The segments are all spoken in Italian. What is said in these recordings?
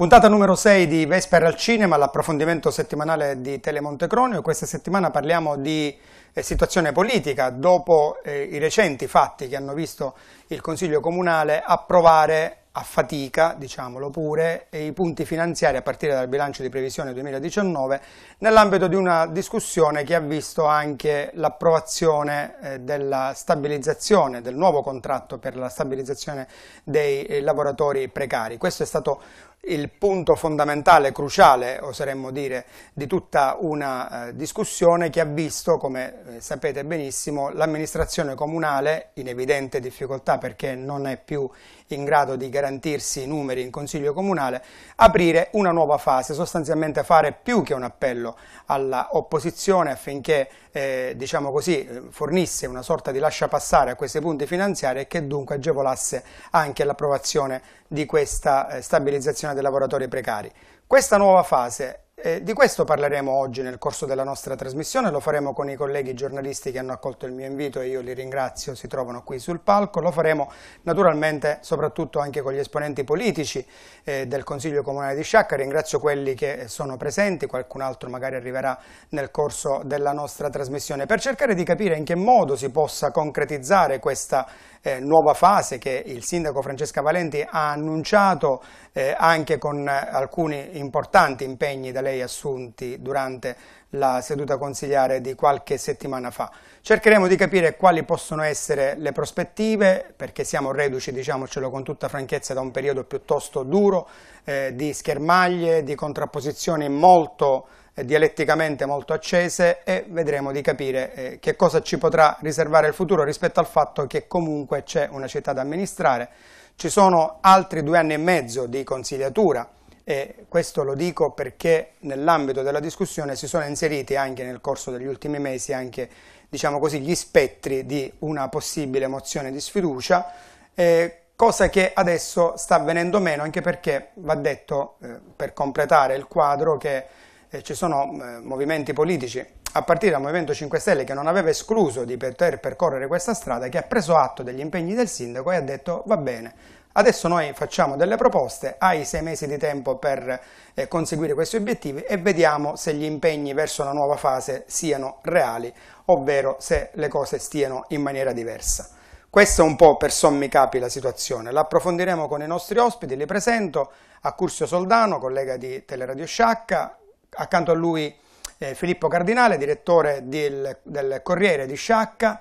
Puntata numero 6 di Vesper al Cinema, l'approfondimento settimanale di Telemonte Cronio. Questa settimana parliamo di eh, situazione politica dopo eh, i recenti fatti che hanno visto il Consiglio Comunale approvare a fatica, diciamolo pure, eh, i punti finanziari a partire dal bilancio di previsione 2019 nell'ambito di una discussione che ha visto anche l'approvazione eh, della stabilizzazione, del nuovo contratto per la stabilizzazione dei eh, lavoratori precari. Questo è stato il punto fondamentale, cruciale, oseremmo dire, di tutta una eh, discussione che ha visto, come eh, sapete benissimo, l'amministrazione comunale in evidente difficoltà perché non è più in grado di garantirsi i numeri in consiglio comunale, aprire una nuova fase, sostanzialmente fare più che un appello all'opposizione affinché, eh, diciamo così, eh, fornisse una sorta di lascia passare a questi punti finanziari e che dunque agevolasse anche l'approvazione di questa eh, stabilizzazione formazione dei lavoratori precari. Questa nuova fase, eh, di questo parleremo oggi nel corso della nostra trasmissione, lo faremo con i colleghi giornalisti che hanno accolto il mio invito e io li ringrazio, si trovano qui sul palco, lo faremo naturalmente soprattutto anche con gli esponenti politici eh, del Consiglio Comunale di Sciacca, ringrazio quelli che sono presenti, qualcun altro magari arriverà nel corso della nostra trasmissione, per cercare di capire in che modo si possa concretizzare questa eh, nuova fase che il sindaco Francesca Valenti ha annunciato eh, anche con eh, alcuni importanti impegni da lei assunti durante la seduta consigliare di qualche settimana fa. Cercheremo di capire quali possono essere le prospettive, perché siamo reduci, diciamocelo con tutta franchezza, da un periodo piuttosto duro eh, di schermaglie, di contrapposizioni molto dialetticamente molto accese e vedremo di capire eh, che cosa ci potrà riservare il futuro rispetto al fatto che comunque c'è una città da amministrare. Ci sono altri due anni e mezzo di consigliatura e questo lo dico perché nell'ambito della discussione si sono inseriti anche nel corso degli ultimi mesi anche, diciamo così, gli spettri di una possibile mozione di sfiducia eh, cosa che adesso sta avvenendo meno anche perché va detto eh, per completare il quadro che eh, ci sono eh, movimenti politici a partire dal Movimento 5 Stelle che non aveva escluso di poter percorrere questa strada, che ha preso atto degli impegni del sindaco e ha detto va bene, adesso noi facciamo delle proposte, hai sei mesi di tempo per eh, conseguire questi obiettivi e vediamo se gli impegni verso la nuova fase siano reali, ovvero se le cose stiano in maniera diversa. Questa è un po' per sommi capi la situazione, l'approfondiremo con i nostri ospiti, li presento a Curzio Soldano, collega di Teleradio Sciacca, accanto a lui eh, Filippo Cardinale, direttore del, del, Corriere di Sciacca.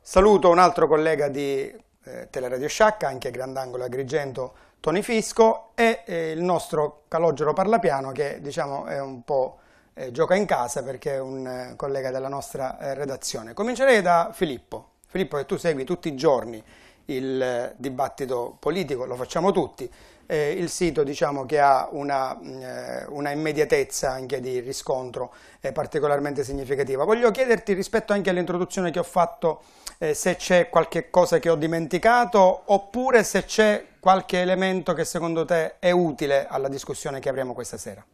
Saluto un altro collega di eh, Teleradio Sciacca, anche Grandangolo Agrigento, Toni Fisco e eh, il nostro Calogero Parlapiano che diciamo è un po' eh, gioca in casa perché è un eh, collega della nostra eh, redazione. Comincerei da Filippo. Filippo che tu segui tutti i giorni il dibattito politico, lo facciamo tutti eh, il sito diciamo, che ha una, eh, una, immediatezza anche di riscontro eh, particolarmente significativa. Voglio chiederti rispetto anche all'introduzione che ho fatto eh, se c'è qualche cosa che ho dimenticato oppure se c'è qualche elemento che secondo te è utile alla discussione che avremo questa sera.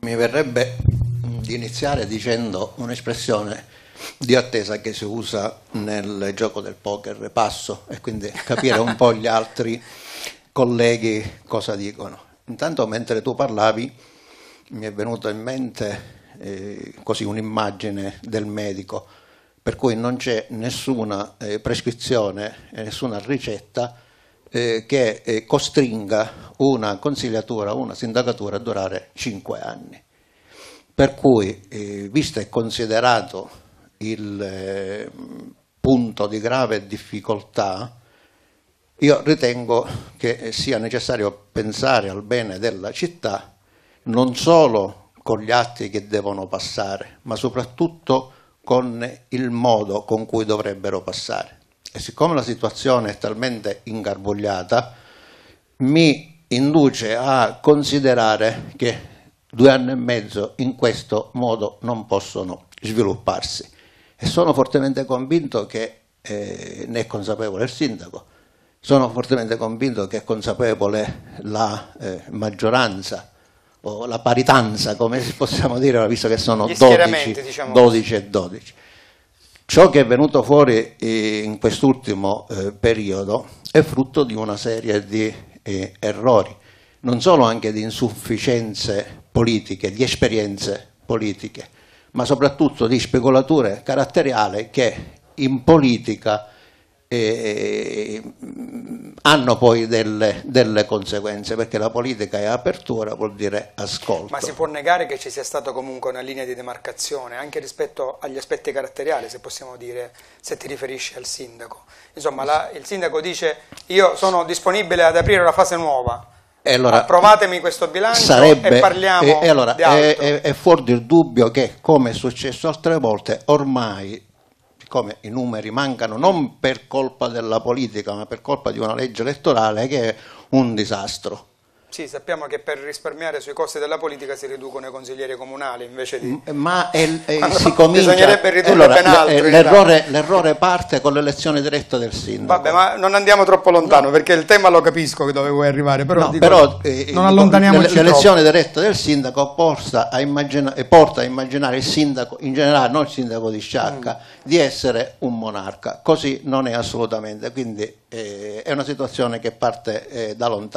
Mi verrebbe di iniziare dicendo un'espressione di attesa che si usa nel gioco del poker passo e quindi capire un po' gli altri colleghi cosa dicono. Intanto mentre tu parlavi mi è venuta in mente eh, così un'immagine del medico, per cui non c'è nessuna eh, prescrizione, nessuna ricetta eh, che eh, costringa una consigliatura, una sindacatura a durare 5 anni. Per cui, eh, visto e considerato il eh, punto di grave difficoltà io ritengo che sia necessario pensare al bene della città non solo con gli atti che devono passare, ma soprattutto con il modo con cui dovrebbero passare. E siccome la situazione è talmente ingarbugliata, mi induce a considerare che due anni e mezzo in questo modo non possono svilupparsi. E sono fortemente convinto che eh, ne è consapevole il sindaco sono fortemente convinto che è consapevole la eh, maggioranza o la paritanza, come possiamo dire, visto che sono 12, diciamo 12 e 12. Ciò che è venuto fuori eh, in quest'ultimo eh, periodo è frutto di una serie di eh, errori, non solo anche di insufficienze politiche, di esperienze politiche, ma soprattutto di speculature caratteriali che in politica eh, hanno poi delle, delle, conseguenze perché la politica è apertura vuol dire ascolto ma si può negare che ci sia stata comunque una linea di demarcazione anche rispetto agli aspetti caratteriali se possiamo dire se ti riferisci al sindaco insomma la, il sindaco dice io sono disponibile ad aprire una fase nuova e allora, approvatemi questo bilancio sarebbe, e parliamo e, e allora, di altro è, è, è fuori il dubbio che come è successo altre volte ormai siccome i numeri mancano non per colpa della politica ma per colpa di una legge elettorale che è un disastro. Sì, sappiamo che per risparmiare sui costi della politica si riducono i consiglieri comunali invece di... Ma è, è, eh, allora, ah, si comincia... Bisognerebbe ridurre allora, ben eh, altro. Diciamo. L'errore, l'errore, parte con l'elezione diretta del sindaco. Vabbè, ma non andiamo troppo lontano no. perché il tema lo capisco che dove vuoi arrivare, però, no, dico, però eh, non allontaniamoci L'elezione diretta del sindaco porta a, immagina- porta a, immaginare il sindaco, in generale non il sindaco di Sciacca, mm. di essere un monarca. Così non è assolutamente, quindi eh, è una situazione che parte eh, da lontano.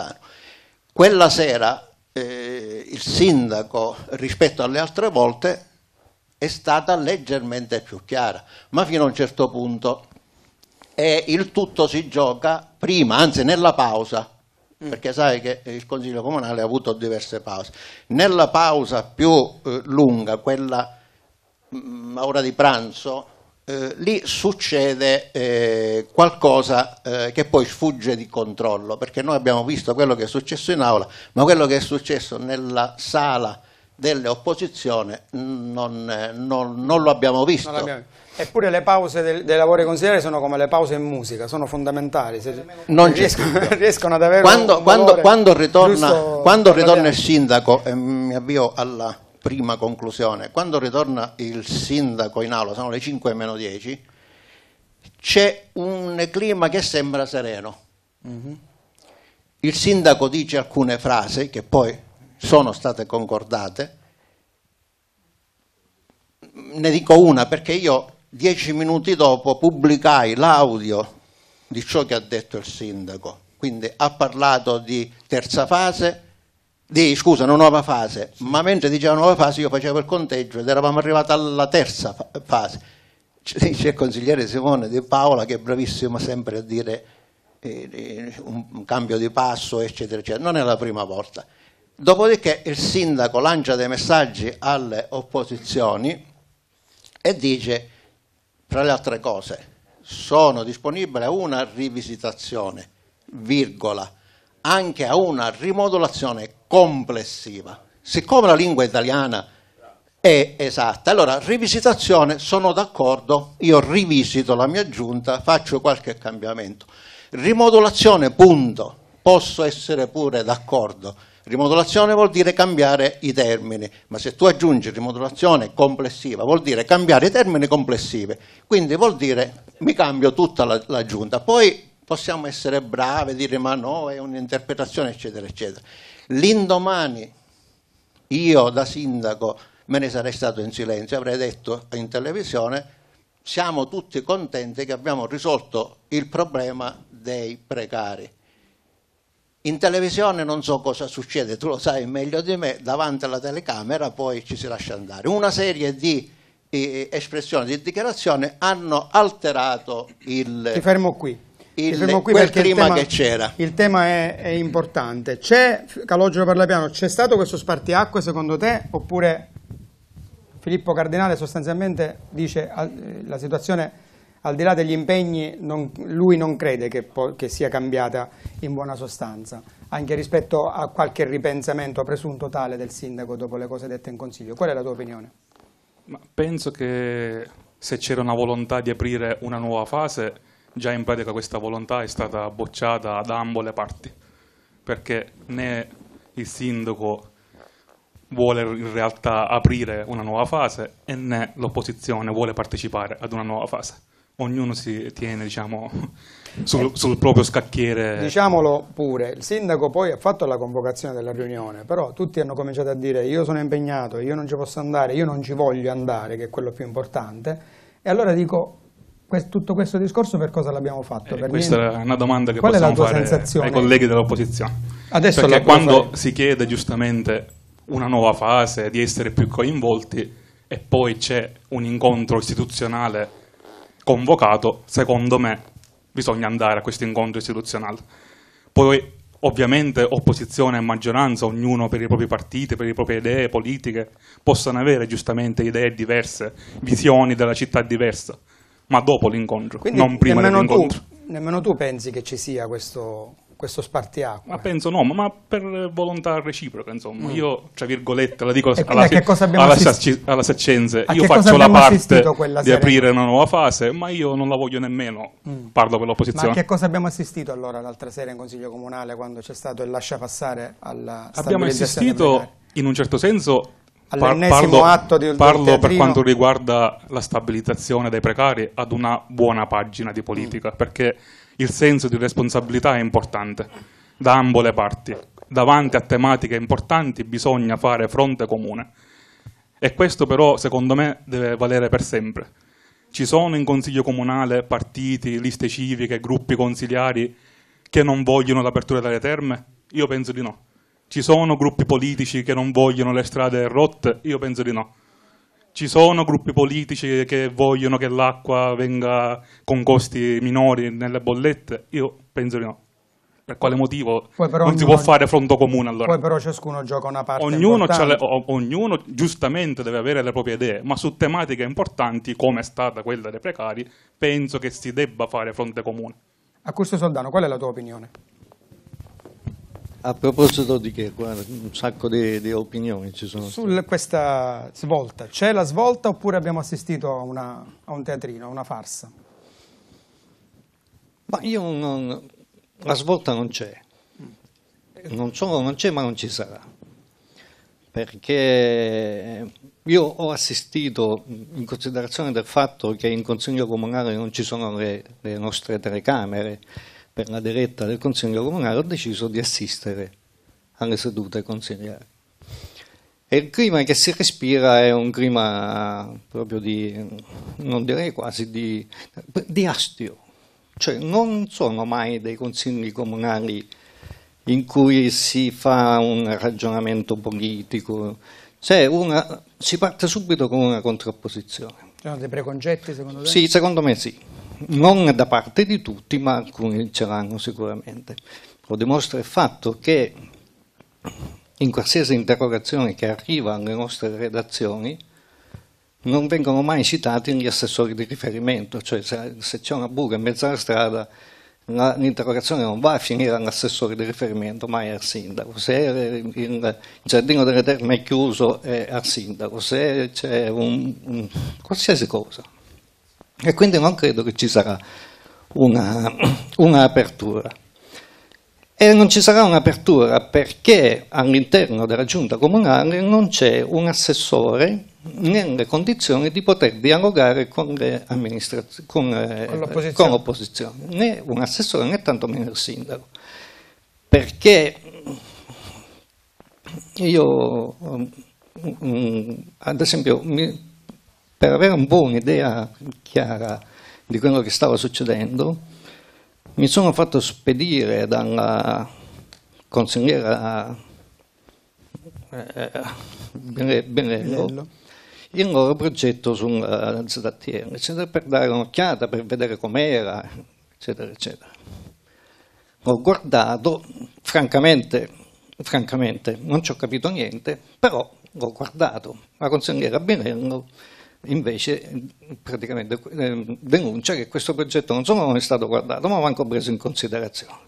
Quella sera eh, il sindaco rispetto alle altre volte è stata leggermente più chiara, ma fino a un certo punto. E il tutto si gioca prima, anzi nella pausa, mm. perché sai che il Consiglio Comunale ha avuto diverse pause. Nella pausa più eh, lunga, quella mh, mm, ora di pranzo, eh, lì succede eh, qualcosa eh, che poi sfugge di controllo, perché noi abbiamo visto quello che è successo in aula, ma quello che è successo nella sala delle opposizioni non, eh, non, non lo abbiamo visto. Abbiamo... Eppure le pause del, dei lavori consiglieri sono come le pause in musica, sono fondamentali. Se non riescono, riescono, ad avere quando, un quando, quando ritorna, quando ritorna il sindaco, e eh, mi avvio alla prima conclusione, quando ritorna il sindaco in aula, sono le 5 meno 10, c'è un clima che sembra sereno. Mm -hmm. Il sindaco dice alcune frasi che poi sono state concordate. Ne dico una perché io dieci minuti dopo pubblicai l'audio di ciò che ha detto il sindaco. Quindi ha parlato di terza fase, di, scusa, una nuova fase, ma mentre diceva nuova fase io facevo il conteggio ed eravamo arrivati alla terza fase. C'è il consigliere Simone De Paola che è bravissimo sempre a dire eh, eh, un cambio di passo, eccetera, eccetera. Non è la prima volta. Dopodiché il sindaco lancia dei messaggi alle opposizioni e dice, tra le altre cose, sono disponibile a una rivisitazione, virgola, anche a una rimodulazione complessiva. Siccome la lingua italiana è esatta, allora rivisitazione sono d'accordo, io rivisito la mia giunta, faccio qualche cambiamento. Rimodulazione punto, posso essere pure d'accordo. Rimodulazione vuol dire cambiare i termini, ma se tu aggiungi rimodulazione complessiva vuol dire cambiare i termini complessivi, quindi vuol dire mi cambio tutta la, la giunta. Poi possiamo essere bravi, dire ma no, è un'interpretazione, eccetera, eccetera. L'indomani io da sindaco me ne sarei stato in silenzio, avrei detto in televisione siamo tutti contenti che abbiamo risolto il problema dei precari. In televisione non so cosa succede, tu lo sai meglio di me, davanti alla telecamera poi ci si lascia andare. Una serie di eh, espressioni, di dichiarazioni hanno alterato il... Ti fermo qui il, quel clima tema, che c'era. Il tema è, è importante. C'è, Calogero Parlapiano, c'è stato questo spartiacque secondo te oppure Filippo Cardinale sostanzialmente dice eh, la situazione al di là degli impegni non, lui non crede che, po- che, sia cambiata in buona sostanza, anche rispetto a qualche ripensamento presunto tale del sindaco dopo le cose dette in consiglio. Qual è la tua opinione? Ma penso che se c'era una volontà di aprire una nuova fase già in pratica questa volontà è stata bocciata da ambo le parti, perché né il sindaco vuole in realtà aprire una nuova fase e né l'opposizione vuole partecipare ad una nuova fase. Ognuno si tiene diciamo, sul, sul, proprio scacchiere. Diciamolo pure, il sindaco poi ha fatto la convocazione della riunione, però tutti hanno cominciato a dire io sono impegnato, io non ci posso andare, io non ci voglio andare, che è quello più importante, e allora dico questo, tutto questo discorso per cosa l'abbiamo fatto? Eh, questa niente? è una domanda che Qual possiamo fare sensazione? ai colleghi dell'opposizione. Adesso Perché quando fare. si chiede giustamente una nuova fase, di essere più coinvolti e poi c'è un incontro istituzionale convocato, secondo me bisogna andare a questo incontro istituzionale. Poi ovviamente opposizione e maggioranza, ognuno per i propri partiti, per le proprie idee politiche, possono avere giustamente idee diverse, visioni della città diversa ma dopo l'incontro, non prima dell'incontro. nemmeno tu pensi che ci sia questo, questo spartiacque? Ma penso no, ma per volontà reciproca, insomma. Mm. Io, tra virgolette, la dico alla, se, alla, assist... alla Saccenze, io faccio la parte di aprire una nuova fase, ma io non la voglio nemmeno, mm. parlo per l'opposizione. Ma a che cosa abbiamo assistito allora l'altra sera in Consiglio Comunale quando c'è stato il lascia passare alla Abbiamo assistito, in un certo senso, all'ennesimo parlo, atto di, parlo per quanto riguarda la stabilizzazione dei precari ad una buona pagina di politica, mm. perché il senso di responsabilità è importante da ambo le parti. Davanti a tematiche importanti bisogna fare fronte comune. E questo però, secondo me, deve valere per sempre. Ci sono in Consiglio Comunale partiti, liste civiche, gruppi consigliari che non vogliono l'apertura delle terme? Io penso di no ci sono gruppi politici che non vogliono le strade rotte? Io penso di no. Ci sono gruppi politici che vogliono che l'acqua venga con costi minori nelle bollette? Io penso di no per quale motivo non ognuno, si può fare fronte comune allora. Poi però ciascuno gioca una parte ognuno, le, o, ognuno, giustamente deve avere le proprie idee, ma su tematiche importanti come è stata quella dei precari penso che si debba fare fronte comune. A questo Soldano, qual è la tua opinione? A proposito di che, guarda, un sacco di, di opinioni ci sono. Su questa svolta, c'è la svolta oppure abbiamo assistito a, una, a, un teatrino, a una farsa? Ma io non... la svolta non c'è. Non solo non c'è, ma non ci sarà. Perché io ho assistito, in considerazione del fatto che in Consiglio Comunale non ci sono le, le nostre telecamere, per la diretta del Consiglio Comunale ho deciso di assistere alle sedute consigliari. E il clima che si respira è un clima proprio di, non direi quasi di, di astio, cioè non sono mai dei consigli comunali in cui si fa un ragionamento politico, una, si parte subito con una contrapposizione. Sono dei preconcetti secondo te? Sì, secondo me sì non da parte di tutti, ma alcuni ce l'hanno sicuramente. Lo dimostra il fatto che in qualsiasi interrogazione che arriva alle nostre redazioni non vengono mai citati gli assessori di riferimento, cioè se, se c'è una buca in mezzo alla strada l'interrogazione non va a finire all'assessore di riferimento, ma è al sindaco. Se il, il giardino delle terme è chiuso, è al sindaco. Se c'è un, un, qualsiasi cosa, e quindi non credo che ci sarà un'apertura. E non ci sarà un'apertura perché all'interno della giunta comunale non c'è un assessore nelle condizioni di poter dialogare con, eh, con, con l'opposizione. né un assessore né tantomeno il sindaco. Perché io, mm, ad esempio, mi, per avere un po' un'idea chiara di quello che stava succedendo, mi sono fatto spedire dalla consigliera eh, eh Benello il loro progetto sulla ZTL, eh, eccetera, per dare un'occhiata, per vedere com'era, eccetera, eccetera. Ho guardato, francamente, francamente non ci ho capito niente, però l'ho guardato. La consigliera Benello invece praticamente ehm, denuncia che questo progetto non solo non è stato guardato, ma manco preso in considerazione.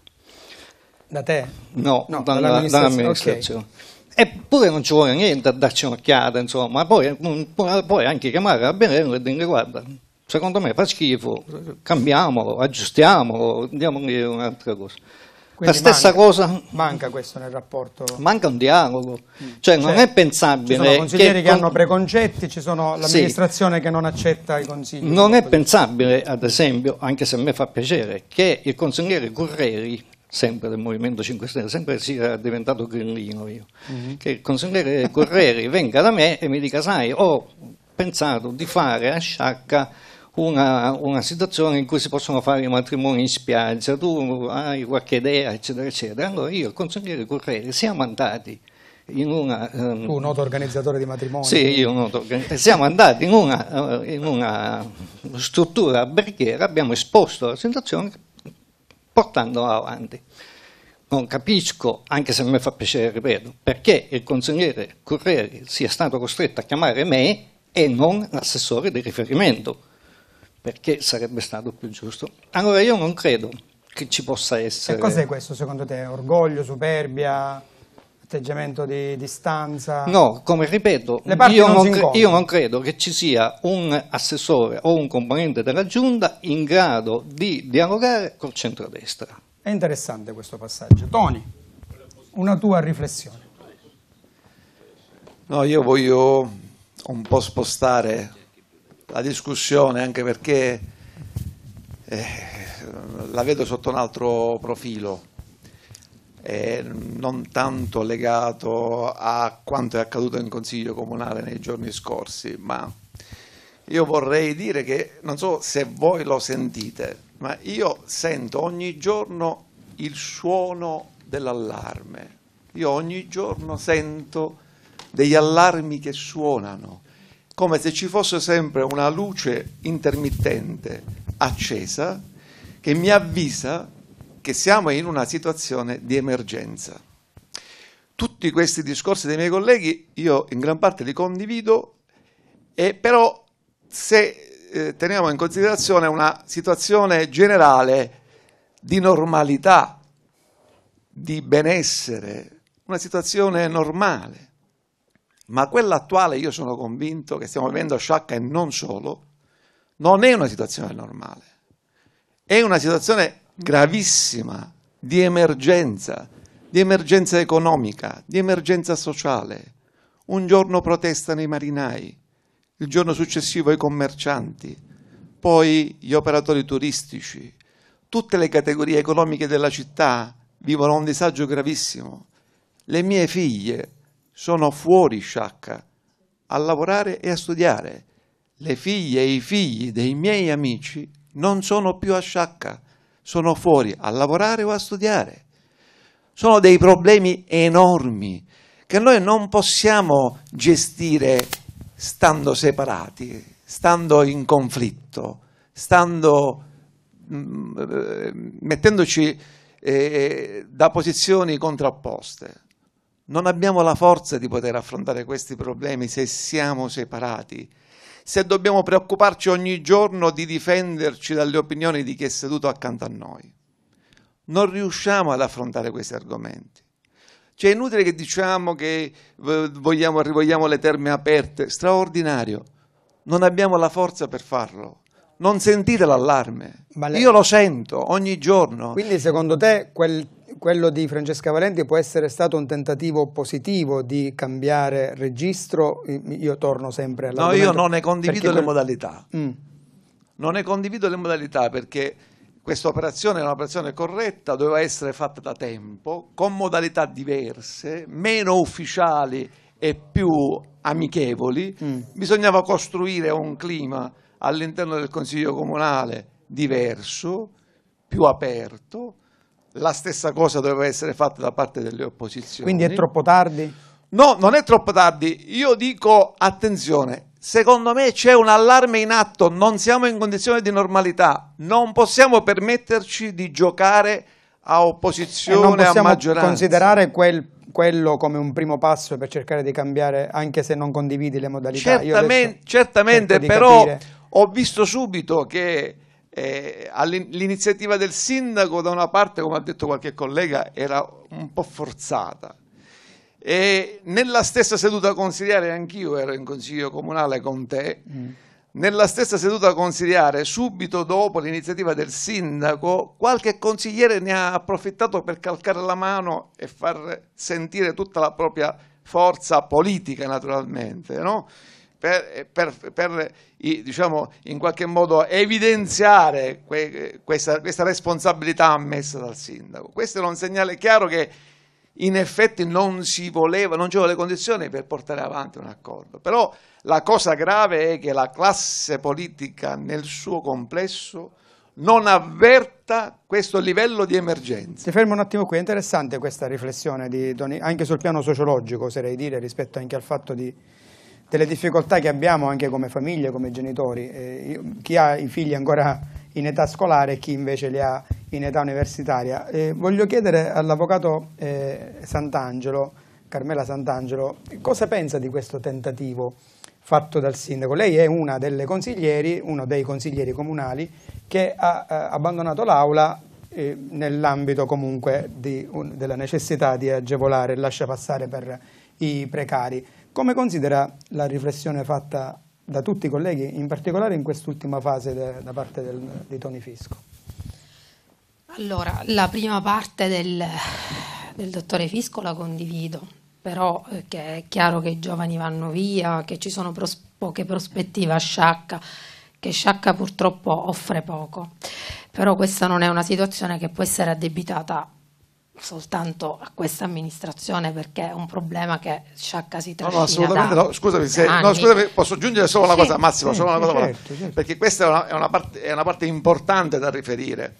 Da te? No, no dall'amministrazione. Eppure non ci vuole niente a darci un'occhiata, insomma, poi, mm, poi anche chiamare a Carabinero e dire guarda, secondo me fa schifo, cambiamolo, aggiustiamolo, diamogli un'altra cosa. Quindi la stessa manca, cosa. Manca questo nel rapporto. Manca un dialogo. Cioè, cioè non è pensabile. Ci sono consiglieri che, che hanno preconcetti, ci sono l'amministrazione sì. che non accetta i consigli. Non è pensabile, ad esempio, anche se a me fa piacere, che il consigliere Correri sempre del Movimento 5 Stelle, sempre sia diventato grillino io, mm-hmm. che il consigliere Correri venga da me e mi dica, sai, ho pensato di fare a Sciacca una, una, situazione in cui si possono fare i matrimoni in spiaggia, tu hai qualche idea, eccetera, eccetera. Allora io, il consigliere Correri, siamo andati in una... Um, tu, noto organizzatore di matrimoni. Sì, io noto Siamo andati in una, eh, in una struttura alberghiera, abbiamo esposto la situazione portandola avanti. Non capisco, anche se mi fa piacere, ripeto, perché il consigliere Correri sia stato costretto a chiamare me e non l'assessore di riferimento perché sarebbe stato più giusto. Allora io non credo che ci possa essere... E cos'è questo secondo te? Orgoglio, superbia, atteggiamento di distanza? No, come ripeto, io non, non io non, credo che ci sia un assessore o un componente della giunta in grado di dialogare col centrodestra. È interessante questo passaggio. Toni, una tua riflessione. No, io voglio un po' spostare la discussione, anche perché eh, la vedo sotto un altro profilo, eh, non tanto legato a quanto è accaduto in Consiglio Comunale nei giorni scorsi, ma io vorrei dire che, non so se voi lo sentite, ma io sento ogni giorno il suono dell'allarme, io ogni giorno sento degli allarmi che suonano come se ci fosse sempre una luce intermittente accesa che mi avvisa che siamo in una situazione di emergenza. Tutti questi discorsi dei miei colleghi io in gran parte li condivido, e però se eh, teniamo in considerazione una situazione generale di normalità, di benessere, una situazione normale, ma quella attuale io sono convinto che stiamo vivendo a Sciacca e non solo, non è una situazione normale, è una situazione gravissima di emergenza, di emergenza economica, di emergenza sociale. Un giorno protestano i marinai, il giorno successivo i commercianti, poi gli operatori turistici, tutte le categorie economiche della città vivono un disagio gravissimo. Le mie figlie sono fuori Sciacca a lavorare e a studiare. Le figlie e i figli dei miei amici non sono più a Sciacca, sono fuori a lavorare o a studiare. Sono dei problemi enormi che noi non possiamo gestire stando separati, stando in conflitto, stando mm, eh, mettendoci eh, da posizioni contrapposte. Non abbiamo la forza di poter affrontare questi problemi se siamo separati, se dobbiamo preoccuparci ogni giorno di difenderci dalle opinioni di chi è seduto accanto a noi. Non riusciamo ad affrontare questi argomenti. Cioè è inutile che diciamo che eh, vogliamo, rivogliamo le terme aperte, straordinario, non abbiamo la forza per farlo. Non sentite l'allarme. Lei... Io lo sento ogni giorno. Quindi secondo te quel quello di Francesca Valenti può essere stato un tentativo positivo di cambiare registro? Io torno sempre alla No, io non ne condivido le modalità. Mm. Non ne condivido le modalità perché questa operazione è un'operazione corretta, doveva essere fatta da tempo, con modalità diverse, meno ufficiali e più amichevoli. Mm. Bisognava costruire un clima all'interno del Consiglio Comunale diverso, più aperto la stessa cosa doveva essere fatta da parte delle opposizioni. Quindi è troppo tardi? No, non è troppo tardi. Io dico attenzione, secondo me c'è un allarme in atto, non siamo in condizione di normalità, non possiamo permetterci di giocare a opposizione, e non possiamo a maggioranza. considerare quel, quello come un primo passo per cercare di cambiare, anche se non condividi le modalità. Certamente, certamente però capire. ho visto subito che eh, l'iniziativa del sindaco da una parte, come ha detto qualche collega, era un po' forzata. E nella stessa seduta consigliare, anch'io ero in consiglio comunale con te, mm. nella stessa seduta consigliare, subito dopo l'iniziativa del sindaco, qualche consigliere ne ha approfittato per calcare la mano e far sentire tutta la propria forza politica, naturalmente, no? per, per, per diciamo, in qualche modo evidenziare que, questa, questa responsabilità ammessa dal sindaco. Questo era un segnale chiaro che in effetti non si voleva, non c'erano le condizioni per portare avanti un accordo. Però la cosa grave è che la classe politica nel suo complesso non avverta questo livello di emergenza. Ti fermo un attimo qui, è interessante questa riflessione di Doni, anche sul piano sociologico, oserei dire, rispetto anche al fatto di delle difficoltà che abbiamo anche come famiglie, come genitori, eh, chi ha i figli ancora in età scolare e chi invece li ha in età universitaria. Eh, voglio chiedere all'avvocato eh, Sant'Angelo, Carmela Sant'Angelo, cosa pensa di questo tentativo fatto dal sindaco? Lei è una delle consiglieri, uno dei consiglieri comunali che ha eh, abbandonato l'aula eh, nell'ambito comunque di, un, della necessità di agevolare il lascia passare per i precari. Come considera la riflessione fatta da tutti i colleghi, in particolare in quest'ultima fase de, da parte del, di Tony Fisco? Allora, la prima parte del, del dottore Fisco la condivido, però eh, è chiaro che i giovani vanno via, che ci sono pros poche prospettive a Sciacca, che Sciacca purtroppo offre poco. Però questa non è una situazione che può essere addebitata soltanto a questa amministrazione perché è un problema che Sciacca si trascina no, no, assolutamente no. Scusami, se, no, scusami, posso aggiungere solo una sì, cosa Massimo, certo, solo una cosa, certo, certo. perché questa è una, è, una parte, è una, parte, importante da riferire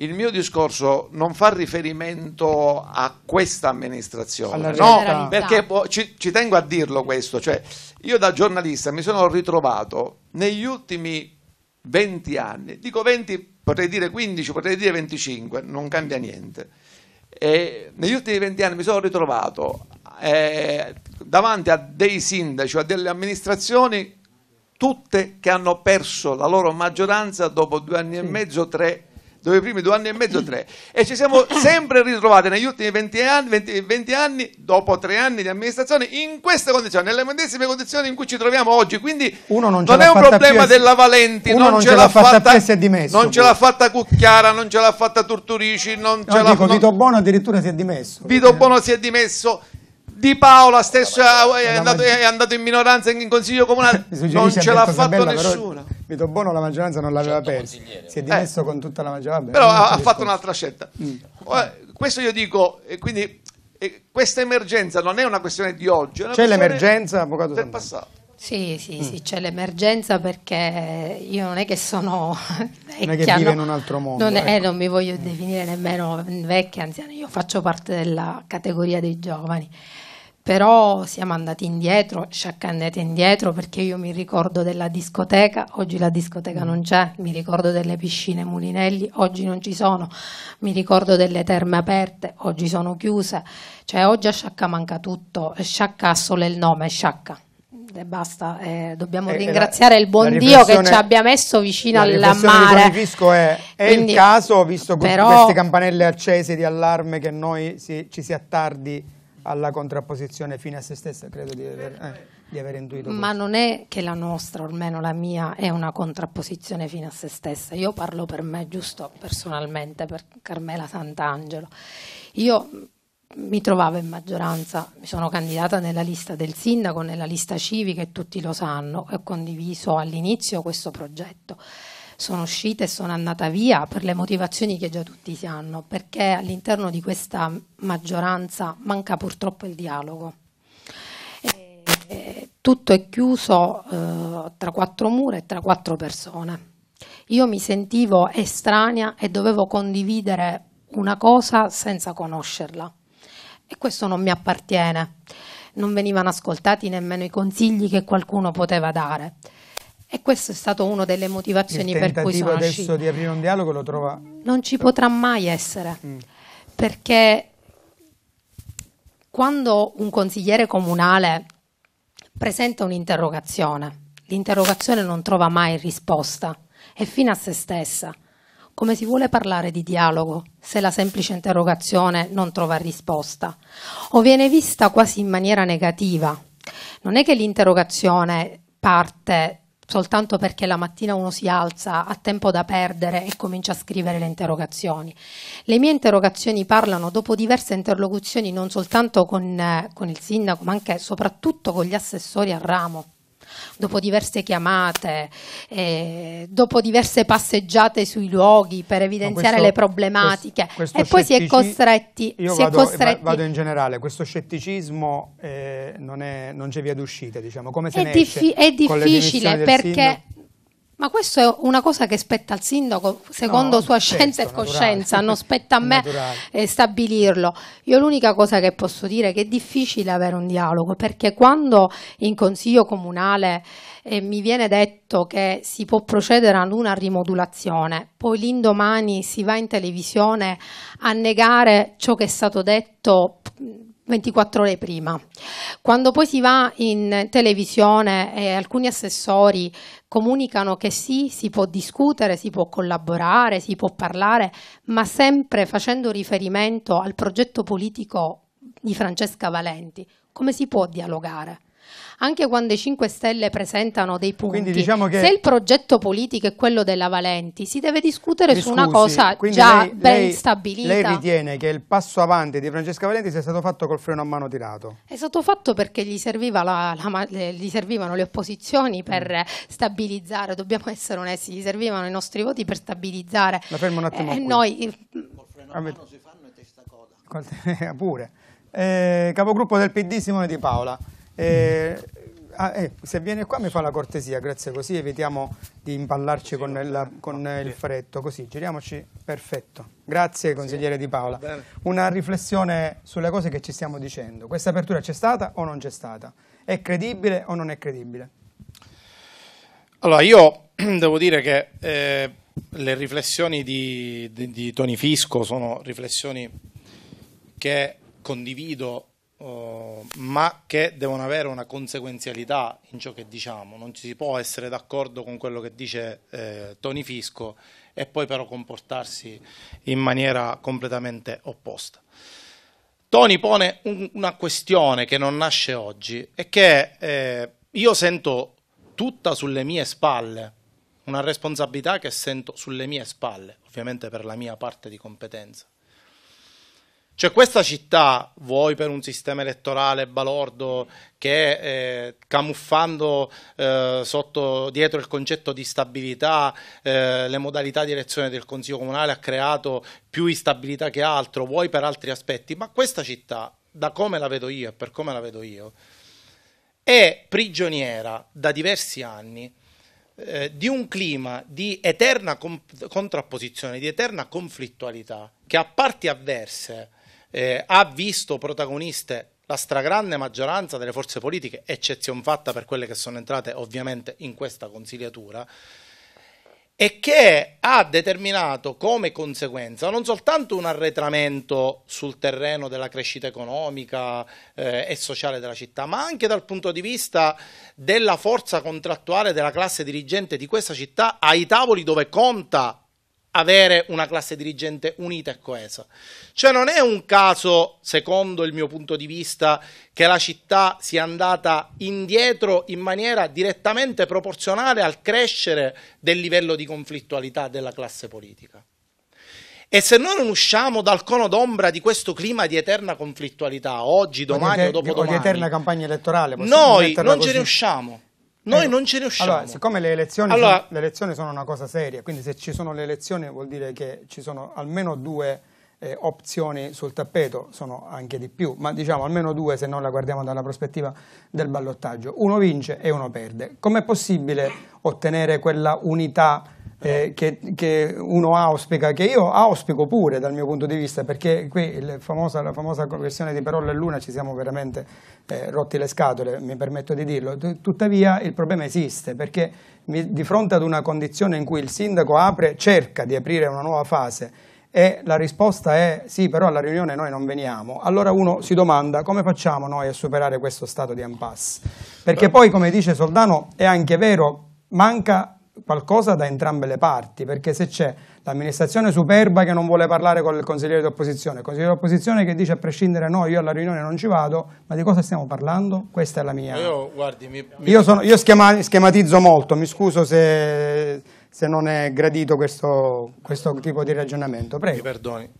il mio discorso non fa riferimento a questa amministrazione no, perché ci, ci tengo a dirlo questo cioè io da giornalista mi sono ritrovato negli ultimi 20 anni dico 20, potrei dire 15, potrei dire 25 non cambia niente e negli ultimi anni mi sono ritrovato eh, davanti a dei sindaci o a delle amministrazioni tutte che hanno perso la loro maggioranza dopo due anni sì. e mezzo, tre dove i primi due anni e mezzo, tre. E ci siamo sempre ritrovati negli ultimi 20 anni, 20, 20 anni dopo tre anni di amministrazione, in queste condizioni, nelle medesime condizioni in cui ci troviamo oggi. Quindi Uno non, non è un problema più, della Valenti, non, non, ce, ce l'ha fatta, fatta si è dimesso. Non ce l'ha fatta Cucchiara, non ce l'ha fatta Turturici, non ce l'ha fatta... Vito Bono addirittura si è dimesso. Vito perché... Bono si è dimesso. Di Paola stesso è andato, è andato in minoranza in consiglio comunale, non ce l'ha fatta nessuno. Però Vito Bono la maggioranza non l'aveva certo, persa, si è dimesso eh. con tutta la maggioranza. Però ha, ha fatto un'altra scelta. Mm. Eh, questo io dico, e eh, quindi e eh, questa emergenza non è una questione di oggi. C'è l'emergenza, avvocato del passato. Sì, sì, mm. sì c'è l'emergenza perché io non è che sono vecchia. Non è che vive no? in un altro mondo. Non, ecco. non mi voglio mm. definire nemmeno vecchia, anziana, io faccio parte della categoria dei giovani però siamo andati indietro, sciaccannete indietro, perché io mi ricordo della discoteca, oggi la discoteca non c'è, mi ricordo delle piscine Mulinelli, oggi non ci sono, mi ricordo delle terme aperte, oggi sono chiuse, cioè oggi a Sciacca manca tutto, Sciacca ha solo il nome, Sciacca. E basta, eh, dobbiamo e, ringraziare la, il buon Dio che ci abbia messo vicino al mare. Fisco è, è Quindi, il caso, visto però, queste campanelle accese di allarme che noi si, ci si attardi alla contrapposizione fine a se stessa, credo di aver, eh, di aver intuito. Ma questo. non è che la nostra, o almeno la mia, è una contrapposizione fine a se stessa. Io parlo per me, giusto personalmente, per Carmela Sant'Angelo. Io mi trovavo in maggioranza, mi sono candidata nella lista del sindaco, nella lista civica e tutti lo sanno, e ho condiviso all'inizio questo progetto sono uscita e sono andata via per le motivazioni che già tutti si hanno, perché all'interno di questa maggioranza manca purtroppo il dialogo. E, e, tutto è chiuso eh, tra quattro mura e tra quattro persone. Io mi sentivo estranea e dovevo condividere una cosa senza conoscerla e questo non mi appartiene. Non venivano ascoltati nemmeno i consigli che qualcuno poteva dare. E questo è stato una delle motivazioni per cui sono uscita. Il tentativo adesso di aprire un dialogo lo trova... Non ci potrà mai essere, mm. perché quando un consigliere comunale presenta un'interrogazione, l'interrogazione non trova mai risposta, è fine a se stessa. Come si vuole parlare di dialogo se la semplice interrogazione non trova risposta? O viene vista quasi in maniera negativa? Non è che l'interrogazione parte soltanto perché la mattina uno si alza, ha tempo da perdere e comincia a scrivere le interrogazioni. Le mie interrogazioni parlano dopo diverse interlocuzioni non soltanto con, eh, con il sindaco ma anche e soprattutto con gli assessori a ramo dopo diverse chiamate, eh, dopo diverse passeggiate sui luoghi per evidenziare questo, le problematiche questo, questo e poi si è costretti... Io si vado, è costretti, vado in generale, questo scetticismo eh, non, è, non c'è via d'uscita, diciamo, come se è, diffi è difficile perché... Ma questo è una cosa che spetta al sindaco, secondo no, sua scienza e coscienza, naturale. non spetta a me eh, stabilirlo. Io l'unica cosa che posso dire è che è difficile avere un dialogo, perché quando in consiglio comunale eh, mi viene detto che si può procedere ad una rimodulazione, poi l'indomani si va in televisione a negare ciò che è stato detto 24 ore prima. Quando poi si va in televisione e alcuni assessori comunicano che sì, si può discutere, si può collaborare, si può parlare, ma sempre facendo riferimento al progetto politico di Francesca Valenti, come si può dialogare? anche quando i 5 Stelle presentano dei punti. diciamo che... Se il progetto politico è quello della Valenti, si deve discutere Mi su scusi, una cosa già lei, ben lei, stabilita. Lei ritiene che il passo avanti di Francesca Valenti sia stato fatto col freno a mano tirato? È stato fatto perché gli, serviva la, la, gli servivano le opposizioni per mm. stabilizzare, dobbiamo essere onesti, gli servivano i nostri voti per stabilizzare. La fermo un attimo. Eh, eh noi... Col freno a mano si fanno e testa coda. Pure. Eh, capogruppo del PD Simone Di Paola. Eh, ah, eh, se viene qua mi fa la cortesia, grazie, così evitiamo di impallarci sì, con, la, con il fretto, così giriamoci, perfetto. Grazie consigliere sì, Di Paola. Una riflessione sulle cose che ci stiamo dicendo, questa apertura c'è stata o non c'è stata? È credibile o non è credibile? Allora io devo dire che eh, le riflessioni di, di, di Tony Fisco sono riflessioni che condivido eh, ma che devono avere una conseguenzialità in ciò che diciamo. Non ci si può essere d'accordo con quello che dice eh, Tony Fisco e poi però comportarsi in maniera completamente opposta. Tony pone un, una questione che non nasce oggi e che eh, io sento tutta sulle mie spalle, una responsabilità che sento sulle mie spalle, ovviamente per la mia parte di competenza. Cioè questa città, vuoi per un sistema elettorale balordo che eh, camuffando eh, sotto, dietro il concetto di stabilità eh, le modalità di elezione del Consiglio Comunale ha creato più instabilità che altro, vuoi per altri aspetti, ma questa città, da come la vedo io e per come la vedo io, è prigioniera da diversi anni eh, di un clima di eterna contrapposizione, di eterna conflittualità, che a parti avverse eh, ha visto protagoniste la stragrande maggioranza delle forze politiche, eccezion fatta per quelle che sono entrate ovviamente in questa consigliatura, e che ha determinato come conseguenza non soltanto un arretramento sul terreno della crescita economica eh, e sociale della città, ma anche dal punto di vista della forza contrattuale della classe dirigente di questa città ai tavoli dove conta avere una classe dirigente unita e coesa. Cioè non è un caso, secondo il mio punto di vista, che la città sia andata indietro in maniera direttamente proporzionale al crescere del livello di conflittualità della classe politica. E se noi non usciamo dal cono d'ombra di questo clima di eterna conflittualità, oggi, domani o dopodomani... Di eterna campagna elettorale. Noi non così. ce ne usciamo. Noi eh, non ce ne usciamo. Allora, siccome le elezioni, allora, sono, le elezioni, sono, una cosa seria, quindi se ci sono le elezioni vuol dire che ci sono almeno due eh, opzioni sul tappeto, sono anche di più, ma diciamo almeno due se non la guardiamo dalla prospettiva del ballottaggio. Uno vince e uno perde. Com'è possibile ottenere quella unità? eh, che, che, uno auspica, che io auspico pure dal mio punto di vista, perché qui famosa, la famosa conversione di Parola e Luna ci siamo veramente eh, rotti le scatole, mi permetto di dirlo. Tuttavia il problema esiste, perché mi, di fronte ad una condizione in cui il sindaco apre, cerca di aprire una nuova fase e la risposta è sì, però alla riunione noi non veniamo, allora uno si domanda come facciamo noi a superare questo stato di impasse. Perché poi, come dice Soldano, è anche vero, manca qualcosa da entrambe le parti, perché se c'è l'amministrazione superba che non vuole parlare con il consigliere di opposizione, il consigliere di opposizione che dice a prescindere no, io alla riunione non ci vado, ma di cosa stiamo parlando? Questa è la mia... Io, guardi, mi, mi... io, sono, io schema, schematizzo molto, mi scuso se, se non è gradito questo, questo, tipo di ragionamento. Prego. Mi perdoni.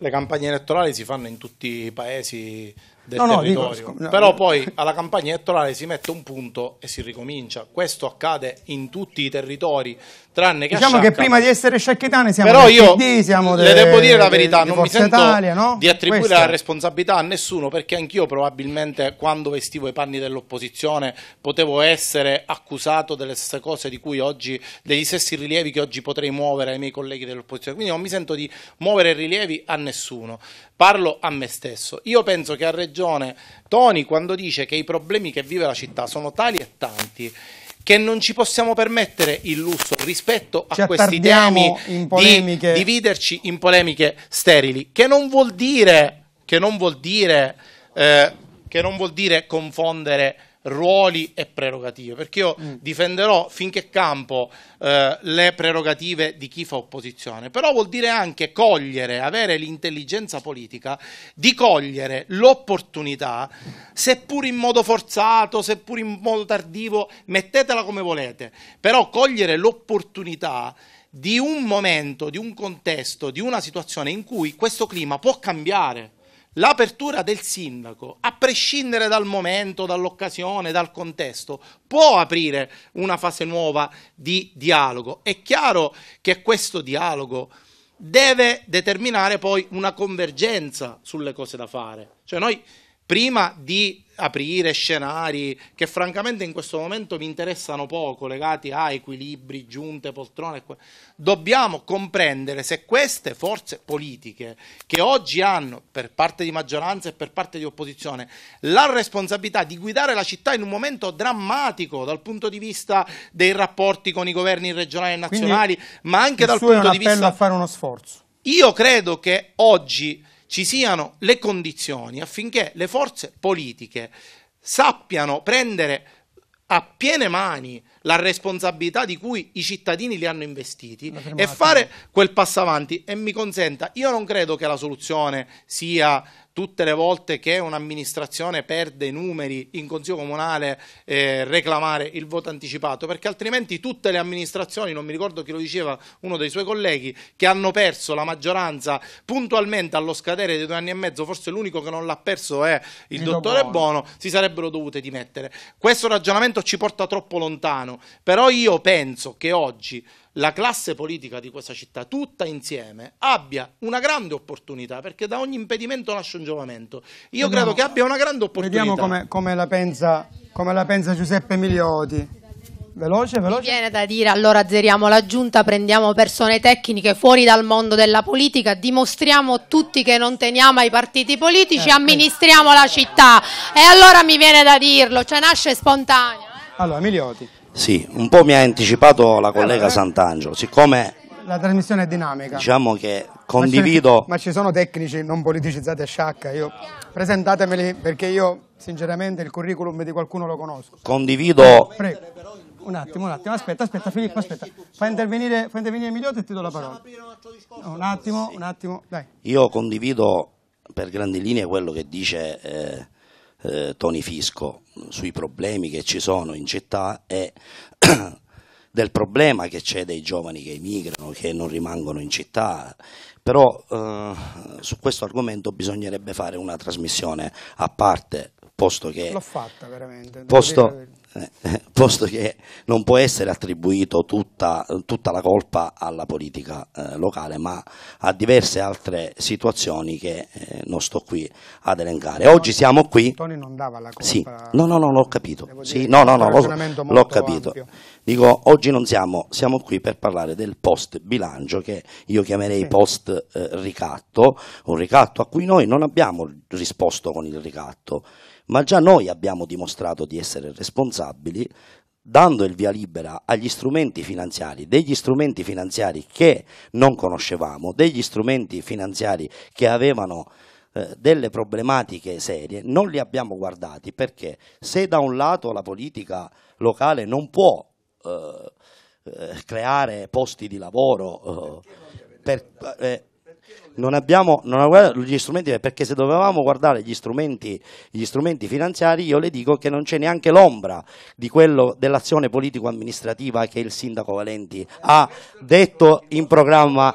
Le campagne elettorali si fanno in tutti i paesi del no, territorio. No, dico, Però poi alla campagna elettorale si mette un punto e si ricomincia. Questo accade in tutti i territori tranne che diciamo che prima di essere sciacchetane siamo però io PD, siamo le de, devo dire la verità de, non mi sento Italia, no? di attribuire Questa. la responsabilità a nessuno perché anch'io probabilmente quando vestivo i panni dell'opposizione potevo essere accusato delle stesse cose di cui oggi degli stessi rilievi che oggi potrei muovere ai miei colleghi dell'opposizione quindi non mi sento di muovere rilievi a nessuno parlo a me stesso io penso che ha ragione Tony quando dice che i problemi che vive la città sono tali e tanti che non ci possiamo permettere il lusso rispetto a questi temi di dividerci in polemiche sterili, che non vuol dire, che non vuol dire, eh, che non vuol dire confondere ruoli e prerogative, perché io mm. difenderò finché campo eh, le prerogative di chi fa opposizione, però vuol dire anche cogliere, avere l'intelligenza politica di cogliere l'opportunità, seppur in modo forzato, seppur in modo tardivo, mettetela come volete, però cogliere l'opportunità di un momento, di un contesto, di una situazione in cui questo clima può cambiare l'apertura del sindaco, a prescindere dal momento, dall'occasione, dal contesto, può aprire una fase nuova di dialogo. È chiaro che questo dialogo deve determinare poi una convergenza sulle cose da fare. Cioè noi prima di aprire scenari che francamente in questo momento mi interessano poco, legati a equilibri, giunte, poltrone. Dobbiamo comprendere se queste forze politiche che oggi hanno per parte di maggioranza e per parte di opposizione la responsabilità di guidare la città in un momento drammatico dal punto di vista dei rapporti con i governi regionali e nazionali, Quindi ma anche dal punto di vista... a fare uno sforzo. Io credo che oggi ci siano le condizioni affinché le forze politiche sappiano prendere a piene mani la responsabilità di cui i cittadini li hanno investiti e fare quel passo avanti. E mi consenta, io non credo che la soluzione sia tutte le volte che un'amministrazione perde i numeri in Consiglio Comunale eh, reclamare il voto anticipato, perché altrimenti tutte le amministrazioni, non mi ricordo chi lo diceva uno dei suoi colleghi, che hanno perso la maggioranza puntualmente allo scadere dei due anni e mezzo, forse l'unico che non l'ha perso è il, dottore Bono. Bono, si sarebbero dovute dimettere. Questo ragionamento ci porta troppo lontano, però io penso che oggi la classe politica di questa città tutta insieme abbia una grande opportunità perché da ogni impedimento nasce un giovamento. Io vediamo, credo che abbia una grande opportunità. Vediamo come, come, la, pensa, come la pensa Giuseppe Milioti. Veloce, veloce. Mi viene da dire allora azzeriamo la giunta, prendiamo persone tecniche fuori dal mondo della politica, dimostriamo tutti che non teniamo ai partiti politici, eh, amministriamo eh. la città. E allora mi viene da dirlo, cioè nasce spontanea. Eh? Allora, Milioti. Sì, un po' mi ha anticipato la collega eh, Sant'Angelo, siccome... La trasmissione è dinamica. Diciamo che condivido... Ma ci sono tecnici non politicizzati a sciacca, io... presentatemeli perché io sinceramente il curriculum di qualcuno lo conosco. Condivido... Prego. Un attimo, un attimo, aspetta, aspetta Filippo, aspetta. Fai intervenire, fa intervenire Emiliotto e ti do la parola. No, un attimo, un attimo, dai. Io condivido per grandi linee quello che dice... Eh, eh, Tony Fisco sui problemi che ci sono in città e del problema che c'è dei giovani che emigrano, che non rimangono in città, però eh, su questo argomento bisognerebbe fare una trasmissione a parte, posto che... L'ho fatta veramente. Posto, eh, eh, posto che non può essere attribuito tutta, tutta la colpa alla politica eh, locale, ma a diverse altre situazioni che eh, non sto qui ad elencare. Oggi siamo qui. Toni non dava la colpa. Sì. No, no, no, l'ho capito. Sì, no, no, no, l'ho capito. Ampio. Dico, oggi non siamo, siamo qui per parlare del post bilancio che io chiamerei sì. post eh, ricatto, un ricatto a cui noi non abbiamo risposto con il ricatto ma già noi abbiamo dimostrato di essere responsabili dando il via libera agli strumenti finanziari, degli strumenti finanziari che non conoscevamo, degli strumenti finanziari che avevano eh, delle problematiche serie, non li abbiamo guardati perché se da un lato la politica locale non può eh, eh creare posti di lavoro, eh, per, non abbiamo, non abbiamo gli strumenti, perché se dovevamo guardare gli strumenti, gli strumenti finanziari, io le dico che non c'è neanche l'ombra di quello dell'azione politico-amministrativa che il sindaco Valenti ha detto in programma,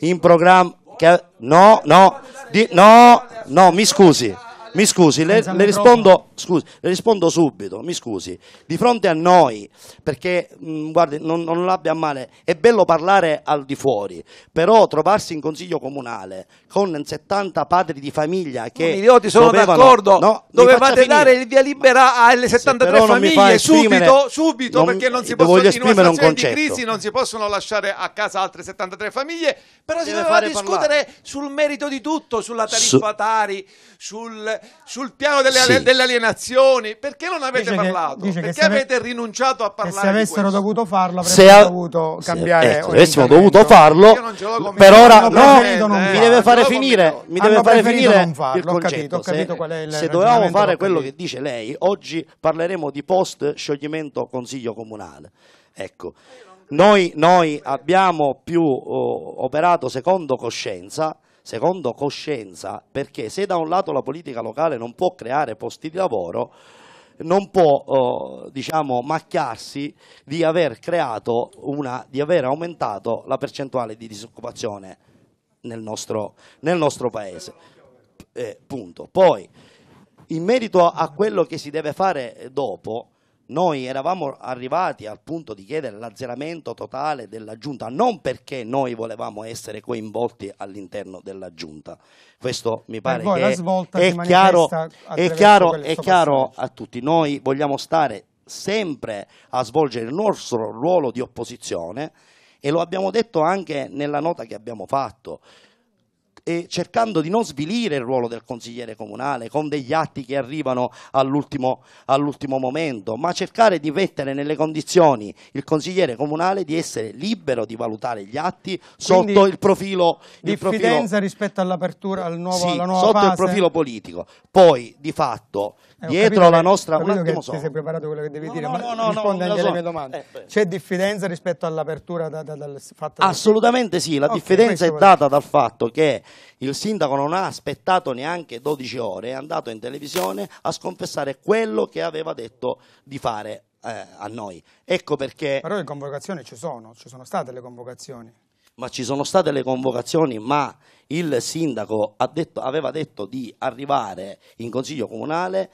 in programma che, no, no, di, no, no, mi scusi. Mi scusi le, le rispondo, scusi, le, rispondo, subito, mi scusi, di fronte a noi, perché mh, mm, guardi, non, non l'abbia male, è bello parlare al di fuori, però trovarsi in consiglio comunale con 70 padri di famiglia che... Idioti, sono dovevano, d'accordo, no, dovevate dare il via libera alle 73 famiglie subito, subito, non, perché non si possono, in una situazione di crisi non si possono lasciare a casa altre 73 famiglie, però si doveva discutere parlare. sul merito di tutto, sulla tariffa Su... Tari, sul sul piano delle, sì. delle alienazioni, perché non avete dice parlato? Che, perché avete ave... rinunciato a parlare? Se avessero dovuto farlo, avrebbero a... dovuto cambiare. Ecco, se, ecco, avessimo dovuto farlo, per ora no, eh. mi deve fare finire. Mi deve fare finire il Ho capito, ho capito se, se dovevamo fare quello che dice lei, oggi parleremo di post scioglimento consiglio comunale. Ecco. Noi, noi, abbiamo più uh, operato secondo coscienza secondo coscienza, perché se da un lato la politica locale non può creare posti di lavoro, non può eh, diciamo, macchiarsi di aver, una, di aver aumentato la percentuale di disoccupazione nel nostro, nel nostro paese. Eh, Poi, in merito a quello che si deve fare dopo, noi eravamo arrivati al punto di chiedere l'azzeramento totale della giunta, non perché noi volevamo essere coinvolti all'interno della giunta. Questo mi pare che è chiaro, è chiaro, è chiaro a tutti. Noi vogliamo stare sempre a svolgere il nostro ruolo di opposizione e lo abbiamo detto anche nella nota che abbiamo fatto e cercando di non svilire il ruolo del consigliere comunale con degli atti che arrivano all'ultimo, all'ultimo momento, ma cercare di mettere nelle condizioni il consigliere comunale di essere libero di valutare gli atti sotto Quindi, il profilo... Diffidenza il profilo, rispetto all'apertura, al nuovo, sì, alla nuova sotto fase. il profilo politico. Poi, di fatto, eh, dietro la nostra... Un attimo solo. Ti sei preparato quello che devi no, dire, no, ma no, risponde anche alle mie domande. Eh, C'è diffidenza rispetto all'apertura da, da, dal fatto... Assolutamente sì, la okay, diffidenza è data dal fatto che il sindaco non ha aspettato neanche 12 ore, è andato in televisione a sconfessare quello che aveva detto di fare eh, a noi. Ecco perché... Però le convocazioni ci sono, ci sono state le convocazioni ma ci sono state le convocazioni, ma il sindaco detto, aveva detto di arrivare in consiglio comunale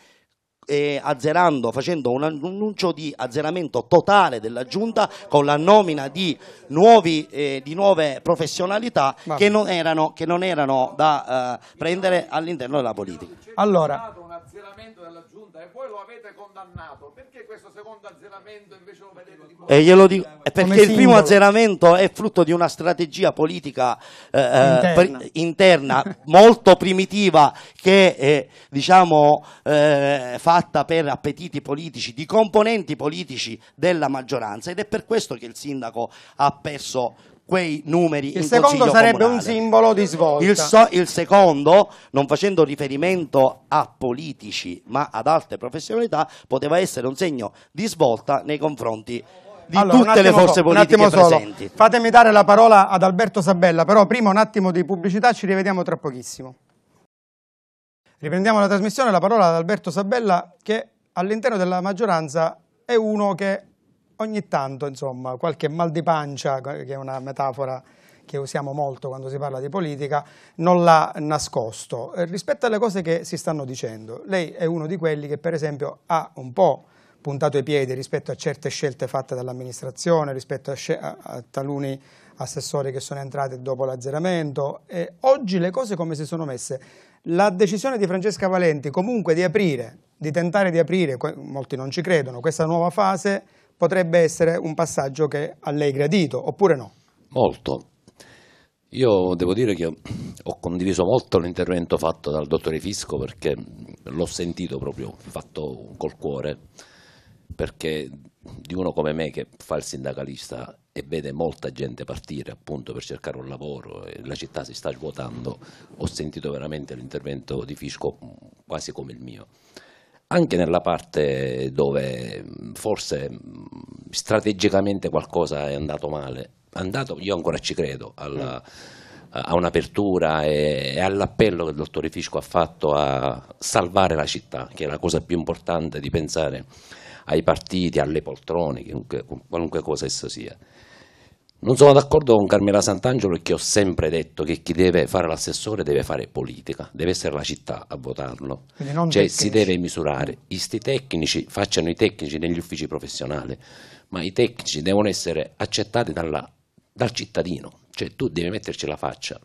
eh, azzerando, facendo un annuncio di azzeramento totale della giunta con la nomina di, nuovi, eh, di nuove professionalità che non, erano, che non, erano, da eh, prendere all'interno della politica. Allora, un azzeramento della giunta seconda e voi lo avete condannato, perché questo secondo azzeramento invece lo vedete di E glielo dico, perché il primo azzeramento è frutto di una strategia politica eh, eh, interna. Per, interna molto primitiva che è diciamo, eh, fatta per appetiti politici, di componenti politici della maggioranza ed è per questo che il sindaco ha perso quei numeri il secondo sarebbe comunale. un simbolo di svolta il, so, il, secondo non facendo riferimento a politici ma ad altre professionalità poteva essere un segno di svolta nei confronti di allora, tutte le forze so, politiche presenti solo. fatemi dare la parola ad Alberto Sabella però prima un attimo di pubblicità ci rivediamo tra pochissimo riprendiamo la trasmissione la parola ad Alberto Sabella che all'interno della maggioranza è uno che ogni tanto insomma, qualche mal di pancia, che è una metafora che usiamo molto quando si parla di politica, non l'ha nascosto. Eh, rispetto alle cose che si stanno dicendo, lei è uno di quelli che per esempio ha un po' puntato i piedi rispetto a certe scelte fatte dall'amministrazione, rispetto a, a, a, taluni assessori che sono entrati dopo l'azzeramento. E oggi le cose come si sono messe? La decisione di Francesca Valenti comunque di aprire, di tentare di aprire, molti non ci credono, questa nuova fase potrebbe essere un passaggio che a lei gradito, oppure no? Molto. Io devo dire che ho condiviso molto l'intervento fatto dal dottore Fisco perché l'ho sentito proprio, fatto col cuore, perché di uno come me che fa il sindacalista e vede molta gente partire appunto per cercare un lavoro e la città si sta svuotando, ho sentito veramente l'intervento di Fisco quasi come il mio anche nella parte dove mm, forse mm, strategicamente qualcosa è andato male. Andato, io ancora ci credo alla, mm. a un'apertura e, e all'appello che il dottore Fisco ha fatto a salvare la città, che è la cosa più importante di pensare ai partiti, alle poltrone, qualunque cosa esso sia. Non sono d'accordo con Carmela Sant'Angelo perché ho sempre detto che chi deve fare l'assessore deve fare politica, deve essere la città a votarlo. Cioè tecnici. si deve misurare. Isti tecnici facciano i tecnici negli uffici professionali, ma i tecnici devono essere accettati dalla, dal cittadino. Cioè tu devi metterci la faccia.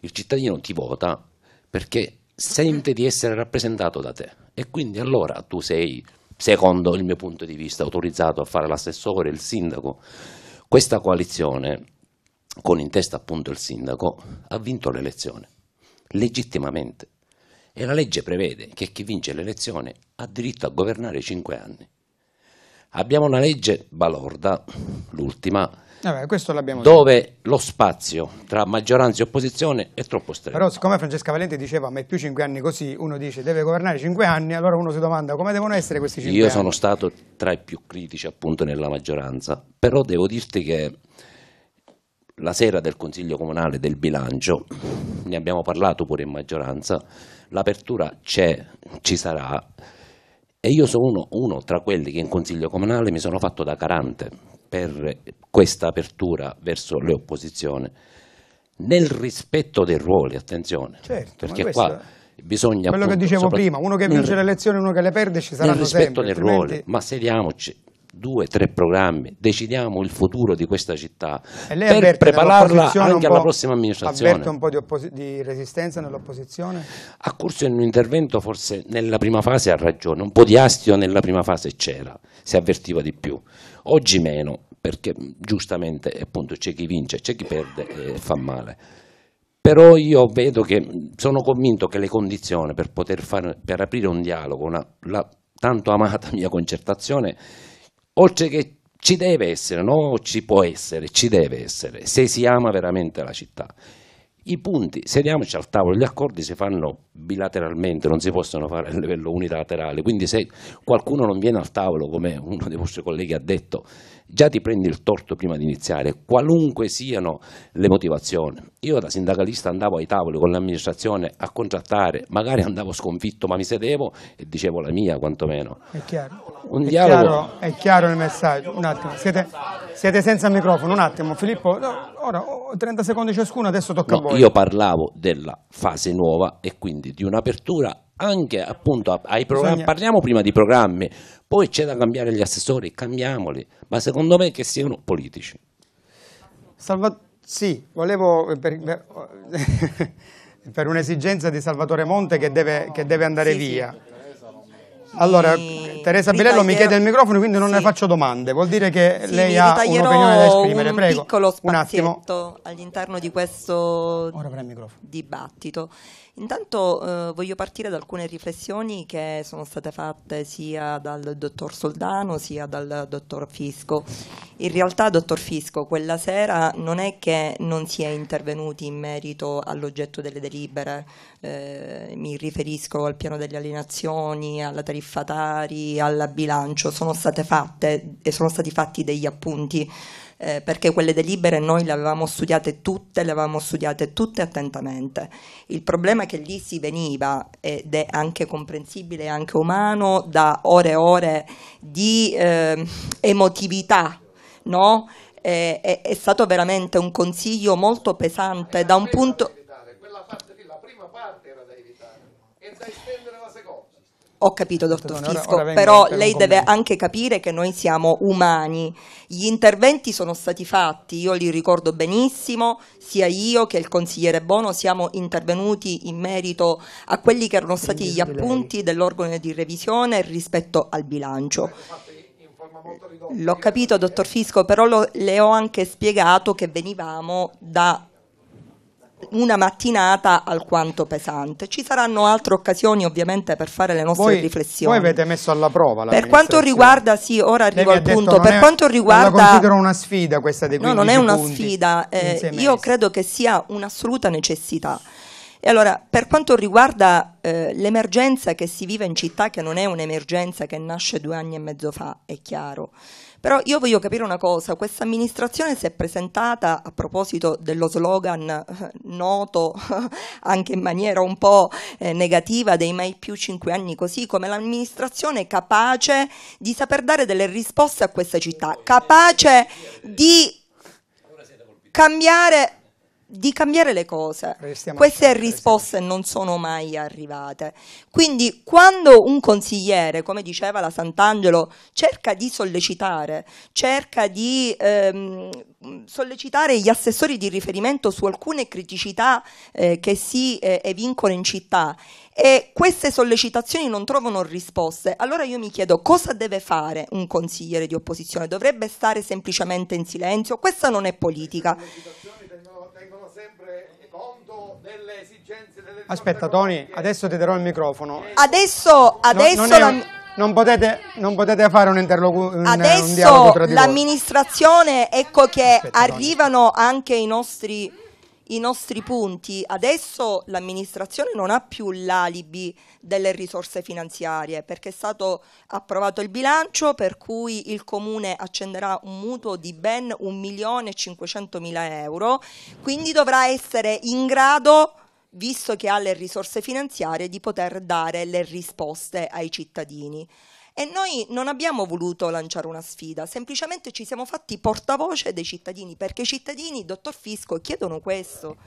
Il cittadino ti vota perché sente di essere rappresentato da te e quindi allora tu sei, secondo il mio punto di vista, autorizzato a fare l'assessore, il sindaco questa coalizione, con in testa appunto il sindaco, ha vinto l'elezione, legittimamente. E la legge prevede che chi vince l'elezione ha diritto a governare cinque anni. Abbiamo una legge balorda, l'ultima, Vabbè, dove detto. lo spazio tra maggioranza e opposizione è troppo stretto. Però siccome Francesca Valente diceva ma è più cinque anni così, uno dice deve governare cinque anni, allora uno si domanda come devono essere questi cinque Io anni. Io sono stato tra i più critici appunto nella maggioranza, però devo dirti che la sera del Consiglio Comunale del Bilancio, ne abbiamo parlato pure in maggioranza, l'apertura c'è, ci sarà e io sono uno, uno tra quelli che in Consiglio Comunale mi sono fatto da garante per questa apertura verso le opposizioni, nel rispetto dei ruoli, attenzione, certo, perché qua bisogna... Quello appunto, che dicevo prima, uno che vince le elezioni e uno che le perde ci sarà sempre. Nel rispetto dei ruoli, ma sediamoci, due, tre programmi, decidiamo il futuro di questa città per prepararla anche alla prossima amministrazione. Avverte un po' di, di resistenza nell'opposizione? Ha corso in un intervento forse nella prima fase ha ragione, un po' di astio nella prima fase c'era, si avvertiva di più oggi meno, perché giustamente appunto, c'è chi vince, c'è chi perde e fa male. Però io vedo che sono convinto che le condizioni per poter fare, per aprire un dialogo, una, la tanto amata mia concertazione, oltre che ci deve essere, no? ci può essere, ci deve essere, se si ama veramente la città. I punti, sediamoci al tavolo, gli accordi si fanno bilateralmente, non si possono fare a livello unilaterale, quindi se qualcuno non viene al tavolo, come uno dei vostri colleghi ha detto, già ti prendi il torto prima di iniziare, qualunque siano le motivazioni. Io da sindacalista andavo ai tavoli con l'amministrazione a contrattare, magari andavo sconfitto ma mi sedevo e dicevo la mia quantomeno. È chiaro, un è dialogo... chiaro, è chiaro il messaggio, un attimo, siete, siete senza microfono, un attimo Filippo, no, ora 30 secondi ciascuno, adesso tocca no, a voi. Io parlavo della fase nuova e quindi di un'apertura anche appunto ai programmi, parliamo prima di programmi, poi c'è da cambiare gli assessori, cambiamoli, ma secondo me che siano politici. Salva... Sì, volevo per, per un'esigenza di Salvatore Monte che deve, che deve andare sì, via. Sì. Allora, Teresa Bilello mi chiede il microfono, quindi non sì. le faccio domande. Vuol dire che sì, lei ha un'opinione da esprimere. Un Prego. piccolo spazietto un all'interno di questo dibattito. Intanto eh, voglio partire da alcune riflessioni che sono state fatte sia dal dottor Soldano sia dal dottor Fisco. In realtà, dottor Fisco, quella sera non è che non si è intervenuti in merito all'oggetto delle delibere, eh, mi riferisco al piano delle alienazioni, alla tariffa Tari, al bilancio, sono state fatte e sono stati fatti degli appunti eh, perché quelle delibere noi le avevamo studiate tutte, le avevamo studiate tutte attentamente. Il problema è che lì si veniva, ed è anche comprensibile anche umano, da ore e ore di eh, emotività, no? È, eh, è, è, stato veramente un consiglio molto pesante da un punto... Da quella parte lì, la prima parte era da evitare, e da estendere ho capito, dottor Fisco, però lei deve anche capire che noi siamo umani. Gli interventi sono stati fatti, io li ricordo benissimo, sia io che il consigliere Bono siamo intervenuti in merito a quelli che erano stati gli appunti dell'organo di revisione rispetto al bilancio. L'ho capito, dottor Fisco, però lo, le ho anche spiegato che venivamo da una mattinata alquanto pesante. Ci saranno altre occasioni ovviamente per fare le nostre voi, riflessioni. Voi avete messo alla prova la Per quanto riguarda, sì, ora arrivo al punto, detto, per è, quanto riguarda... Non la considero una sfida questa dei No, non è una sfida, eh, io credo che sia un'assoluta necessità. E allora, per quanto riguarda eh, l'emergenza che si vive in città, che non è un'emergenza che nasce due anni e mezzo fa, è chiaro, però io voglio capire una cosa, questa amministrazione si è presentata a proposito dello slogan eh, noto anche in maniera un po' eh, negativa dei mai più cinque anni così, come l'amministrazione capace di saper dare delle risposte a questa città, capace di cambiare di cambiare le cose. Restiamo eh, Queste eh, risposte restiamo. non sono mai arrivate. Quindi quando un consigliere, come diceva la Sant'Angelo, cerca di sollecitare, cerca di ehm, sollecitare gli assessori di riferimento su alcune criticità eh, che si eh, evincono in città e queste sollecitazioni non trovano risposte. Allora io mi chiedo cosa deve fare un consigliere di opposizione? Dovrebbe stare semplicemente in silenzio? Questa non è politica. Aspetta Tony, adesso ti darò il microfono. Adesso, eh, adesso no, non, un, non, potete, non, potete, fare un interlocuzione. Adesso l'amministrazione, ecco che Aspetta, arrivano Tony. anche i nostri i nostri punti. Adesso l'amministrazione non ha più l'alibi delle risorse finanziarie perché è stato approvato il bilancio per cui il comune accenderà un mutuo di ben 1.500.000 euro, quindi dovrà essere in grado visto che ha le risorse finanziarie, di poter dare le risposte ai cittadini. E noi non abbiamo voluto lanciare una sfida, semplicemente ci siamo fatti portavoce dei cittadini, perché i cittadini, dottor Fisco, chiedono questo,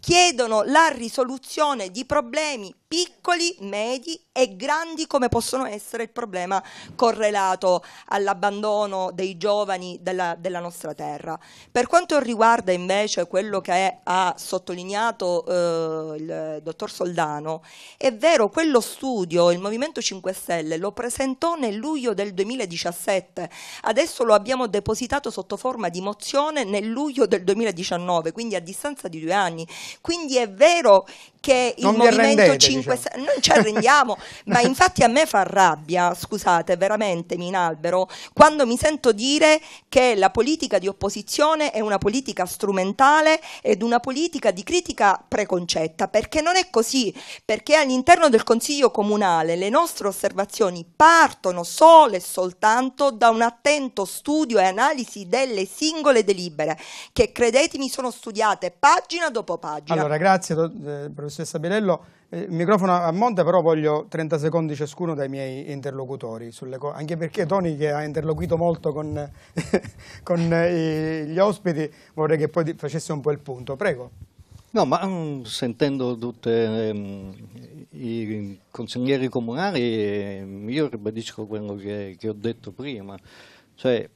chiedono la risoluzione di problemi piccoli, medi e grandi come possono essere il problema correlato all'abbandono dei giovani della, della, nostra terra. Per quanto riguarda invece quello che è, ha sottolineato eh, il dottor Soldano, è vero, quello studio il Movimento 5 Stelle lo presentò nel luglio del 2017, adesso lo abbiamo depositato sotto forma di mozione nel luglio del 2019, quindi a distanza di due anni. Quindi è vero che il non Movimento 5 diciamo. Stelle... Non ci arrendiamo, ma infatti a me fa rabbia, scusate, veramente mi inalbero, quando mi sento dire che la politica di opposizione è una politica strumentale ed una politica di critica preconcetta, perché non è così, perché all'interno del Consiglio Comunale le nostre osservazioni partono solo e soltanto da un attento studio e analisi delle singole delibere, che credetemi sono studiate pagina dopo pagina. Allora, grazie, eh, professor professoressa Bielello. Eh, il microfono a monte, però voglio 30 secondi ciascuno dai miei interlocutori, sulle anche perché Toni che ha interloquito molto con, con eh, i, gli ospiti vorrei che poi facesse un po' il punto. Prego. No, ma mm, sentendo tutti um, ehm, i consiglieri comunali eh, io ribadisco quello che, che ho detto prima, cioè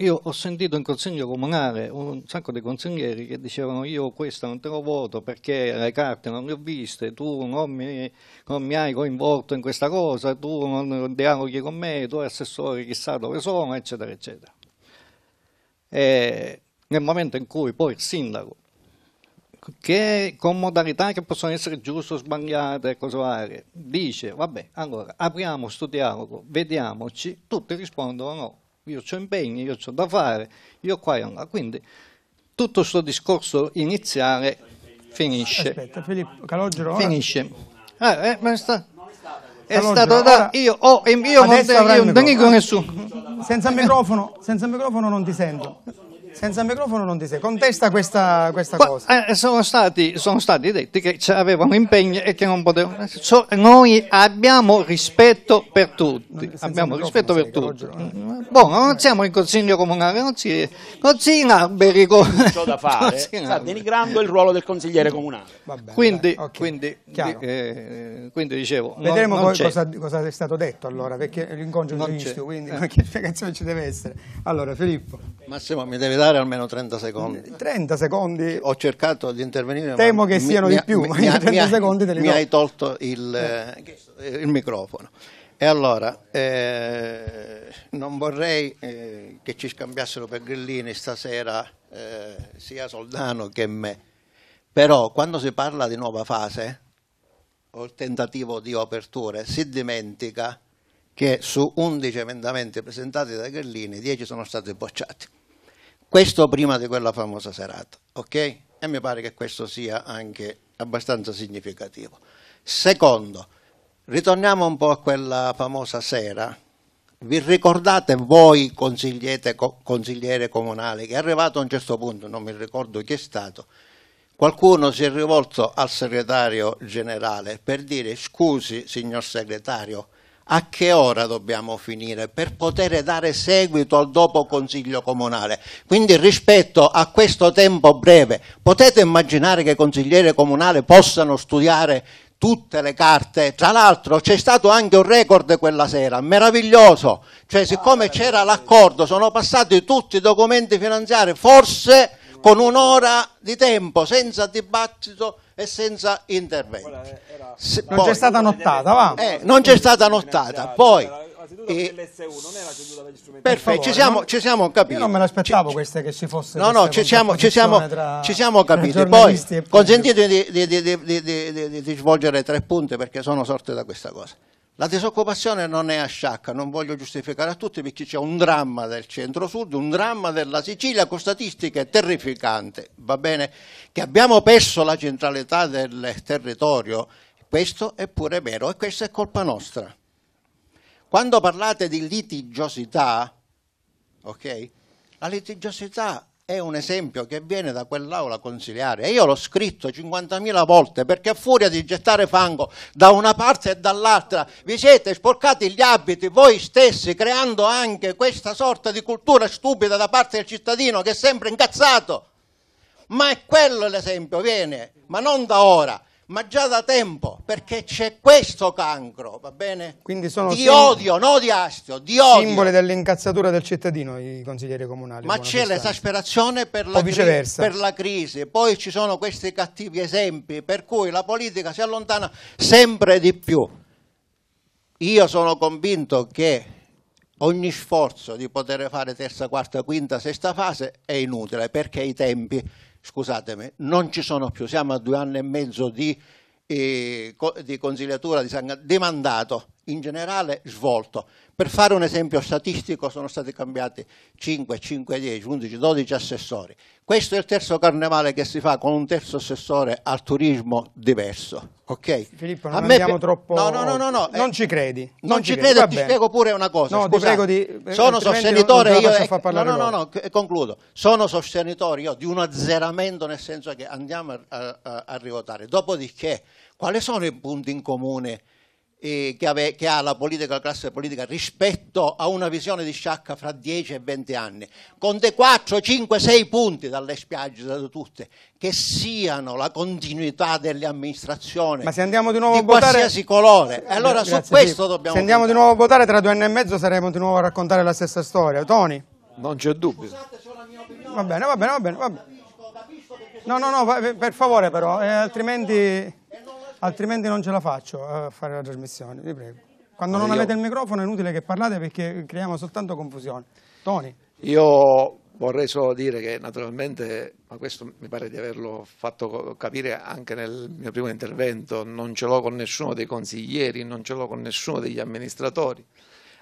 io ho sentito in consiglio comunale un sacco di consiglieri che dicevano io questa non te lo voto perché le carte non le ho viste, tu non mi, non mi hai coinvolto in questa cosa, tu non dialoghi con me, i tuoi assessori chissà dove sono, eccetera, eccetera. E nel momento in cui poi il sindaco, che con modalità che possono essere giuste o sbagliate cose varie, dice vabbè, allora apriamo questo dialogo, vediamoci, tutti rispondono no io ho impegni, io ho da fare, io qua e là. Quindi tutto questo discorso iniziale finisce. Aspetta, Filippo, Calogero. Finisce. Ah, eh, ma sta... È stato da... Io, oh, io non, io non dico nessuno. Senza microfono, senza microfono non ti sento. Senza microfono non ti sei. Contesta questa, questa Qua, cosa. Eh, sono, stati, sono, stati, detti che avevano impegni e che non potevano. So, noi abbiamo rispetto per tutti. Abbiamo rispetto per tutti. Buono, non siamo in consiglio comunale, non si, non si in alberi. Con... da fare. Sta denigrando il ruolo del consigliere comunale. Bene, quindi, dai, okay. quindi, eh, quindi, dicevo. Vedremo poi cosa, cosa, è stato detto allora, perché l'incontro è giusto, quindi eh. che spiegazione ci deve essere. Allora, Filippo. Massimo, mi deve dare dare almeno 30 secondi. 30 secondi. Ho cercato di intervenire. Temo che mi, siano di più, mi, ma 30 mi, secondi te li Mi do. hai tolto il, eh. il microfono. E allora, eh, non vorrei eh, che ci scambiassero per grillini stasera eh, sia Soldano che me, però quando si parla di nuova fase o il tentativo di aperture si dimentica che su 11 emendamenti presentati da Grillini 10 sono stati bocciati. Questo prima di quella famosa serata, ok? E mi pare che questo sia anche abbastanza significativo. Secondo, ritorniamo un po' a quella famosa sera. Vi ricordate voi, consigliere comunale, che è arrivato a un certo punto, non mi ricordo chi è stato, qualcuno si è rivolto al segretario generale per dire scusi signor segretario, a che ora dobbiamo finire per poter dare seguito al dopo consiglio comunale. Quindi rispetto a questo tempo breve, potete immaginare che i consiglieri comunali possano studiare tutte le carte. Tra l'altro c'è stato anche un record quella sera, meraviglioso. Cioè, siccome ah, c'era l'accordo, sono passati tutti i documenti finanziari, forse con un'ora di tempo, senza dibattito e senza interventi. Se, non c'è stata nottata, va? Eh, non c'è stata nottata, poi... E... Perfetto, ci siamo, no? ci siamo capiti. Io non me l'aspettavo queste che ci fosse. No, no, ci siamo, ci siamo, tra, ci siamo capiti. Poi consentitemi di, di, di, di svolgere tre punti perché sono sorte da questa cosa. La disoccupazione non è a sciacca, non voglio giustificare a tutti perché c'è un dramma del centro-sud, un dramma della Sicilia con statistiche terrificanti, va bene? Che abbiamo perso la centralità del territorio, questo è pure vero e questa è colpa nostra. Quando parlate di litigiosità, ok? La litigiosità è un esempio che viene da quell'aula consiliare e io l'ho scritto 50.000 volte perché a furia di gettare fango da una parte e dall'altra vi siete sporcati gli abiti voi stessi creando anche questa sorta di cultura stupida da parte del cittadino che è sempre incazzato ma è quello l'esempio, viene, ma non da ora ma già da tempo, perché c'è questo cancro, va bene? Quindi sono di odio, no di astio, di odio. Simboli dell'incazzatura del cittadino, i consiglieri comunali. Ma c'è l'esasperazione per la, per la, crisi, poi ci sono questi cattivi esempi, per cui la politica si allontana sempre di più. Io sono convinto che ogni sforzo di poter fare terza, quarta, quinta, sesta fase è inutile, perché i tempi scusatemi, non ci sono più, siamo a due anni e mezzo di, eh, di consigliatura di San Gatto, demandato in generale svolto. Per fare un esempio statistico sono stati cambiati 5, 5, 10, 11, 12 assessori. Questo è il terzo carnevale che si fa con un terzo assessore al turismo diverso. Okay? Filippo, non andiamo me... troppo... No, no, no, no, no. Eh, non ci credi. Non, non ci credo, ti spiego pure una cosa. No, ti prego di... Eh, sono sostenitore non, non io... No, no, no, no, concludo. Sono sostenitore io di un azzeramento nel senso che andiamo a, a, a, a Dopodiché, quali sono i punti in comune che, ave, che, ha la, politica, la classe politica rispetto a una visione di sciacca fra 10 e 20 anni, con dei 4, 5, 6 punti dalle spiagge, da tutte, che siano la continuità delle amministrazioni Ma se andiamo di, nuovo di a votare... qualsiasi colore. E allora Grazie, su questo Filippo. dobbiamo... Se andiamo contare. di nuovo a votare, tra due anni e mezzo saremo di nuovo a raccontare la stessa storia. Toni? Non c'è dubbio. Scusate, va bene, va bene, va bene. Va bene. No, no, no, per favore però, eh, altrimenti altrimenti non ce la faccio a fare la trasmissione, vi prego. Quando non avete il microfono è inutile che parlate perché creiamo soltanto confusione. Toni. Io vorrei solo dire che naturalmente, ma questo mi pare di averlo fatto capire anche nel mio primo intervento, non ce l'ho con nessuno dei consiglieri, non ce l'ho con nessuno degli amministratori.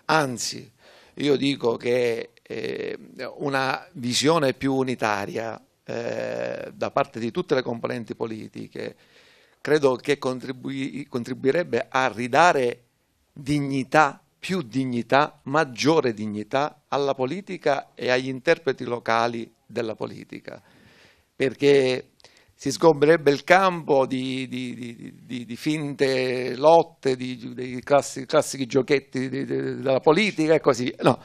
Anzi, io dico che eh, una visione più unitaria eh, da parte di tutte le componenti politiche credo che contribui, contribuirebbe a ridare dignità, più dignità, maggiore dignità alla politica e agli interpreti locali della politica, perché si sgombrerebbe il campo di, di, di, di finte lotte, di, classi, classici giochetti della politica e così via. No.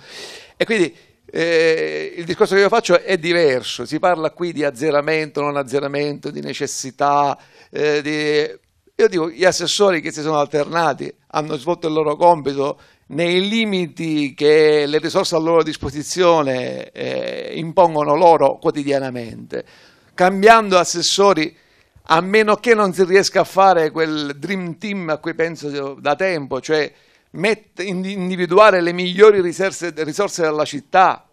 E quindi eh, il discorso che io faccio è diverso, si parla qui di azzeramento, non azzeramento, di necessità, eh, di... io dico gli assessori che si sono alternati hanno svolto il loro compito nei limiti che le risorse a loro disposizione eh, impongono loro quotidianamente, cambiando assessori a meno che non si riesca a fare quel dream team a cui penso da tempo, cioè individuare le migliori risorse, risorse della città,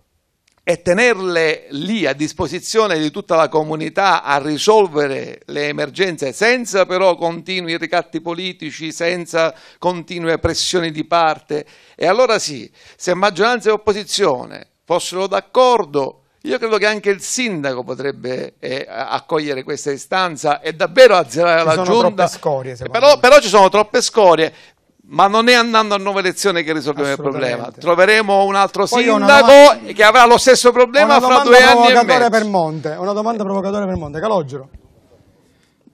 e tenerle lì a disposizione di tutta la comunità a risolvere le emergenze senza però continui ricatti politici, senza continue pressioni di parte. E allora sì, se maggioranza e opposizione fossero d'accordo, io credo che anche il sindaco potrebbe eh, accogliere questa istanza e davvero azzerare ci la giunta. Scorie, però, però, ci sono troppe scorie ma non è andando a nuove elezioni che risolviamo il problema. Troveremo un altro Poi sindaco domanda... che avrà lo stesso problema fra due anni e mezzo. Per Monte, una domanda provocatoria per Monte, Calogero.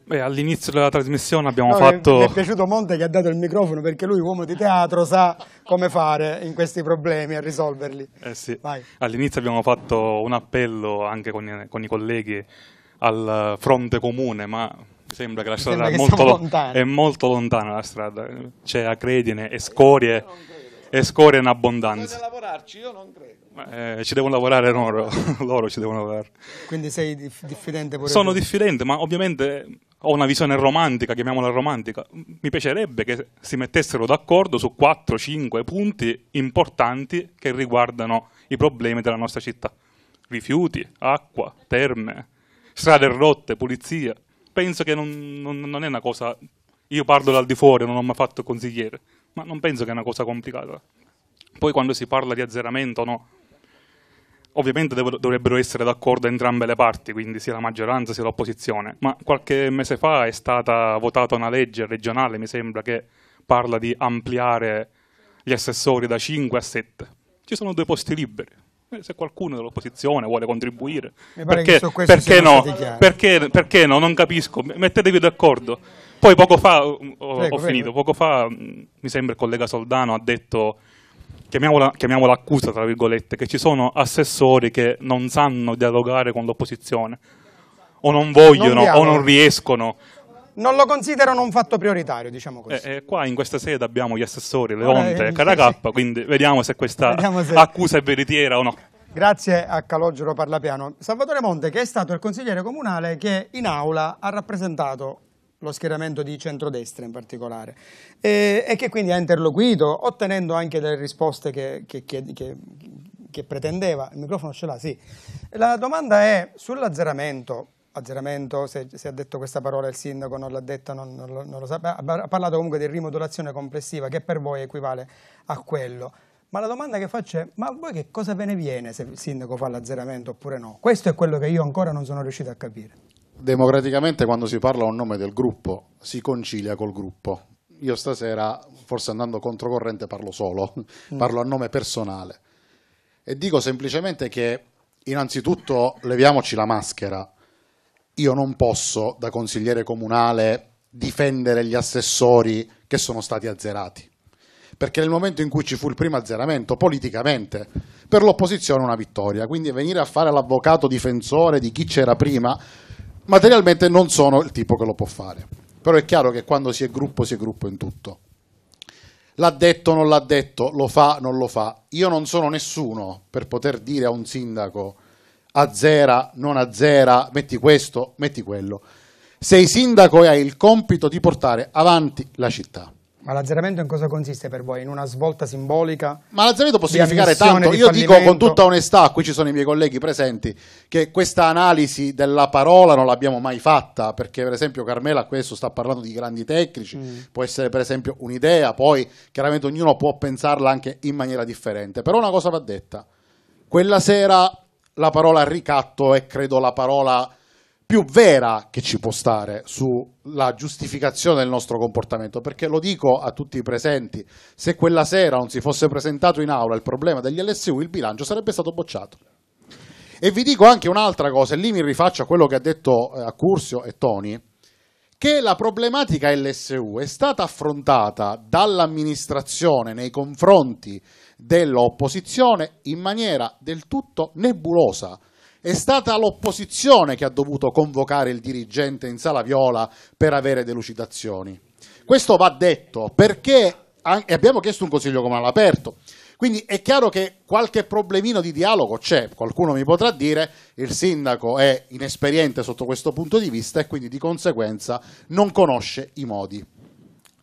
all'inizio della trasmissione abbiamo no, fatto... Mi è piaciuto Monte che ha dato il microfono perché lui, uomo di teatro, sa come fare in questi problemi a risolverli. Eh sì. All'inizio abbiamo fatto un appello anche con i, con i colleghi al fronte comune, ma sembra che la strada che molto lo- è molto lontana la strada, c'è acredine e scorie, e scorie in abbondanza. Potete lavorarci, io non credo. Eh, ci devono lavorare loro, loro ci devono lavorare. Quindi sei dif- diffidente pure Sono tu. diffidente, ma ovviamente ho una visione romantica, chiamiamola romantica. Mi piacerebbe che si mettessero d'accordo su 4-5 punti importanti che riguardano i problemi della nostra città. Rifiuti, acqua, terme, strade rotte, pulizia penso che non, non, non è una cosa... Io parlo dal di fuori, non ho mai fatto consigliere, ma non penso che è una cosa complicata. Poi quando si parla di azzeramento, no, ovviamente dovrebbero essere d'accordo entrambe le parti, quindi sia la maggioranza sia l'opposizione, ma qualche mese fa è stata votata una legge regionale, mi sembra, che parla di ampliare gli assessori da 5 a 7. Ci sono due posti liberi. Eh, se qualcuno dell'opposizione vuole contribuire, perché, perché, no? Perché, perché, no? Non capisco, mettetevi d'accordo. Poi poco fa, mm, ho, prego, ho finito, prego. poco fa mm, mi sembra il collega Soldano ha detto, chiamiamola, accusa tra virgolette, che ci sono assessori che non sanno dialogare con l'opposizione o non vogliono non o non riescono non lo considerano un fatto prioritario, diciamo così. Eh, eh, qua in questa sede abbiamo gli assessori eh, Leonte eh, e Caracappa, quindi vediamo se questa vediamo se... accusa è veritiera o no. Grazie a Calogero Parlapiano. Salvatore Monte, che è stato il consigliere comunale che in aula ha rappresentato lo schieramento di centrodestra in particolare, e, eh, e che quindi ha interloquito, ottenendo anche delle risposte che, che, che, che che pretendeva, il microfono ce l'ha, sì. La domanda è sull'azzeramento azzeramento, se, se, ha detto questa parola il sindaco non l'ha detta, non, non, non, lo sa, ha parlato comunque di rimodulazione complessiva che per voi equivale a quello. Ma la domanda che faccio è, ma a voi che cosa ve ne viene se il sindaco fa l'azzeramento oppure no? Questo è quello che io ancora non sono riuscito a capire. Democraticamente quando si parla a un nome del gruppo si concilia col gruppo. Io stasera, forse andando controcorrente, parlo solo, mm. parlo a nome personale. E dico semplicemente che innanzitutto leviamoci la maschera io non posso da consigliere comunale difendere gli assessori che sono stati azzerati. Perché nel momento in cui ci fu il primo azzeramento, politicamente, per l'opposizione una vittoria. Quindi venire a fare l'avvocato difensore di chi c'era prima, materialmente non sono il tipo che lo può fare. Però è chiaro che quando si è gruppo, si è gruppo in tutto. L'ha detto, non l'ha detto, lo fa, non lo fa. Io non sono nessuno per poter dire a un sindaco azzera, non azzera, metti questo, metti quello. Sei sindaco e hai il compito di portare avanti la città. Ma l'azzeramento in cosa consiste per voi? In una svolta simbolica? Ma l'azzeramento può significare tanto. Io dico con tutta onestà, qui ci sono i miei colleghi presenti, che questa analisi della parola non l'abbiamo mai fatta, perché per esempio Carmela questo sta parlando di grandi tecnici, mm. può essere per esempio un'idea, poi chiaramente ognuno può pensarla anche in maniera differente, però una cosa va detta. Quella sera la parola ricatto è credo la parola più vera che ci può stare sulla giustificazione del nostro comportamento, perché lo dico a tutti i presenti, se quella sera non si fosse presentato in aula il problema degli LSU, il bilancio sarebbe stato bocciato. E vi dico anche un'altra cosa, e lì mi rifaccio a quello che ha detto eh, Curzio e Tony che la problematica LSU è stata affrontata dall'amministrazione nei confronti dell'opposizione in maniera del tutto nebulosa. È stata l'opposizione che ha dovuto convocare il dirigente in sala viola per avere delucidazioni. Questo va detto perché abbiamo chiesto un consiglio comune all'aperto. Quindi è chiaro che qualche problemino di dialogo c'è, qualcuno mi potrà dire il sindaco è inesperiente sotto questo punto di vista e quindi di conseguenza non conosce i modi.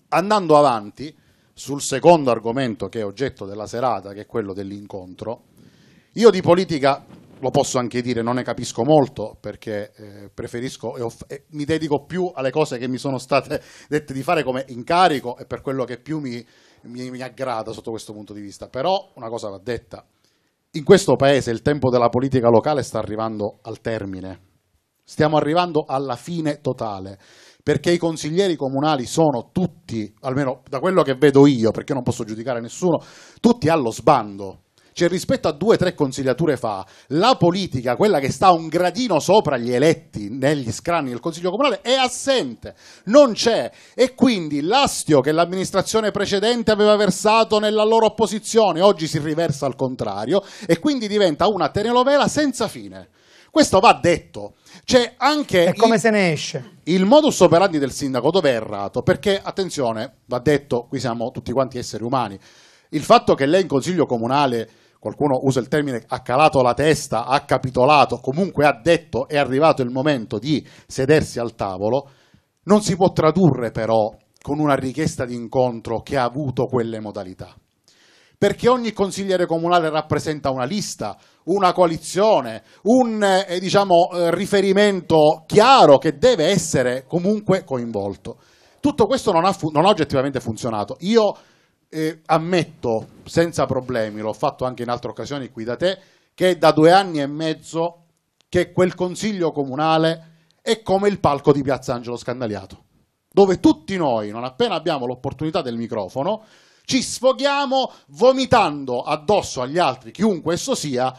Andando avanti, sul secondo argomento che è oggetto della serata, che è quello dell'incontro. Io di politica, lo posso anche dire, non ne capisco molto perché eh, preferisco e, e mi dedico più alle cose che mi sono state dette di fare come incarico e per quello che più mi, mi, mi aggrada sotto questo punto di vista. Però una cosa va detta, in questo paese il tempo della politica locale sta arrivando al termine, stiamo arrivando alla fine totale perché i consiglieri comunali sono tutti, almeno da quello che vedo io, perché non posso giudicare nessuno, tutti allo sbando. Cioè rispetto a due o tre consigliature fa, la politica, quella che sta un gradino sopra gli eletti negli scranni del Consiglio Comunale, è assente, non c'è. E quindi l'astio che l'amministrazione precedente aveva versato nella loro opposizione, oggi si riversa al contrario e quindi diventa una telenovela senza fine. Questo va detto. C'è anche. E come il, se ne esce? Il modus operandi del sindaco dove è errato? Perché, attenzione, va detto, qui siamo tutti quanti esseri umani. Il fatto che lei in consiglio comunale qualcuno usa il termine ha calato la testa, ha capitolato, comunque ha detto è arrivato il momento di sedersi al tavolo, non si può tradurre però con una richiesta di incontro che ha avuto quelle modalità. Perché ogni consigliere comunale rappresenta una lista, una coalizione, un eh, diciamo, eh, riferimento chiaro che deve essere comunque coinvolto. Tutto questo non ha, non ha oggettivamente funzionato. Io eh, ammetto senza problemi, l'ho fatto anche in altre occasioni qui da te, che da due anni e mezzo che quel consiglio comunale è come il palco di Piazza Angelo Scandaliato, dove tutti noi, non appena abbiamo l'opportunità del microfono, ci sfoghiamo vomitando addosso agli altri, chiunque esso sia,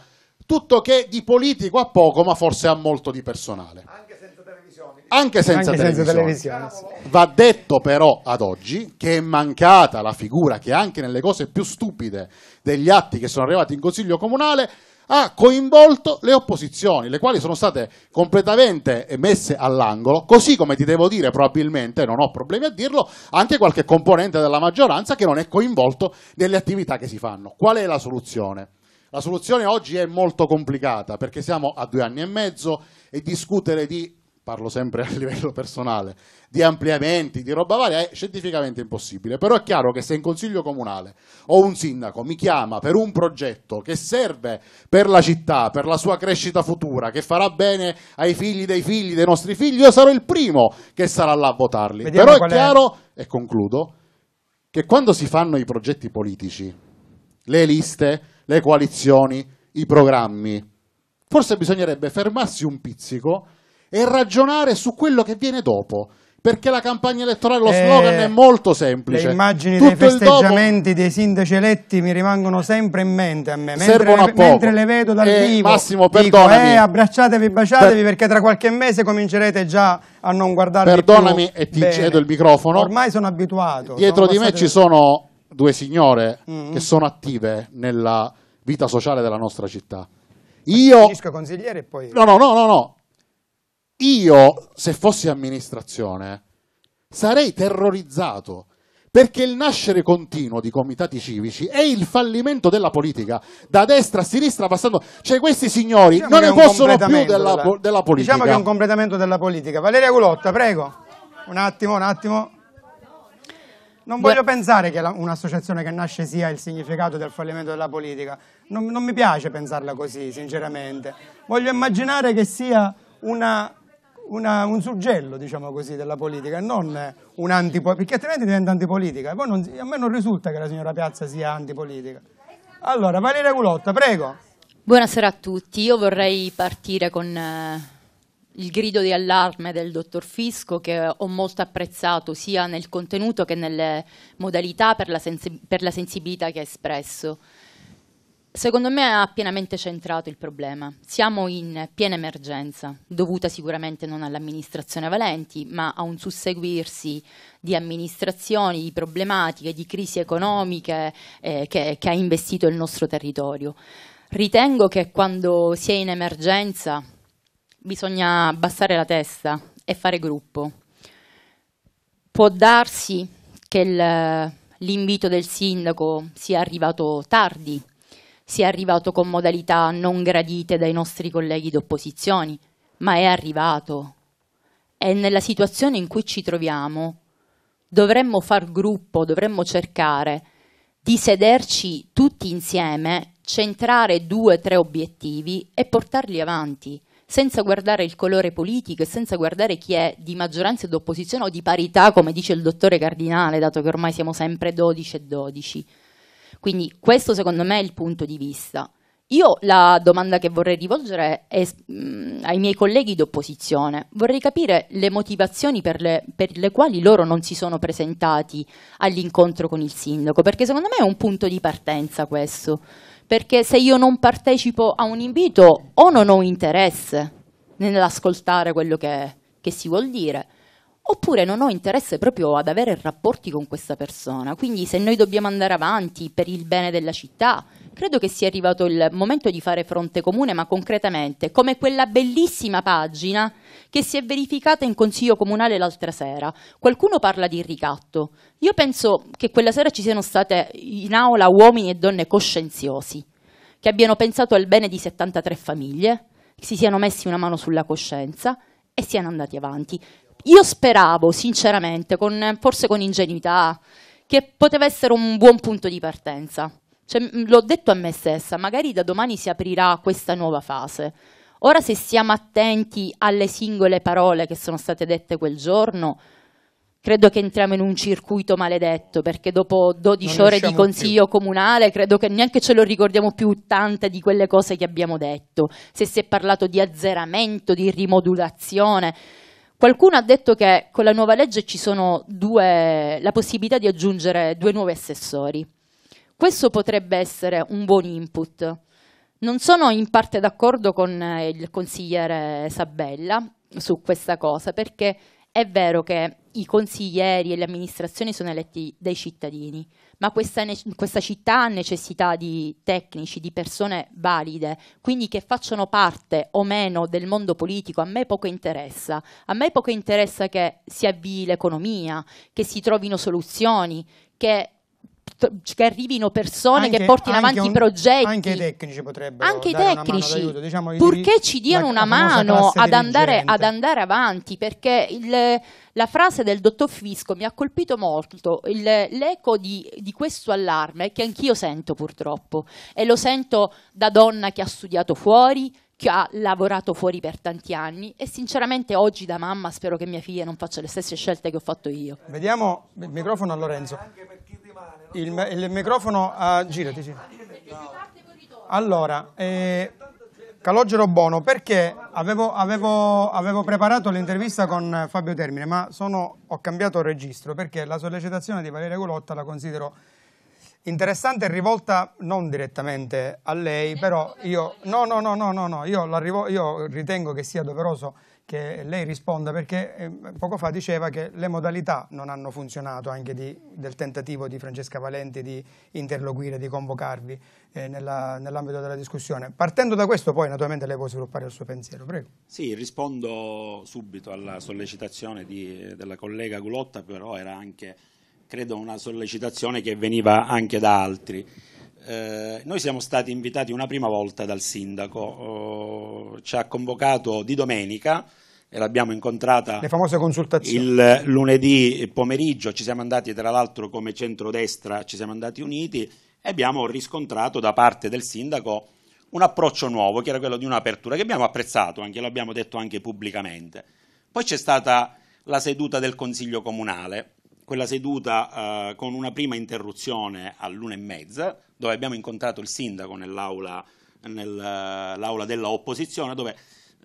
tutto che di politico ha poco, ma forse ha molto di personale. Anche senza televisione. Anche senza, senza televisione. televisione. Va detto però ad oggi che è mancata la figura che anche nelle cose più stupide degli atti che sono arrivati in Consiglio Comunale ha coinvolto le opposizioni, le quali sono state completamente messe all'angolo, così come ti devo dire probabilmente, non ho problemi a dirlo, anche qualche componente della maggioranza che non è coinvolto nelle attività che si fanno. Qual è la soluzione? La soluzione oggi è molto complicata perché siamo a due anni e mezzo e discutere di, parlo sempre a livello personale, di ampliamenti, di roba varia è scientificamente impossibile. Però è chiaro che se in consiglio comunale o un sindaco mi chiama per un progetto che serve per la città, per la sua crescita futura, che farà bene ai figli dei figli, dei nostri figli, io sarò il primo che sarà là a votarli. Vediamo Però è chiaro, è. e concludo, che quando si fanno i progetti politici, le liste, le coalizioni, i programmi. Forse bisognerebbe fermarsi un pizzico e ragionare su quello che viene dopo. Perché la campagna elettorale, lo eh, slogan è molto semplice. Le immagini Tutto dei festeggiamenti dopo... dei sindaci eletti mi rimangono sempre in mente a me. Mentre, Servono a mentre le vedo dal eh, vivo, Massimo, perdonami. Dico, eh, abbracciatevi, baciatevi, per... perché tra qualche mese comincerete già a non guardarvi Perdonami più. e ti Bene. cedo il microfono. Ormai sono abituato. Dietro sono di passate... me ci sono due signore mm -hmm. che sono attive nella vita sociale della nostra città. Io... consigliere e poi... No, no, no, no, no. Io, se fossi amministrazione, sarei terrorizzato perché il nascere continuo di comitati civici è il fallimento della politica, da destra a sinistra passando, cioè questi signori diciamo non ne possono più della, della, politica. Diciamo che è un completamento della politica. Valeria Gulotta, prego, un attimo, un attimo. Non voglio pensare che un'associazione che nasce sia il significato del fallimento della politica. Non, non, mi piace pensarla così, sinceramente. Voglio immaginare che sia una, una, un suggello, diciamo così, della politica, e non un antipolitica, perché altrimenti diventa antipolitica. Non, a me non risulta che la signora Piazza sia antipolitica. Allora, Valeria Culotta, prego. Buonasera a tutti, io vorrei partire con... Eh il grido di allarme del dottor Fisco che ho molto apprezzato sia nel contenuto che nelle modalità per la, sensi- per la sensibilità che ha espresso. Secondo me ha pienamente centrato il problema. Siamo in piena emergenza, dovuta sicuramente non all'amministrazione Valenti, ma a un susseguirsi di amministrazioni, di problematiche, di crisi economiche eh, che, che ha investito il nostro territorio. Ritengo che quando si è in emergenza bisogna abbassare la testa e fare gruppo. Può darsi che l'invito del sindaco sia arrivato tardi, sia arrivato con modalità non gradite dai nostri colleghi d'opposizione, ma è arrivato. E nella situazione in cui ci troviamo dovremmo far gruppo, dovremmo cercare di sederci tutti insieme, centrare due o tre obiettivi e portarli avanti senza guardare il colore politico e senza guardare chi è di maggioranza e opposizione o di parità, come dice il dottore Cardinale, dato che ormai siamo sempre 12 e 12. Quindi questo secondo me è il punto di vista. Io la domanda che vorrei rivolgere è mm, ai miei colleghi d'opposizione. Vorrei capire le motivazioni per le, per le quali loro non si sono presentati all'incontro con il sindaco, perché secondo me è un punto di partenza questo perché se io non partecipo a un invito o non ho interesse nell'ascoltare quello che, che si vuol dire, oppure non ho interesse proprio ad avere rapporti con questa persona. Quindi se noi dobbiamo andare avanti per il bene della città, credo che sia arrivato il momento di fare fronte comune, ma concretamente, come quella bellissima pagina che si è verificata in Consiglio Comunale l'altra sera. Qualcuno parla di ricatto. Io penso che quella sera ci siano state in aula uomini e donne coscienziosi, che abbiano pensato al bene di 73 famiglie, si siano messi una mano sulla coscienza e siano andati avanti. Io speravo, sinceramente, con, forse con ingenuità, che poteva essere un buon punto di partenza. Cioè, l'ho detto a me stessa, magari da domani si aprirà questa nuova fase. Ora se siamo attenti alle singole parole che sono state dette quel giorno, credo che entriamo in un circuito maledetto, perché dopo 12 ore di consiglio più. comunale credo che neanche ce lo ricordiamo più tante di quelle cose che abbiamo detto. Se si è parlato di azzeramento, di rimodulazione, Qualcuno ha detto che con la nuova legge ci sono due, la possibilità di aggiungere due nuovi assessori. Questo potrebbe essere un buon input, non sono in parte d'accordo con eh, il consigliere Sabella su questa cosa perché è vero che i consiglieri e le amministrazioni sono eletti dai cittadini, ma questa, questa, città ha necessità di tecnici, di persone valide, quindi che facciano parte o meno del mondo politico a me poco interessa. A me poco interessa che si avvii l'economia, che si trovino soluzioni, che che arrivino persone anche, che portino avanti un, progetti. Anche i tecnici potrebbero. Anche i tecnici, diciamo, purché ci diano la, una la mano ad andare, ad andare, avanti, perché il, la frase del dottor Fisco mi ha colpito molto, il, l'eco di, di questo allarme che anch'io sento purtroppo e lo sento da donna che ha studiato fuori, che ha lavorato fuori per tanti anni e sinceramente oggi da mamma spero che mia figlia non faccia le stesse scelte che ho fatto io. Vediamo il microfono a Lorenzo. Il, il microfono, ah, girati, sì. Allora, eh, Calogero Bono, perché avevo, avevo, avevo preparato l'intervista con Fabio Termine, ma sono, ho cambiato registro perché la sollecitazione di Valeria Golotta la considero interessante e rivolta non direttamente a lei, però io, no, no, no, no, no, no io, io ritengo che sia doveroso che lei risponda perché ehm, poco fa diceva che le modalità non hanno funzionato anche di, del tentativo di Francesca Valenti di interloquire, di convocarvi eh, nell'ambito della discussione. Partendo da questo poi naturalmente lei può sviluppare il suo pensiero, prego. Sì, rispondo subito alla sollecitazione di, della collega Gulotta, però era anche credo una sollecitazione che veniva anche da altri. Eh, noi siamo stati invitati una prima volta dal sindaco, eh, ci ha convocato di domenica e l'abbiamo incontrata Le famose consultazioni. il lunedì pomeriggio, ci siamo andati tra l'altro come centrodestra, ci siamo andati uniti e abbiamo riscontrato da parte del sindaco un approccio nuovo, che era quello di un'apertura, che abbiamo apprezzato, anche, l'abbiamo detto anche pubblicamente. Poi c'è stata la seduta del Consiglio Comunale, quella seduta eh, con una prima interruzione all'una e mezza, dove abbiamo incontrato il sindaco nell'aula, nell'aula eh, della opposizione, dove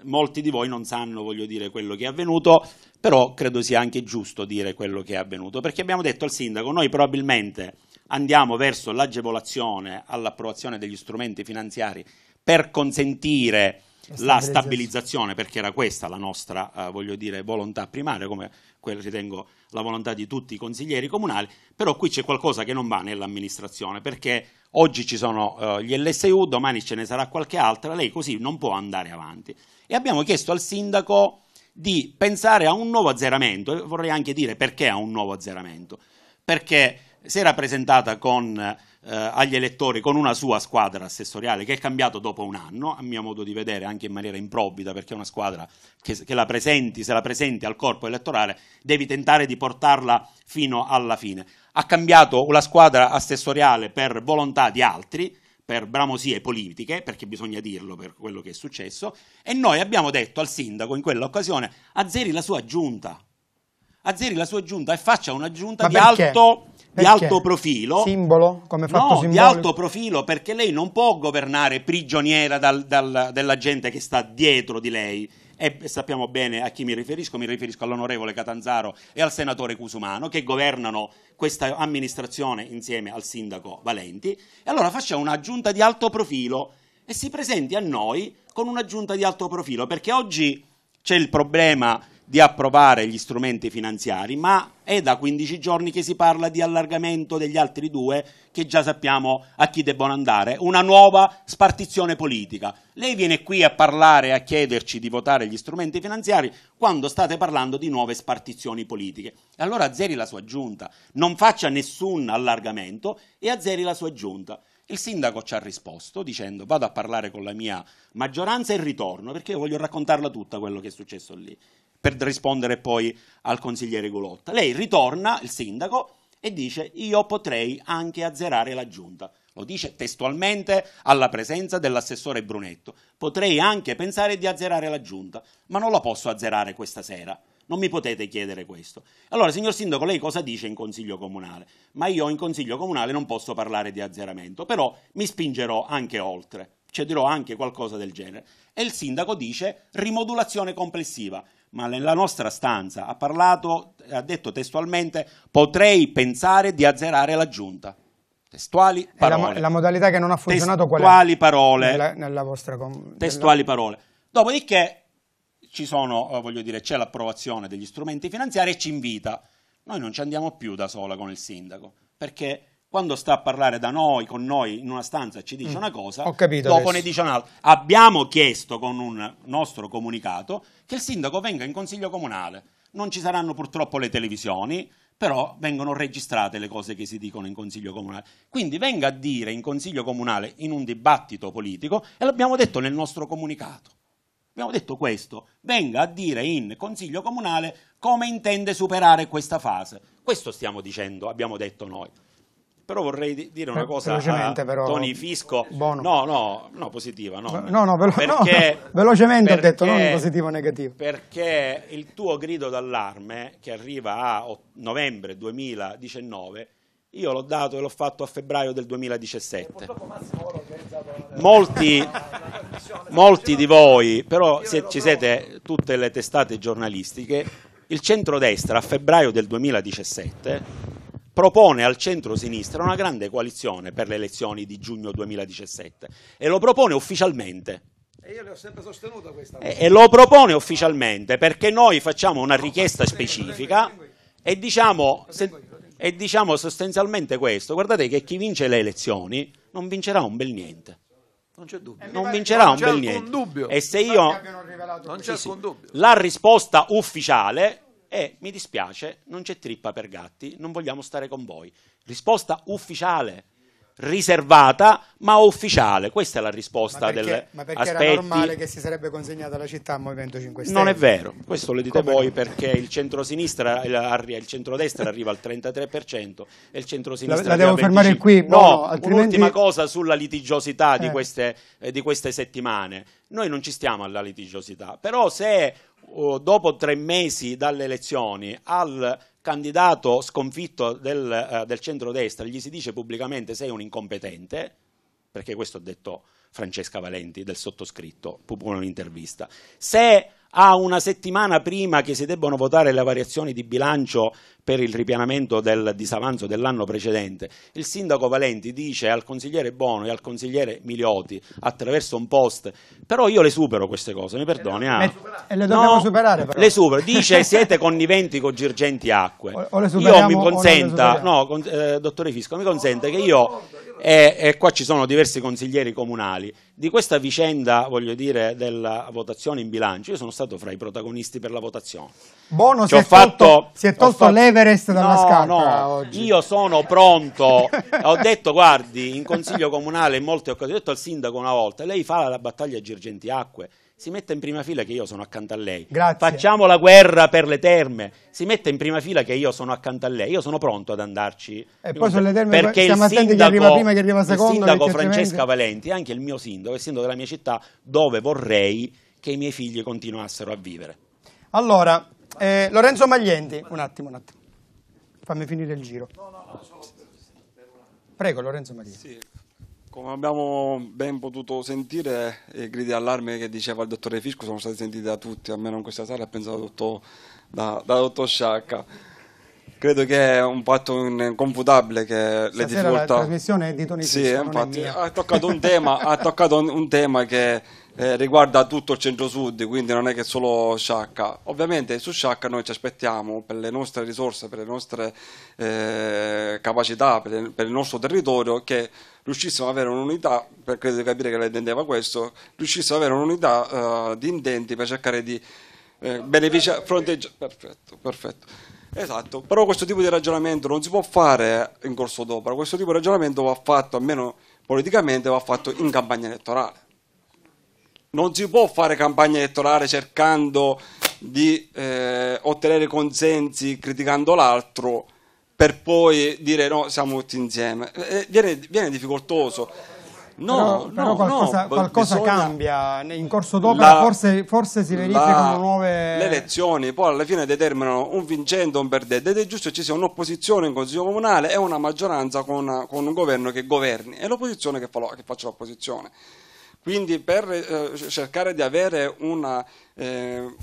molti di voi non sanno, voglio dire, quello che è avvenuto, però credo sia anche giusto dire quello che è avvenuto, perché abbiamo detto al sindaco, noi probabilmente andiamo verso l'agevolazione all'approvazione degli strumenti finanziari per consentire la stabilizzazione, perché era questa la nostra, eh, dire, volontà primaria, come quello ritengo la volontà di tutti i consiglieri comunali, però qui c'è qualcosa che non va nell'amministrazione, perché oggi ci sono eh, gli LSU, domani ce ne sarà qualche altra, lei così non può andare avanti. E abbiamo chiesto al sindaco di pensare a un nuovo azzeramento, vorrei anche dire perché a un nuovo azzeramento, perché si era presentata con, eh, agli elettori con una sua squadra assessoriale che è cambiato dopo un anno, a mio modo di vedere anche in maniera improvvida, perché è una squadra che, che la presenti, se la presenti al corpo elettorale, devi tentare di portarla fino alla fine. Ha cambiato la squadra assessoriale per volontà di altri, per bramosie politiche, perché bisogna dirlo per quello che è successo, e noi abbiamo detto al sindaco in quell'occasione azzeri la sua giunta, azzeri la sua giunta e faccia una giunta Ma di perché? alto perché? di alto profilo. Simbolo? Come fatto no, simbolico? di alto profilo perché lei non può governare prigioniera dal, dal, della gente che sta dietro di lei. E sappiamo bene a chi mi riferisco, mi riferisco all'onorevole Catanzaro e al senatore Cusumano che governano questa amministrazione insieme al sindaco Valenti. E allora faccia una giunta di alto profilo e si presenti a noi con una giunta di alto profilo perché oggi c'è il problema di approvare gli strumenti finanziari, ma è da 15 giorni che si parla di allargamento degli altri due che già sappiamo a chi debbono andare, una nuova spartizione politica. Lei viene qui a parlare, a chiederci di votare gli strumenti finanziari quando state parlando di nuove spartizioni politiche. Allora azzeri la sua giunta, non faccia nessun allargamento e azzeri la sua giunta. Il sindaco ci ha risposto dicendo vado a parlare con la mia maggioranza e ritorno perché voglio raccontarla tutta quello che è successo lì per rispondere poi al consigliere Golotta. Lei ritorna, il sindaco, e dice io potrei anche azzerare la giunta. Lo dice testualmente alla presenza dell'assessore Brunetto. Potrei anche pensare di azzerare la giunta, ma non la posso azzerare questa sera. Non mi potete chiedere questo. Allora, signor Sindaco, lei cosa dice in Consiglio Comunale? Ma io in Consiglio Comunale non posso parlare di azzeramento, però mi spingerò anche oltre, cederò anche qualcosa del genere. E il Sindaco dice rimodulazione complessiva ma nella nostra stanza ha parlato, ha detto testualmente potrei pensare di azzerare la giunta. Testuali parole. La, la, modalità che non ha funzionato testuali parole. Nella, nella vostra testuali nella... parole. Dopodiché ci sono, eh, voglio dire, c'è l'approvazione degli strumenti finanziari e ci invita. Noi non ci andiamo più da sola con il sindaco, perché quando sta a parlare da noi, con noi in una stanza ci dice mm, una cosa, dopo adesso. ne dice un'altra. Abbiamo chiesto con un nostro comunicato che il sindaco venga in consiglio comunale. Non ci saranno purtroppo le televisioni, però vengono registrate le cose che si dicono in consiglio comunale. Quindi venga a dire in consiglio comunale in un dibattito politico e l'abbiamo detto nel nostro comunicato. Abbiamo detto questo, venga a dire in consiglio comunale come intende superare questa fase. Questo stiamo dicendo, abbiamo detto noi però vorrei dire una eh, cosa a però, Tony Fisco. Bono. No, no, no, positiva. No, no, no, velo perché, no velocemente perché, ho detto, non positivo o negativo. Perché il tuo grido d'allarme che arriva a novembre 2019, io l'ho dato e l'ho fatto a febbraio del 2017. Molti, molti di voi, però se ci siete tutte le testate giornalistiche, il centrodestra a febbraio del 2017 propone al centro-sinistra una grande coalizione per le elezioni di giugno 2017 e lo propone ufficialmente. E io le ho sempre sostenuta questa. E, e lo propone ufficialmente perché noi facciamo una richiesta specifica e diciamo, e diciamo sostanzialmente questo, guardate che chi vince le elezioni non vincerà un bel niente. Non c'è dubbio. Eh, non vincerà un bel niente. Dubbio. E se io... Non c'è alcun dubbio. La risposta ufficiale e mi dispiace, non c'è trippa per gatti, non vogliamo stare con voi. Risposta ufficiale, riservata ma ufficiale. Questa è la risposta ma perché, del ma perché aspetti... era normale che si sarebbe consegnata la città al Movimento 5 Stelle. Non è vero, questo lo dite Come voi non? perché il centro-sinistra, il centro-destra arriva al 33% e il centrosinistra La, la devo fermare qui. No, boh, no altrimenti... un'ultima cosa sulla litigiosità eh. di, queste, eh, di queste settimane. Noi non ci stiamo alla litigiosità, però se dopo tre mesi dalle elezioni al candidato sconfitto del, uh, del centrodestra gli si dice pubblicamente sei un incompetente, perché questo ha detto Francesca Valenti del sottoscritto, pubblica un'intervista, se a una settimana prima che si debbano votare le variazioni di bilancio per il ripianamento del disavanzo dell'anno precedente, il sindaco Valenti dice al consigliere Bono e al consigliere Milioti attraverso un post, però io le supero queste cose, mi perdoni. Ah. E le dobbiamo no, superare però. Le supero, dice siete conniventi con Girgenti Acque. O, o io mi consenta, no, con, eh, dottore Fisco, mi consente che io, e eh, eh, qua ci sono diversi consiglieri comunali, di questa vicenda, voglio dire, della votazione in bilancio, io sono stato fra i protagonisti per la votazione. Bono si è, fatto, tolto, si è tolto, fatto, l'Eva l'Everest dalla no, scarpa no, oggi. Io sono pronto. ho detto, guardi, in consiglio comunale in molte occasioni, ho detto al sindaco una volta, lei fa la battaglia Girgentiacque si mette in prima fila che io sono accanto a lei. Grazie. Facciamo la guerra per le terme. Si mette in prima fila che io sono accanto a lei. Io sono pronto ad andarci. E poi sulle terme perché siamo il sindaco, che arriva prima che arriva secondo. Il sindaco Francesca Valenti è anche il mio sindaco, è il sindaco della mia città dove vorrei che i miei figli continuassero a vivere. Allora, eh, Lorenzo Maglienti, un attimo, un attimo. Fammi finire il giro. Prego, Lorenzo Maria. Sì. Come abbiamo ben potuto sentire, i gridi allarme che diceva il dottore Fisco sono stati sentiti da tutti, almeno in questa sala, e penso da dottor, da, da dottor Sciacca. Credo che è un fatto inconfutabile che Stasera le difficoltà... la trasmissione è di Toni Fisco, Sì, infatti, ha toccato, tema, ha toccato un tema che eh, riguarda tutto il centro-sud, quindi non è che solo Sciacca. Ovviamente su Sciacca noi ci aspettiamo per le nostre risorse, per le nostre eh, capacità, per, le, per il nostro territorio che riuscissimo ad avere un'unità, per credo di capire che lei intendeva questo, riuscissimo ad avere un'unità eh, di intenti per cercare di eh, beneficiare, fronteggiare, perfetto, perfetto. Esatto, però questo tipo di ragionamento non si può fare in corso d'opera, questo tipo di ragionamento va fatto, almeno politicamente, va fatto in campagna elettorale. Non si può fare campagna elettorale cercando di eh, ottenere consensi criticando l'altro per poi dire no, siamo tutti insieme. Eh, viene, viene difficoltoso. No, però, no, qualcosa, no, qualcosa cambia in corso d'opera, la, forse, forse, si verificano la, nuove. Le elezioni poi alla fine determinano un vincente o un perdente ed è giusto che ci sia un'opposizione in consiglio comunale e una maggioranza con, con un governo che governi e l'opposizione che, fa, che faccia l'opposizione. Quindi per eh, cercare di avere una eh,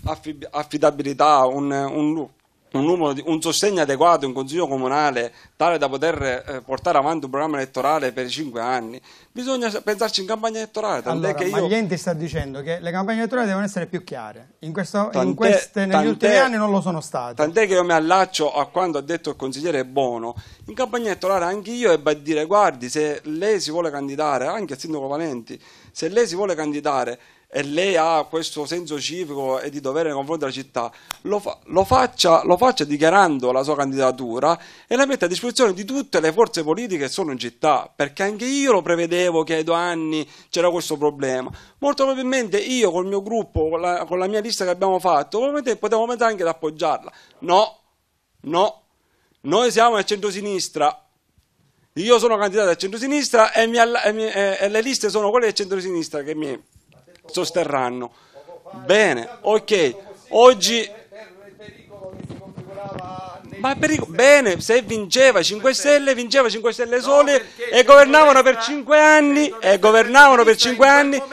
affidabilità, un, un look un, di, un, sostegno adeguato in consiglio comunale tale da poter eh, portare avanti un programma elettorale per cinque anni, bisogna pensarci in campagna elettorale. Allora, che io... ma niente sta dicendo che le campagne elettorali devono essere più chiare, in questo, in queste, negli ultimi anni non lo sono state. Tant'è che io mi allaccio a quanto ha detto il consigliere Bono, in campagna elettorale anche io ebbe a dire guardi se lei si vuole candidare, anche il sindaco Valenti, se lei si vuole candidare e lei ha questo senso civico e di dovere nei confronti della città, lo, fa, lo, faccia, lo, faccia, dichiarando la sua candidatura e la metta a disposizione di tutte le forze politiche che sono in città, perché anche io lo prevedevo che ai due anni c'era questo problema. Molto probabilmente io col mio gruppo, con la, con la mia lista che abbiamo fatto, potevo mettere anche ad appoggiarla. No, no, noi siamo nel centro-sinistra, io sono candidato al centro-sinistra e, e, e, le liste sono quelle del centro-sinistra che mi sosterranno. Bene, ok, oggi... Ma pericolo, bene, se vinceva 5 Stelle, vinceva 5 Stelle sole e governavano per 5 anni, e governavano per 5 anni,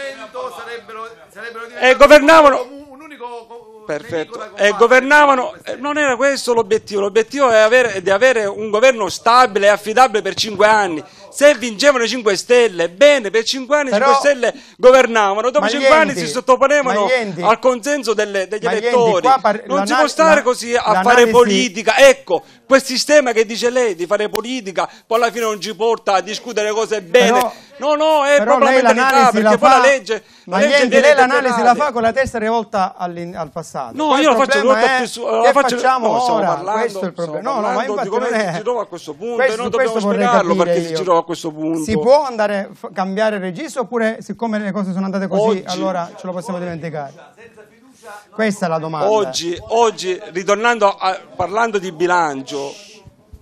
e governavano perfetto. Eh, e governavano, non era questo l'obiettivo, l'obiettivo è, avere, è di avere un governo stabile e affidabile per 5 anni se vincevano i 5 Stelle, bene, per 5 anni i 5 Stelle governavano, dopo 5 anni si sottoponevano enti, al consenso delle, degli elettori. par- non si può stare così a fare politica. Ecco, quel sistema che dice lei di fare politica, poi alla fine non ci porta a discutere cose bene. Però, no, no, è proprio la mentalità, perché poi la legge... Ma la niente, lei l'analisi la fa con la testa rivolta al passato. No, Poi io la faccio rivolta più su... La faccio, facciamo no, ora? Parlando, questo è il problema. No, no, ma infatti non è... si trova a questo punto questo, e non dobbiamo spiegarlo perché io. si trova a questo punto. Si può andare a cambiare regista oppure siccome le cose sono andate così oggi, allora ce lo possiamo dimenticare? Questa è la domanda. Oggi, oggi ritornando a, parlando di bilancio,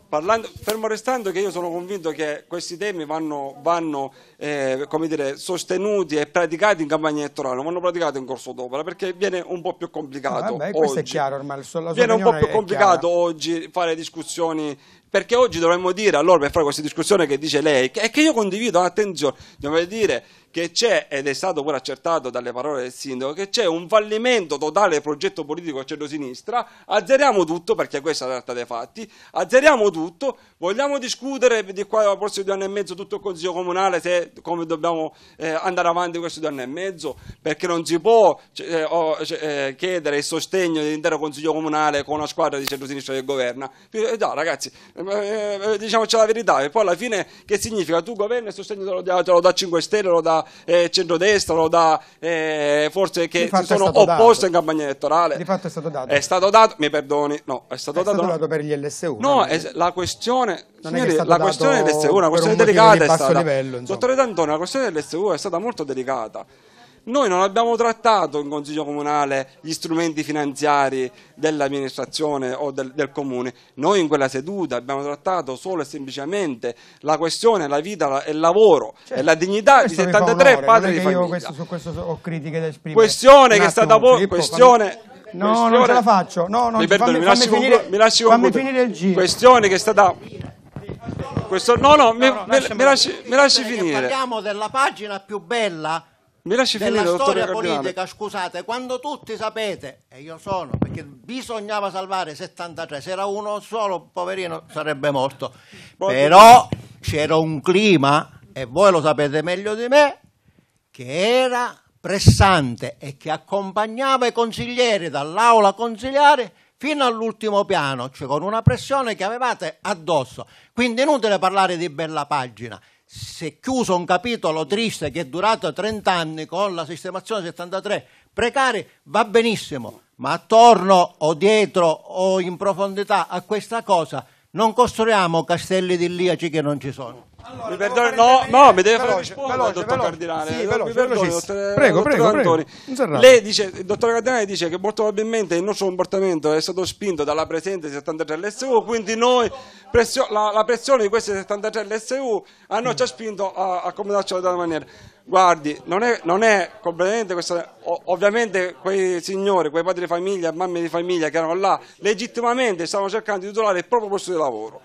Parlando, fermo restando che io sono convinto che questi temi vanno, vanno eh, dire, sostenuti e praticati in campagna elettorale, vanno praticati in corso d'opera perché viene un po' più complicato. vabbè, questo oggi. è chiaro ormai, la sua viene un po' più complicato oggi fare discussioni perché oggi dovremmo dire, allora, per fare questa discussione che dice lei, che, che io condivido, attenzione, dobbiamo dire che c'è, ed è stato pure accertato dalle parole del sindaco, che c'è un fallimento totale del progetto politico centro-sinistra, azzeriamo tutto, perché questa è la realtà dei fatti, azzeriamo tutto, vogliamo discutere di qua alla prossima due anni e mezzo tutto il Consiglio Comunale, se, come dobbiamo eh, andare avanti in questi due anni e mezzo, perché non si può eh, oh, eh, chiedere il sostegno dell'intero Consiglio Comunale con una squadra di centro-sinistra che governa. Quindi, eh, no, ragazzi, eh, diciamoci la verità, e poi alla fine che significa? Tu governi e sostegno te lo, da, te lo da 5 Stelle, lo da eh, centrodestra, lo da eh, forze che si sono opposte in campagna elettorale. Di fatto è stato dato. È stato dato, mi perdoni, no, è stato, è dato, stato dato per gli LSU. No, è, la questione, non signori, è la questione dell'SU, una questione un delicata è stata. Livello, Dottore D'Antonio, la questione dell'SU è stata molto delicata. Noi non abbiamo trattato in Consiglio Comunale gli strumenti finanziari dell'amministrazione o del, del Comune, noi in quella seduta abbiamo trattato solo e semplicemente la questione, la vita e il lavoro cioè, e certo. la dignità di 73 onore, padri di famiglia. Io questo, su questo ho critiche da esprimere. Questione attimo, che è stata poi... Questione... No, questione, non ce la faccio. No, no, mi, perdono, fammi, mi lasci, fammi finire, mi lasci fammi finire il giro. Questione che è stata questo, no, no, no, mi, no, mi, lasci, mi lasci finire. Parliamo della pagina più bella mi lasci finire, della storia politica, Cardinale. scusate, quando tutti sapete, e io sono, perché bisognava salvare 73, se era uno solo, poverino, sarebbe morto. Però c'era un clima, e voi lo sapete meglio di me, che era pressante e che accompagnava i consiglieri dall'aula consigliare fino all'ultimo piano, cioè con una pressione che avevate addosso. Quindi inutile parlare di bella pagina si è chiuso un capitolo triste che è durato 30 anni con la sistemazione 73 precari, va benissimo, ma attorno o dietro o in profondità a questa cosa non costruiamo castelli di liaci che non ci sono. Allora, mi perdoni, no, no, mi deve veloce, fare rispondere veloce, dottor Cardinale. Sì, veloce, perdoni, dottore, prego, dottore prego, Prego. Lei dice, il dottor Cardinale dice che molto probabilmente il nostro comportamento è stato spinto dalla presenza di 73 LSU, quindi noi, pressio, la, la, pressione di questi 73 LSU a noi ci ha spinto a, a in una maniera. Guardi, non è, non è completamente questa. Ovviamente quei signori, quei padri di famiglia, mamme di famiglia che erano là, legittimamente stavano cercando di tutelare il proprio posto di lavoro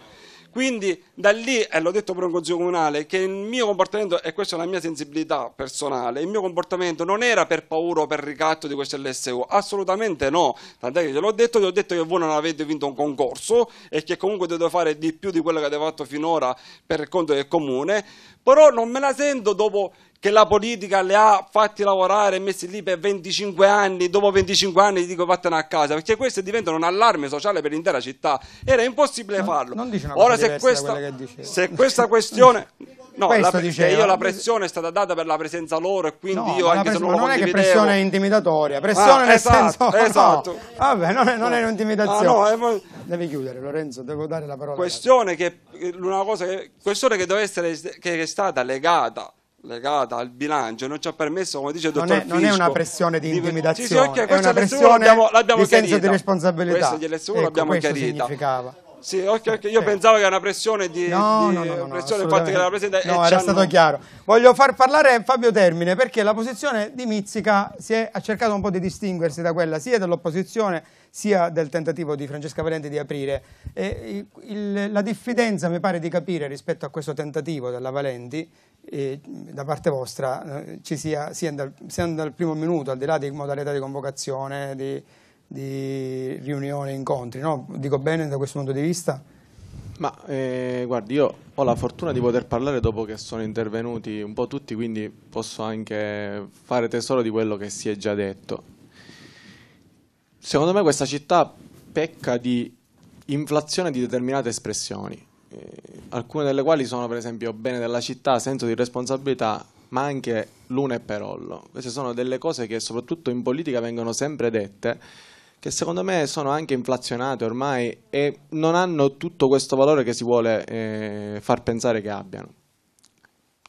quindi da lì, e l'ho detto pure un consiglio comunale, che il mio comportamento, e questa è la mia sensibilità personale, il mio comportamento non era per paura o per ricatto di questo LSU, assolutamente no, tant'è che gliel'ho detto, gli ho detto che voi non avete vinto un concorso e che comunque dovete fare di più di quello che avete fatto finora per il conto del comune, però non me la sento dopo che la politica le ha fatti lavorare e messi lì per 25 anni, dopo 25 anni gli dico vattene a casa, perché questo diventa un allarme sociale per l'intera città, era impossibile non, farlo. Non Ora se questa, se questa questione... No, la, cioè, io la pressione è stata data per la presenza loro e quindi no, io anche se non lo Non è che pressione è intimidatoria, pressione ah, nel esatto, senso... Esatto. No. Vabbè, non è, non è eh. un'intimidazione. Ah, no, è... Devi chiudere Lorenzo, devo dare la parola. Questione che, una cosa che, questione che deve essere che è stata legata legata al bilancio non ci ha permesso, come dice il dottor è, Fisco, Non è una pressione di intimidazione, Sì, sì, okay, è una pressione l'abbiamo, l'abbiamo di senso di responsabilità. Questa ecco, l'abbiamo chiarita. Significava. Sì, okay, okay. io eh. pensavo che era una pressione di, no, di no, no, no, pressione, no, che la presenta No, eh, era stato chiaro. Voglio far parlare Fabio Termine perché la posizione di Mizzica si è, ha cercato un po' di distinguersi da quella sia dell'opposizione sia del tentativo di Francesca Valente di aprire. E, il, la diffidenza mi pare di capire rispetto a questo tentativo della Valenti eh, da parte vostra eh, ci sia, sia dal, sia dal primo minuto, al di là di modalità di convocazione, di di riunioni e incontri, no? Dico bene da questo punto di vista? Ma eh, guardi, io ho la fortuna di poter parlare dopo che sono intervenuti un po' tutti, quindi posso anche fare tesoro di quello che si è già detto. Secondo me questa città pecca di inflazione di determinate espressioni, eh, alcune delle quali sono per esempio bene della città, senso di responsabilità, ma anche l'una e perollo. Queste sono delle cose che soprattutto in politica vengono sempre dette che secondo me sono anche inflazionate ormai e non hanno tutto questo valore che si vuole eh, far pensare che abbiano.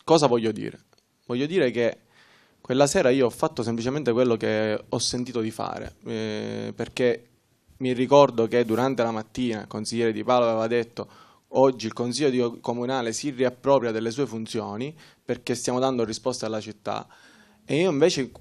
Cosa voglio dire? Voglio dire che quella sera io ho fatto semplicemente quello che ho sentito di fare, eh, perché mi ricordo che durante la mattina il consigliere Di Paolo aveva detto oggi il consiglio comunale si riappropria delle sue funzioni perché stiamo dando risposte alla città e io invece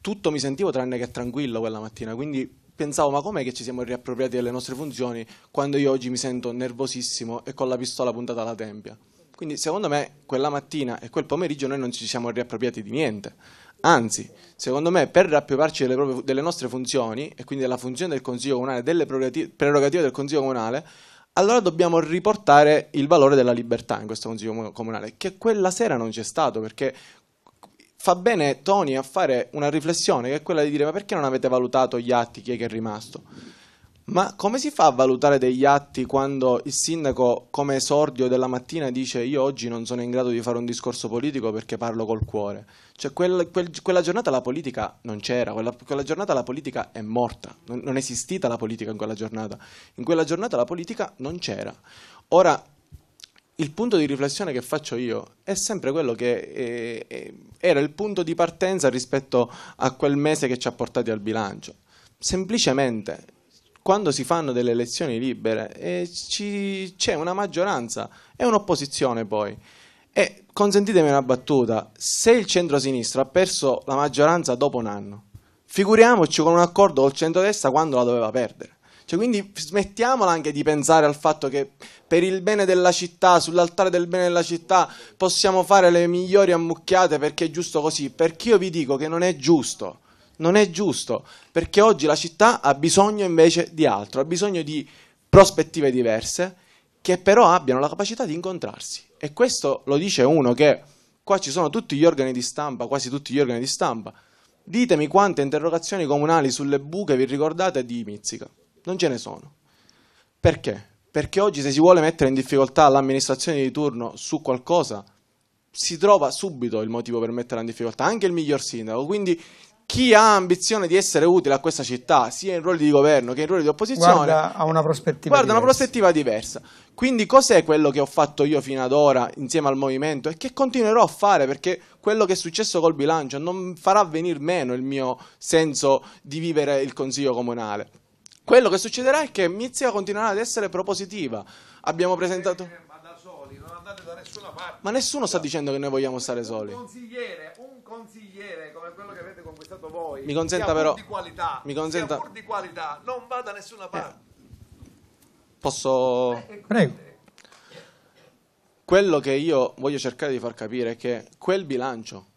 tutto mi sentivo tranne che tranquillo quella mattina, quindi pensavo ma com'è che ci siamo riappropriati delle nostre funzioni quando io oggi mi sento nervosissimo e con la pistola puntata alla tempia. Quindi secondo me quella mattina e quel pomeriggio noi non ci siamo riappropriati di niente. Anzi, secondo me per riappropriarci delle, proprie, delle nostre funzioni e quindi della funzione del Consiglio Comunale, e delle prerogative del Consiglio Comunale, allora dobbiamo riportare il valore della libertà in questo Consiglio Comunale, che quella sera non c'è stato, perché fa bene Tony a fare una riflessione che è quella di dire ma perché non avete valutato gli atti chi è che è rimasto? Ma come si fa a valutare degli atti quando il sindaco come esordio della mattina dice io oggi non sono in grado di fare un discorso politico perché parlo col cuore? Cioè quel, quel, quella giornata la politica non c'era, quella, quella, giornata la politica è morta, non, non è esistita la politica in quella giornata, in quella giornata la politica non c'era. Ora il punto di riflessione che faccio io è sempre quello che eh, eh, era il punto di partenza rispetto a quel mese che ci ha portati al bilancio. Semplicemente, quando si fanno delle elezioni libere eh, ci, c'è una maggioranza e un'opposizione poi. E consentitemi una battuta, se il centro-sinistra ha perso la maggioranza dopo un anno, figuriamoci con un accordo col centro-destra quando la doveva perdere. Cioè, quindi smettiamola anche di pensare al fatto che per il bene della città, sull'altare del bene della città, possiamo fare le migliori ammucchiate perché è giusto così. Perché io vi dico che non è giusto. Non è giusto, perché oggi la città ha bisogno invece di altro, ha bisogno di prospettive diverse che però abbiano la capacità di incontrarsi. E questo lo dice uno che qua ci sono tutti gli organi di stampa, quasi tutti gli organi di stampa. Ditemi quante interrogazioni comunali sulle buche vi ricordate di Mizzica non ce ne sono. Perché? Perché oggi se si vuole mettere in difficoltà l'amministrazione di turno su qualcosa, si trova subito il motivo per metterla in difficoltà, anche il miglior sindaco. Quindi chi ha ambizione di essere utile a questa città, sia in ruoli di governo che in ruoli di opposizione, guarda una prospettiva, guarda diversa. Una prospettiva diversa. Quindi cos'è quello che ho fatto io fino ad ora insieme al movimento e che continuerò a fare perché quello che è successo col bilancio non farà venire meno il mio senso di vivere il Consiglio Comunale. Quello che succederà è che Mizia continuerà ad essere propositiva. Abbiamo presentato... Eh, ma da soli, non andate da nessuna parte. Ma nessuno sta dicendo che noi vogliamo stare soli. Un consigliere, un consigliere come quello che avete conquistato voi, mi consenta però, di qualità, mi consenta... pur di qualità, non va da nessuna eh. parte. Eh. Posso... Ecco. Prego. Quello che io voglio cercare di far capire è che quel bilancio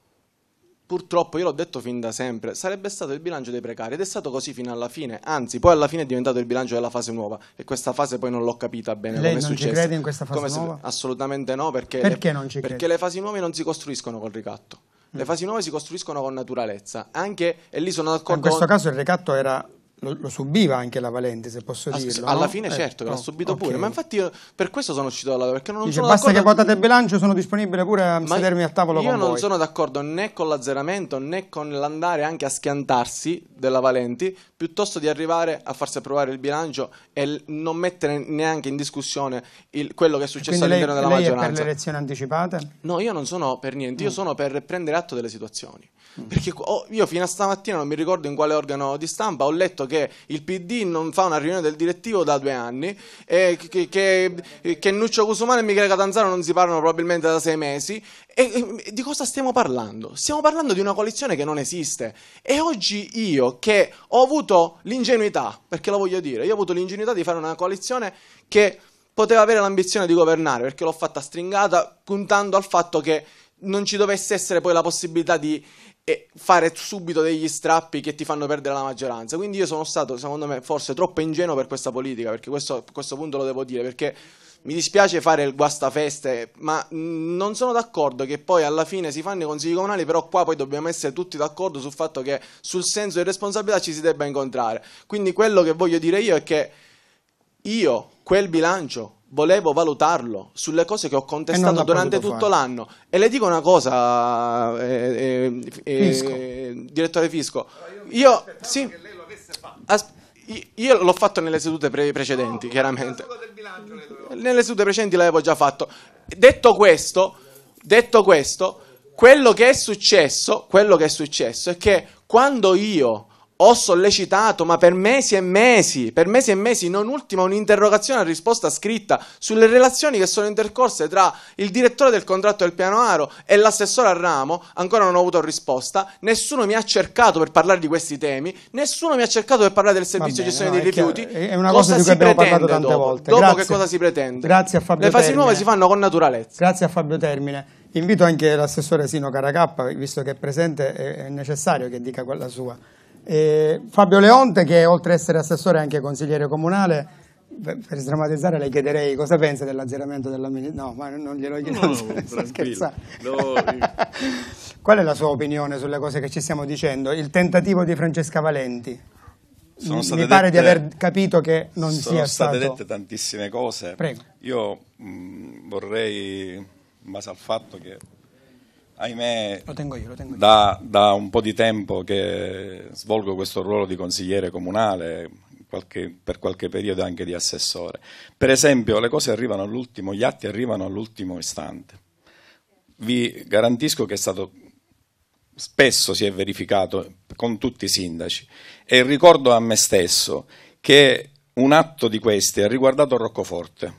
purtroppo, io l'ho detto fin da sempre, sarebbe stato il bilancio dei precari ed è stato così fino alla fine, anzi poi alla fine è diventato il bilancio della fase nuova e questa fase poi non l'ho capita bene. Lei come non ci crede in questa fase come nuova? Se, assolutamente no, perché, perché, le, perché le fasi nuove non si costruiscono col ricatto. Le mm. fasi nuove si costruiscono con naturalezza, anche e lì sono d'accordo. In questo con... caso il ricatto era lo, lo, subiva anche la Valente, se posso dirlo. Ah, dirlo. Alla no? fine, eh, certo, eh, l'ha oh, subito okay. pure. Ma infatti, io, per questo sono uscito dalla perché non Dice, sono basta che votate il bilancio, sono disponibile pure a Ma sedermi a tavolo con voi. io non sono d'accordo né con l'azzeramento né con l'andare anche a schiantarsi della Valenti, piuttosto di arrivare a farsi approvare il bilancio e non mettere neanche in discussione il, quello che è successo Quindi all'interno della lei maggioranza. Ma per le elezioni anticipate? No, io non sono per niente, io mm. sono per prendere atto delle situazioni. Mm. Perché oh, io fino a stamattina non mi ricordo in quale organo di stampa ho letto che il PD non fa una riunione del direttivo da due anni, e che, che, che Nuccio Cusumano e Michele Catanzaro non si parlano probabilmente da sei mesi. E, e di cosa stiamo parlando? Stiamo parlando di una coalizione che non esiste. E oggi io che ho avuto l'ingenuità, perché lo voglio dire, io ho avuto l'ingenuità di fare una coalizione che poteva avere l'ambizione di governare, perché l'ho fatta stringata puntando al fatto che non ci dovesse essere poi la possibilità di e fare subito degli strappi che ti fanno perdere la maggioranza. Quindi io sono stato, secondo me, forse troppo ingenuo per questa politica, perché questo, questo punto lo devo dire, perché mi dispiace fare il guastafeste, ma mm, non sono d'accordo che poi alla fine si fanno i consigli comunali, però qua poi dobbiamo essere tutti d'accordo sul fatto che sul senso di responsabilità ci si debba incontrare. Quindi quello che voglio dire io è che io quel bilancio volevo valutarlo sulle cose che ho contestato durante tutto fare. l'anno. E le dico una cosa, eh, eh, eh, Fisco. direttore Fisco, io, sì, as- io l'ho fatto nelle sedute pre- precedenti, no, chiaramente. Nelle sedute precedenti l'avevo già fatto. Detto questo, detto questo quello, che successo, quello che è successo è che quando io ho sollecitato, ma per mesi e mesi, per mesi e mesi, non ultima un'interrogazione a risposta scritta sulle relazioni che sono intercorse tra il direttore del contratto del piano Aro e l'assessore al ramo, ancora non ho avuto risposta, nessuno mi ha cercato per parlare di questi temi, nessuno mi ha cercato per parlare del servizio bene, di gestione no, dei rifiuti. È, una cosa, cosa di cui abbiamo parlato tante dopo? volte. Dopo Grazie. che cosa si pretende? Grazie a Fabio Le fasi Termine. nuove si fanno con naturalezza. Grazie a Fabio Termine. Invito anche l'assessore Sino Caracappa, visto che è presente, è necessario che dica quella sua. Eh, Fabio Leonte, che oltre ad essere assessore è anche consigliere comunale, per, per sdrammatizzare le chiederei cosa pensa dell'azzeramento dell'amministrazione. No, ma non glielo chiedo, no, sto scherzando. No. Qual è la sua opinione sulle cose che ci stiamo dicendo? Il tentativo di Francesca Valenti? Sono mi pare dette, di aver capito che non sia stato... Sono state dette tantissime cose. Prego. Io mh, mm, vorrei, in base al fatto che ahimè, lo tengo io, lo tengo io. Da, da, un po' di tempo che svolgo questo ruolo di consigliere comunale, qualche, per qualche periodo anche di assessore. Per esempio, le cose arrivano all'ultimo, gli atti arrivano all'ultimo istante. Vi garantisco che è stato spesso si è verificato con tutti i sindaci e ricordo a me stesso che un atto di questi ha riguardato Roccoforte,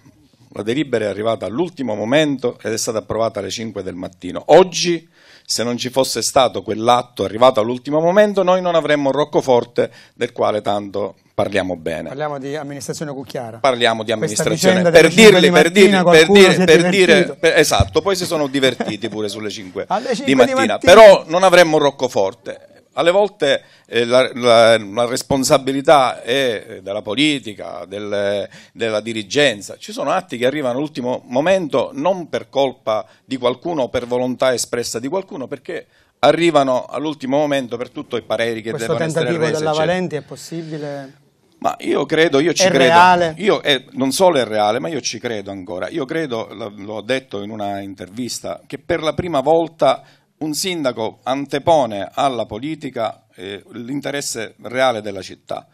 la delibera è arrivata all'ultimo momento ed è stata approvata alle 5 del mattino. Oggi, se non ci fosse stato quell'atto arrivato all'ultimo momento, noi non avremmo Roccoforte del quale tanto parliamo bene. Parliamo di amministrazione Cucchiara. Parliamo di amministrazione. Per dirli, di per dirli, per dire, per dire per, esatto, poi si sono divertiti pure sulle 5, 5 di, mattina. di mattina, però non avremmo Roccoforte alle volte eh, la, la, la, responsabilità è eh, della politica, del, della dirigenza. Ci sono atti che arrivano all'ultimo momento non per colpa di qualcuno o per volontà espressa di qualcuno, perché arrivano all'ultimo momento per tutto i pareri che Questo devono essere resi. Questo tentativo della Valenti è possibile? Ma io credo, io ci è credo. Reale. Io, eh, non solo è reale, ma io ci credo ancora. Io credo, l'ho detto in una intervista, che per la prima volta un sindaco antepone alla politica eh, l'interesse reale della città.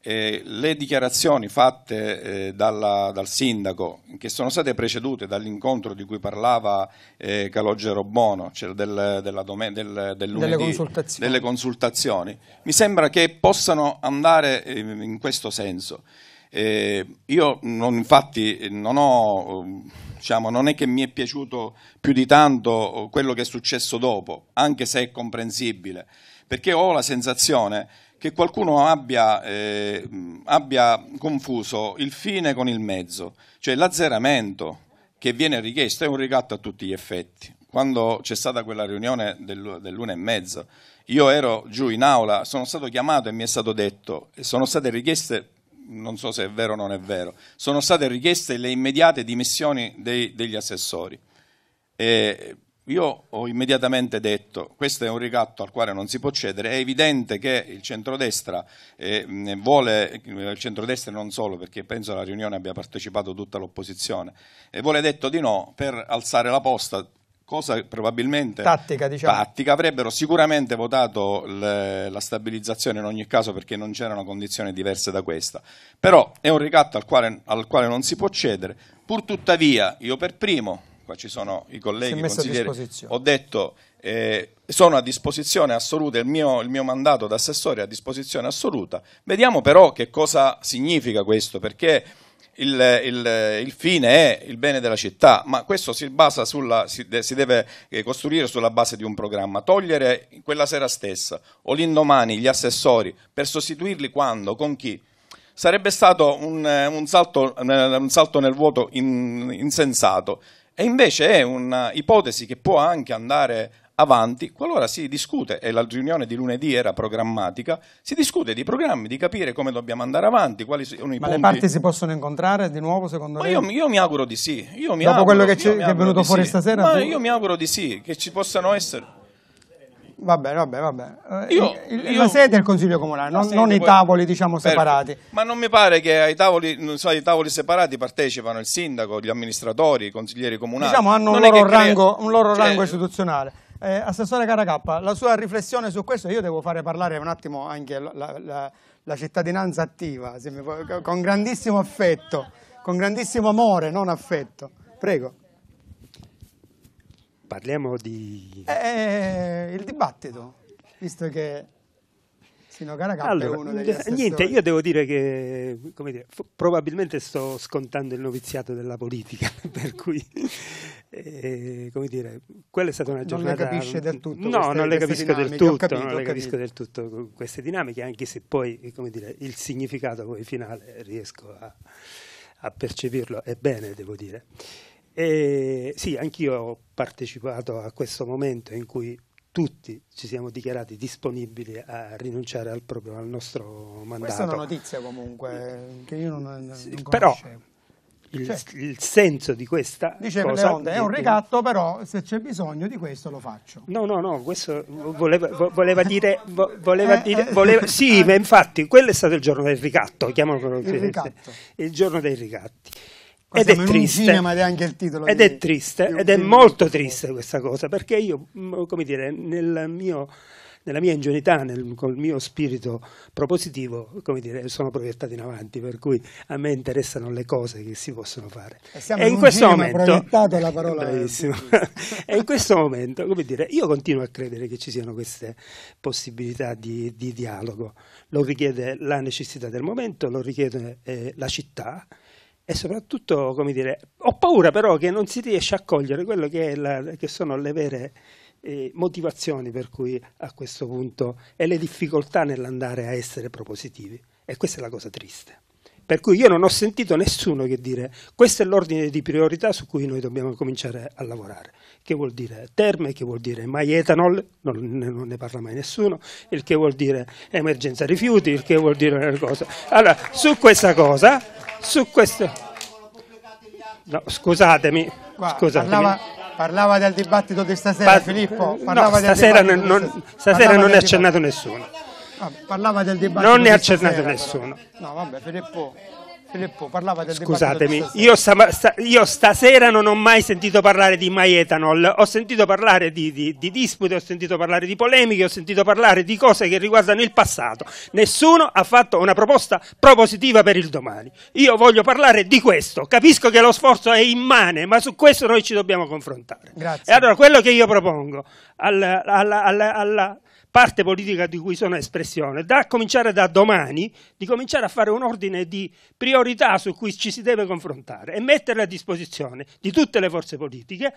Eh, le dichiarazioni fatte eh, dalla, dal sindaco, che sono state precedute dall'incontro di cui parlava eh, Calogero Bono, cioè del, della domen- del, del lunedì, delle, consultazioni. delle, consultazioni. mi sembra che possano andare eh, in questo senso. Eh, io non, infatti non ho, diciamo, non è che mi è piaciuto più di tanto quello che è successo dopo, anche se è comprensibile, perché ho la sensazione che qualcuno abbia, eh, abbia confuso il fine con il mezzo, cioè l'azzeramento che viene richiesto è un ricatto a tutti gli effetti. Quando c'è stata quella riunione dell'una e mezza, io ero giù in aula, sono stato chiamato e mi è stato detto, e sono state richieste non so se è vero o non è vero, sono state richieste le immediate dimissioni dei, degli assessori. E io ho immediatamente detto, questo è un ricatto al quale non si può cedere, è evidente che il centrodestra eh, vuole, eh, il centrodestra non solo perché penso alla riunione abbia partecipato tutta l'opposizione, e vuole detto di no per alzare la posta cosa probabilmente tattica, diciamo. tattica, avrebbero sicuramente votato le, la stabilizzazione in ogni caso perché non c'erano condizioni diverse da questa. Però è un ricatto al quale, al quale non si può cedere. Pur tuttavia, io per primo, qua ci sono i colleghi consiglieri, ho detto eh, sono a disposizione assoluta, il mio, il mio mandato da assessore è a disposizione assoluta. Vediamo però che cosa significa questo, perché il, il, il, fine è il bene della città, ma questo si, sulla, si, de, si deve eh, costruire sulla base di un programma. Togliere quella sera stessa o l'indomani gli assessori per sostituirli quando, con chi? Sarebbe stato un, un, salto, eh, un salto, nel vuoto in, insensato. E invece è un'ipotesi che può anche andare avanti, qualora si discute, e la riunione di lunedì era programmatica, si discute di programmi, di capire come dobbiamo andare avanti, quali sono i Ma punti. Ma le parti si possono incontrare di nuovo secondo me? Io, io, mi auguro di sì. Io mi Dopo auguro, quello che, che è venuto fuori sì. stasera? Ma tu... io mi auguro di sì, che ci possano essere... Vabbè, vabbè, vabbè. Eh, io, il, io, la sede è il Consiglio Comunale, non, non i tavoli diciamo, separati. Per, ma non mi pare che ai tavoli, so, ai tavoli, separati partecipano il sindaco, gli amministratori, i consiglieri comunali. Diciamo hanno un loro, rango, crea, un loro, rango, cioè, istituzionale. Eh, Assessore Caracappa, la sua riflessione su questo, io devo fare parlare un attimo anche la, la, la cittadinanza attiva, può, con grandissimo affetto, con grandissimo amore, non affetto. Prego. Parliamo di... Eh, eh il dibattito, visto che a Allora, niente, io devo dire che dire, f- probabilmente sto scontando il noviziato della politica, per cui eh, come dire, quella è stata una giornata... Non le capisce del tutto? No, non le capisco dinamiche, del tutto, capito, non le capisco del tutto queste dinamiche, anche se poi come dire, il significato poi finale riesco a, a percepirlo, è bene, devo dire. E, sì, anch'io ho partecipato a questo momento in cui tutti ci siamo dichiarati disponibili a rinunciare al, proprio, al nostro mandato. Questa è una notizia comunque che io non, non Però il, cioè, il senso di questa dice cosa... Onde, è un ricatto però se c'è bisogno di questo lo faccio. No, no, no, questo voleva, voleva dire... Voleva eh, dire eh, voleva, eh. sì, ma infatti quello è stato il giorno del ricatto, chiamiamolo così. Il, il giorno dei ricatti ed è triste. Cinema, ed è anche il titolo. Ed di, è triste, ed è molto triste questa cosa, perché io, mm, come dire, nel mio nella mia ingenuità, nel, col mio spirito propositivo, come dire, sono proiettato in avanti, per cui a me interessano le cose che si possono fare. E, e in questo momento la parola E in questo momento, come dire, io continuo a credere che ci siano queste possibilità di, di dialogo. Lo richiede la necessità del momento, lo richiede eh, la città e soprattutto, come dire, ho paura però che non si riesce a cogliere quello che, la, che sono le vere eh, motivazioni per cui a questo punto e le difficoltà nell'andare a essere propositivi. E questa è la cosa triste. Per cui io non ho sentito nessuno che dire questo è l'ordine di priorità su cui noi dobbiamo cominciare a lavorare, che vuol dire terme, che vuol dire mai etanol, non, non ne parla mai nessuno, il che vuol dire emergenza rifiuti, il che vuol dire una cosa. Allora, su questa cosa, su questo... No, scusatemi, scusatemi. Parlava, parlava, del dibattito di stasera, pa Filippo. no, stasera, non, stasera. stasera non, ne accennato nessuno. Ah, parlava del dibattito. Non ne ha accennato nessuno. Però. No, vabbè, Filippo. Filippo parlava del Scusatemi, io, sta, io, stasera non ho mai sentito parlare di Maetanol, ho sentito parlare di, di, di, dispute, ho sentito parlare di polemiche, ho sentito parlare di cose che riguardano il passato. Nessuno ha fatto una proposta propositiva per il domani. Io voglio parlare di questo. Capisco che lo sforzo è immane, ma su questo noi ci dobbiamo confrontare. Grazie. E allora quello che io propongo alla, alla, alla, parte politica di cui sono espressione, da cominciare da domani, di cominciare a fare un ordine di priorità su cui ci si deve confrontare e metterle a disposizione di tutte le forze politiche,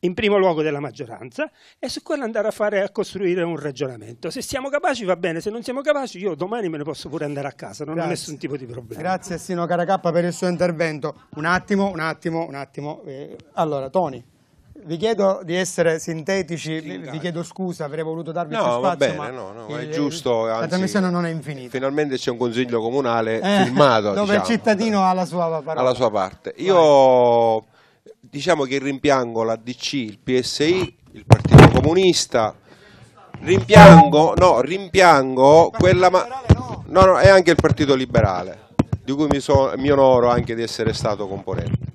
in primo luogo della maggioranza, e su quello andare a fare a costruire un ragionamento. Se siamo capaci va bene, se non siamo capaci io domani me ne posso pure andare a casa, non Grazie. ho nessun tipo di problema. Grazie Sino Caracappa per il suo intervento. Un attimo, un attimo, un attimo. Eh, allora, Tony vi chiedo di essere sintetici, sì, vi chiedo scusa, avrei voluto darvi no, più spazio, bene, ma no, no, il, è eh, giusto, anzi, la trasmissione non è infinita. Finalmente c'è un consiglio comunale eh, filmato, dove diciamo, il cittadino ha la sua parola. La sua parte. Io Vai. diciamo che rimpiango la DC, il PSI, il Partito Comunista, rimpiango, no, rimpiango quella ma no. no, no, è anche il Partito Liberale, di cui mi, so, mi onoro anche di essere stato componente.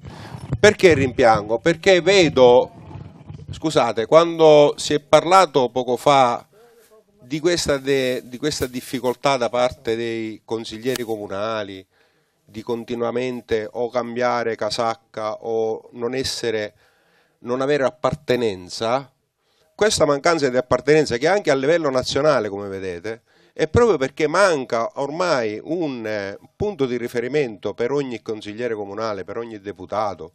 Perché rimpiango? Perché vedo Scusate, quando si è parlato poco fa di questa, de, di questa, difficoltà da parte dei consiglieri comunali di continuamente o cambiare casacca o non essere, non avere appartenenza, questa mancanza di appartenenza che anche a livello nazionale, come vedete, è proprio perché manca ormai un eh, punto di riferimento per ogni consigliere comunale, per ogni deputato,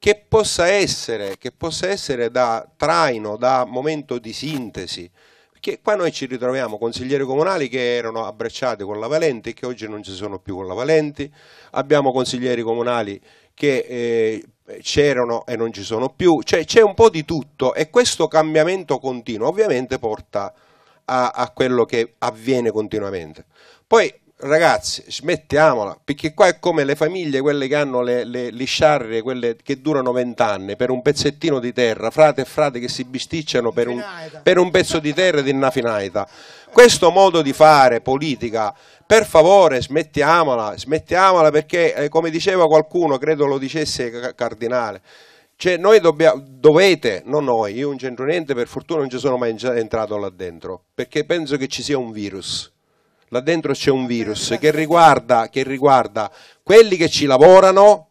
che possa essere, che possa essere da traino, da momento di sintesi. Perché qua noi ci ritroviamo consiglieri comunali che erano abbracciati con la Valenti e che oggi non ci sono più con la Valenti, abbiamo consiglieri comunali che eh, c'erano e non ci sono più, cioè c'è un po' di tutto e questo cambiamento continuo ovviamente porta a, a quello che avviene continuamente. Poi ragazzi, smettiamola, perché qua è come le famiglie, quelle che hanno le, le, le sciarre, quelle che durano vent'anni, per un pezzettino di terra, frate e frate che si bisticciano per un, per un pezzo di terra di una finaita. Questo modo di fare politica, per favore smettiamola, smettiamola perché eh, come diceva qualcuno, credo lo dicesse Cardinale, cioè noi dobbiamo, dovete, non noi, io un centro niente, per fortuna non ci sono mai entrato là dentro, perché penso che ci sia un virus là dentro c'è un virus che riguarda, che riguarda quelli che ci lavorano,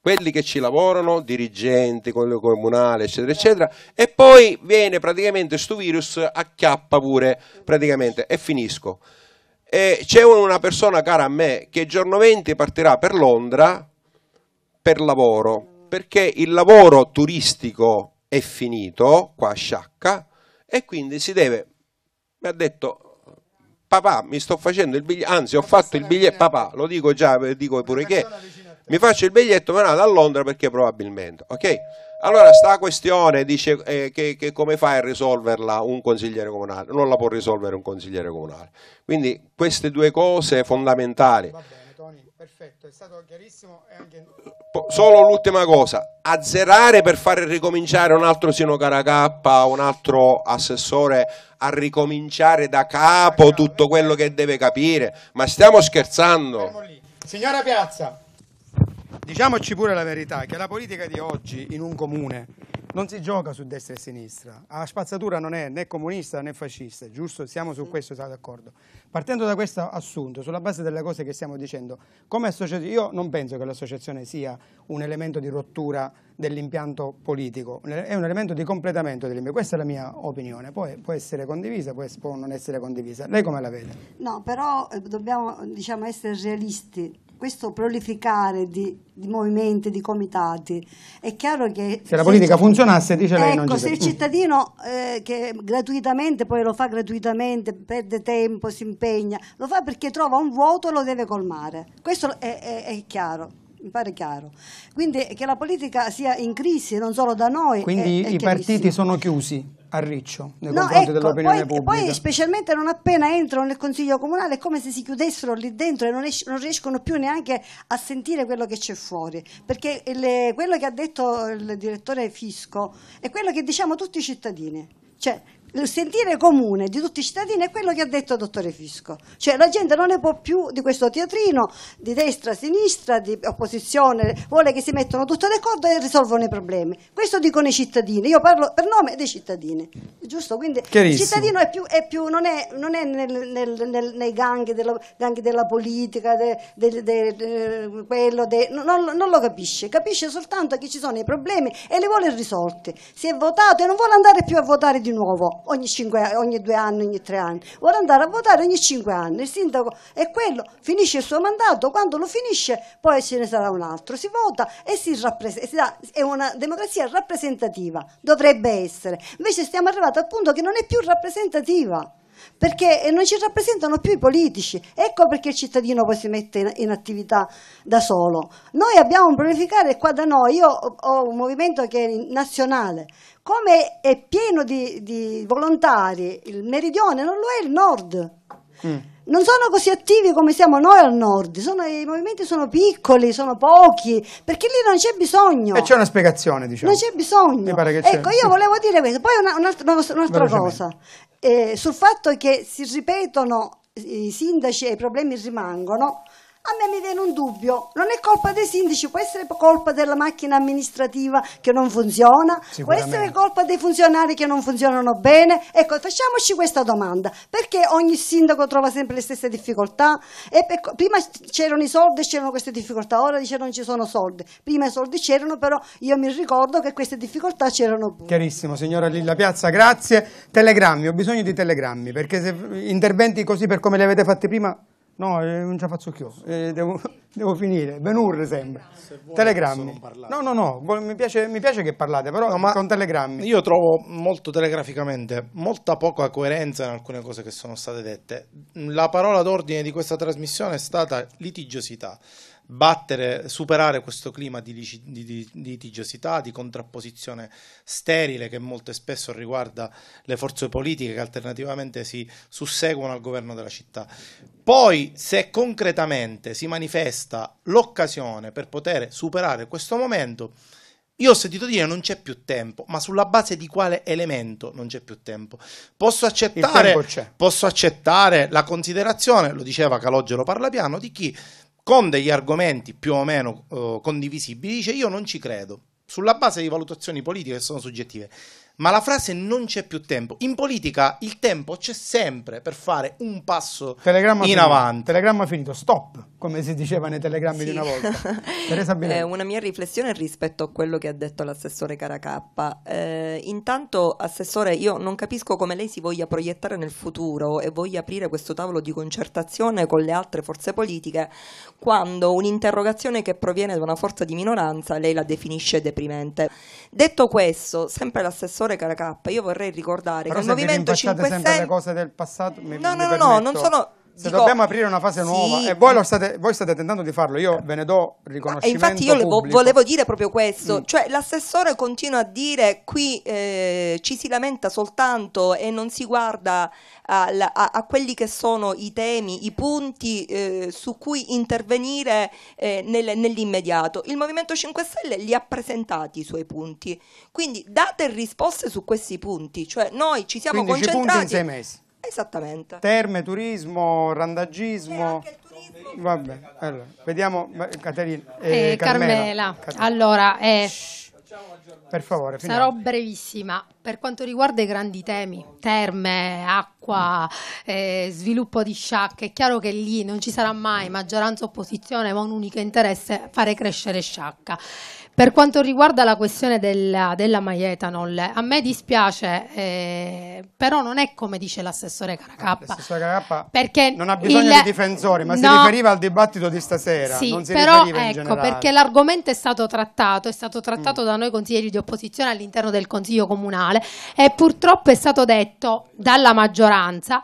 quelli che ci lavorano, dirigenti, quello comunale, eccetera, eccetera, e poi viene praticamente questo virus, acchiappa pure praticamente, e finisco. E c'è una persona cara a me che giorno 20 partirà per Londra per lavoro, perché il lavoro turistico è finito qua a Sciacca e quindi si deve, mi ha detto, papà mi sto facendo il biglietto, anzi ho fatto il biglietto, papà lo dico già, eh, dico pure che mi faccio il biglietto ma vado a Londra perché probabilmente, ok? Allora sta questione dice eh, che, che, come fai a risolverla un consigliere comunale? Non la può risolvere un consigliere comunale. Quindi queste due cose fondamentali. Vabbè Perfetto, è stato chiarissimo. Anche... Solo l'ultima cosa, azzerare per fare ricominciare un altro Sino Caracappa, un altro assessore a ricominciare da capo tutto quello che deve capire, ma stiamo scherzando. Signora Piazza. Diciamoci pure la verità, che la politica di oggi in un comune non si gioca su destra e sinistra. La spazzatura non è né comunista né fascista, giusto? Siamo su questo siamo d'accordo. Partendo da questo assunto, sulla base delle cose che stiamo dicendo, come associazione, io non penso che l'associazione sia un elemento di rottura dell'impianto politico, è un elemento di completamento dell'impianto. Questa è la mia opinione, poi può essere condivisa, può, non essere condivisa. Lei come la vede? No, però eh, dobbiamo diciamo, essere realisti questo prolificare di, di, movimenti, di comitati, è chiaro che... Se la politica funzionasse, dice ecco, lei, non Ecco, se il cittadino eh, che gratuitamente, poi lo fa gratuitamente, perde tempo, si impegna, lo fa perché trova un vuoto e lo deve colmare. Questo è, è, è chiaro mi pare chiaro. Quindi che la politica sia in crisi non solo da noi. Quindi è, è i partiti sono chiusi a riccio nei no, confronti ecco, dell'opinione poi, pubblica. Poi specialmente non appena entrano nel Consiglio Comunale è come se si chiudessero lì dentro e non, es- non riescono più neanche a sentire quello che c'è fuori, perché le, quello che ha detto il direttore Fisco è quello che diciamo tutti i cittadini. Cioè, il sentire comune di tutti i cittadini è quello che ha detto il dottore Fisco. Cioè la gente non ne può più di questo teatrino di destra, sinistra, di opposizione, vuole che si mettano tutto d'accordo e risolvono i problemi. Questo dicono i cittadini, io parlo per nome dei cittadini, giusto? Quindi il cittadino è più, è più, non, è, non è nel, nel, nel, nei gang della, gang della politica, de, de, de, quello, non, non, lo capisce, capisce soltanto che ci sono i problemi e li vuole risolti. Si è votato e non vuole andare più a votare di nuovo ogni, cinque, ogni due anni, ogni tre anni, vuole andare a votare ogni cinque anni, il sindaco è quello, finisce il suo mandato, quando lo finisce poi ce ne sarà un altro, si vota e si rappresenta, è una democrazia rappresentativa, dovrebbe essere, invece stiamo arrivati al punto che non è più rappresentativa perché non ci rappresentano più i politici. Ecco perché il cittadino poi si mette in, in attività da solo. Noi abbiamo un prolificare qua da noi, io ho, ho un movimento che è nazionale, come è pieno di, di volontari il meridione, non lo è il nord. Mm non sono così attivi come siamo noi al nord, sono, i movimenti sono piccoli, sono pochi, perché lì non c'è bisogno. E c'è una spiegazione, diciamo. Non c'è bisogno. ecco, io volevo dire questo. Poi un'altra, un'altra cosa, eh, sul fatto che si ripetono i sindaci e i problemi rimangono, a me mi viene un dubbio, non è colpa dei sindaci, può essere colpa della macchina amministrativa che non funziona, può essere colpa dei funzionari che non funzionano bene. Ecco, facciamoci questa domanda, perché ogni sindaco trova sempre le stesse difficoltà? Per, prima c'erano i soldi e c'erano queste difficoltà, ora dice non ci sono soldi. Prima i soldi c'erano, però io mi ricordo che queste difficoltà c'erano pure. Chiarissimo, signora Lilla Piazza, grazie. Telegrammi, ho bisogno di telegrammi, perché se interventi così per come li avete fatti prima No, eh, non ce la faccio più, eh, devo, devo, finire. Benur sembra. Telegrammi. No, no, no, mi piace, mi piace che parlate, però no, ma con telegrammi. Io trovo molto telegraficamente molta poca coerenza in alcune cose che sono state dette. La parola d'ordine di questa trasmissione è stata litigiosità battere, superare questo clima di, di, di, litigiosità, di contrapposizione sterile che molto spesso riguarda le forze politiche che alternativamente si susseguono al governo della città. Poi, se concretamente si manifesta l'occasione per poter superare questo momento, io ho sentito dire non c'è più tempo, ma sulla base di quale elemento non c'è più tempo? Posso accettare, tempo posso accettare la considerazione, lo diceva Calogero Parlapiano, di chi con degli argomenti più o meno eh, condivisibili, dice io non ci credo, sulla base di valutazioni politiche che sono soggettive ma la frase non c'è più tempo. In politica il tempo c'è sempre per fare un passo telegramma in finito. avanti. Telegramma finito, stop, come si diceva nei telegrammi sì. di una volta. eh, una mia riflessione rispetto a quello che ha detto l'assessore Caracappa. Eh, intanto, assessore, io non capisco come lei si voglia proiettare nel futuro e voglia aprire questo tavolo di concertazione con le altre forze politiche quando un'interrogazione che proviene da una forza di minoranza lei la definisce deprimente. Detto questo, sempre l'assessore senatore Caracappa, io vorrei ricordare Però che il Movimento 5 Stelle... sempre le cose del passato, mi, no, mi no, no, no, non sono se dobbiamo aprire una fase nuova e voi, lo state, voi state tentando di farlo, io ve ne do riconoscimento. E eh, infatti io pubblico. volevo dire proprio questo, mm. cioè l'assessore continua a dire qui eh, ci si lamenta soltanto e non si guarda a, a, a quelli che sono i temi, i punti eh, su cui intervenire eh, nel, nell'immediato. Il Movimento 5 Stelle li ha presentati i suoi punti, quindi date risposte su questi punti, cioè noi ci siamo concentrati... Punti in sei mesi. Esattamente. Terme, turismo, randagismo. Vabbè, allora, vediamo Caterina. Eh, eh, Carmela. Carmela. allora, eh, per favore, finiamo. sarò brevissima. Per quanto riguarda i grandi temi, terme, acqua, eh, sviluppo di sciacca, è chiaro che lì non ci sarà mai maggioranza opposizione, ma un unico interesse, fare crescere sciacca. Per quanto riguarda la questione della, della Maietanol, a me dispiace, eh, però non è come dice l'assessore Caracappa. L'assessore Caracappa perché non ha bisogno il... di difensori, ma no, si riferiva al dibattito di stasera. Sì, non si però ecco, perché l'argomento è stato trattato, è stato trattato mm. da noi consiglieri di opposizione all'interno del Consiglio Comunale e purtroppo è stato detto dalla maggioranza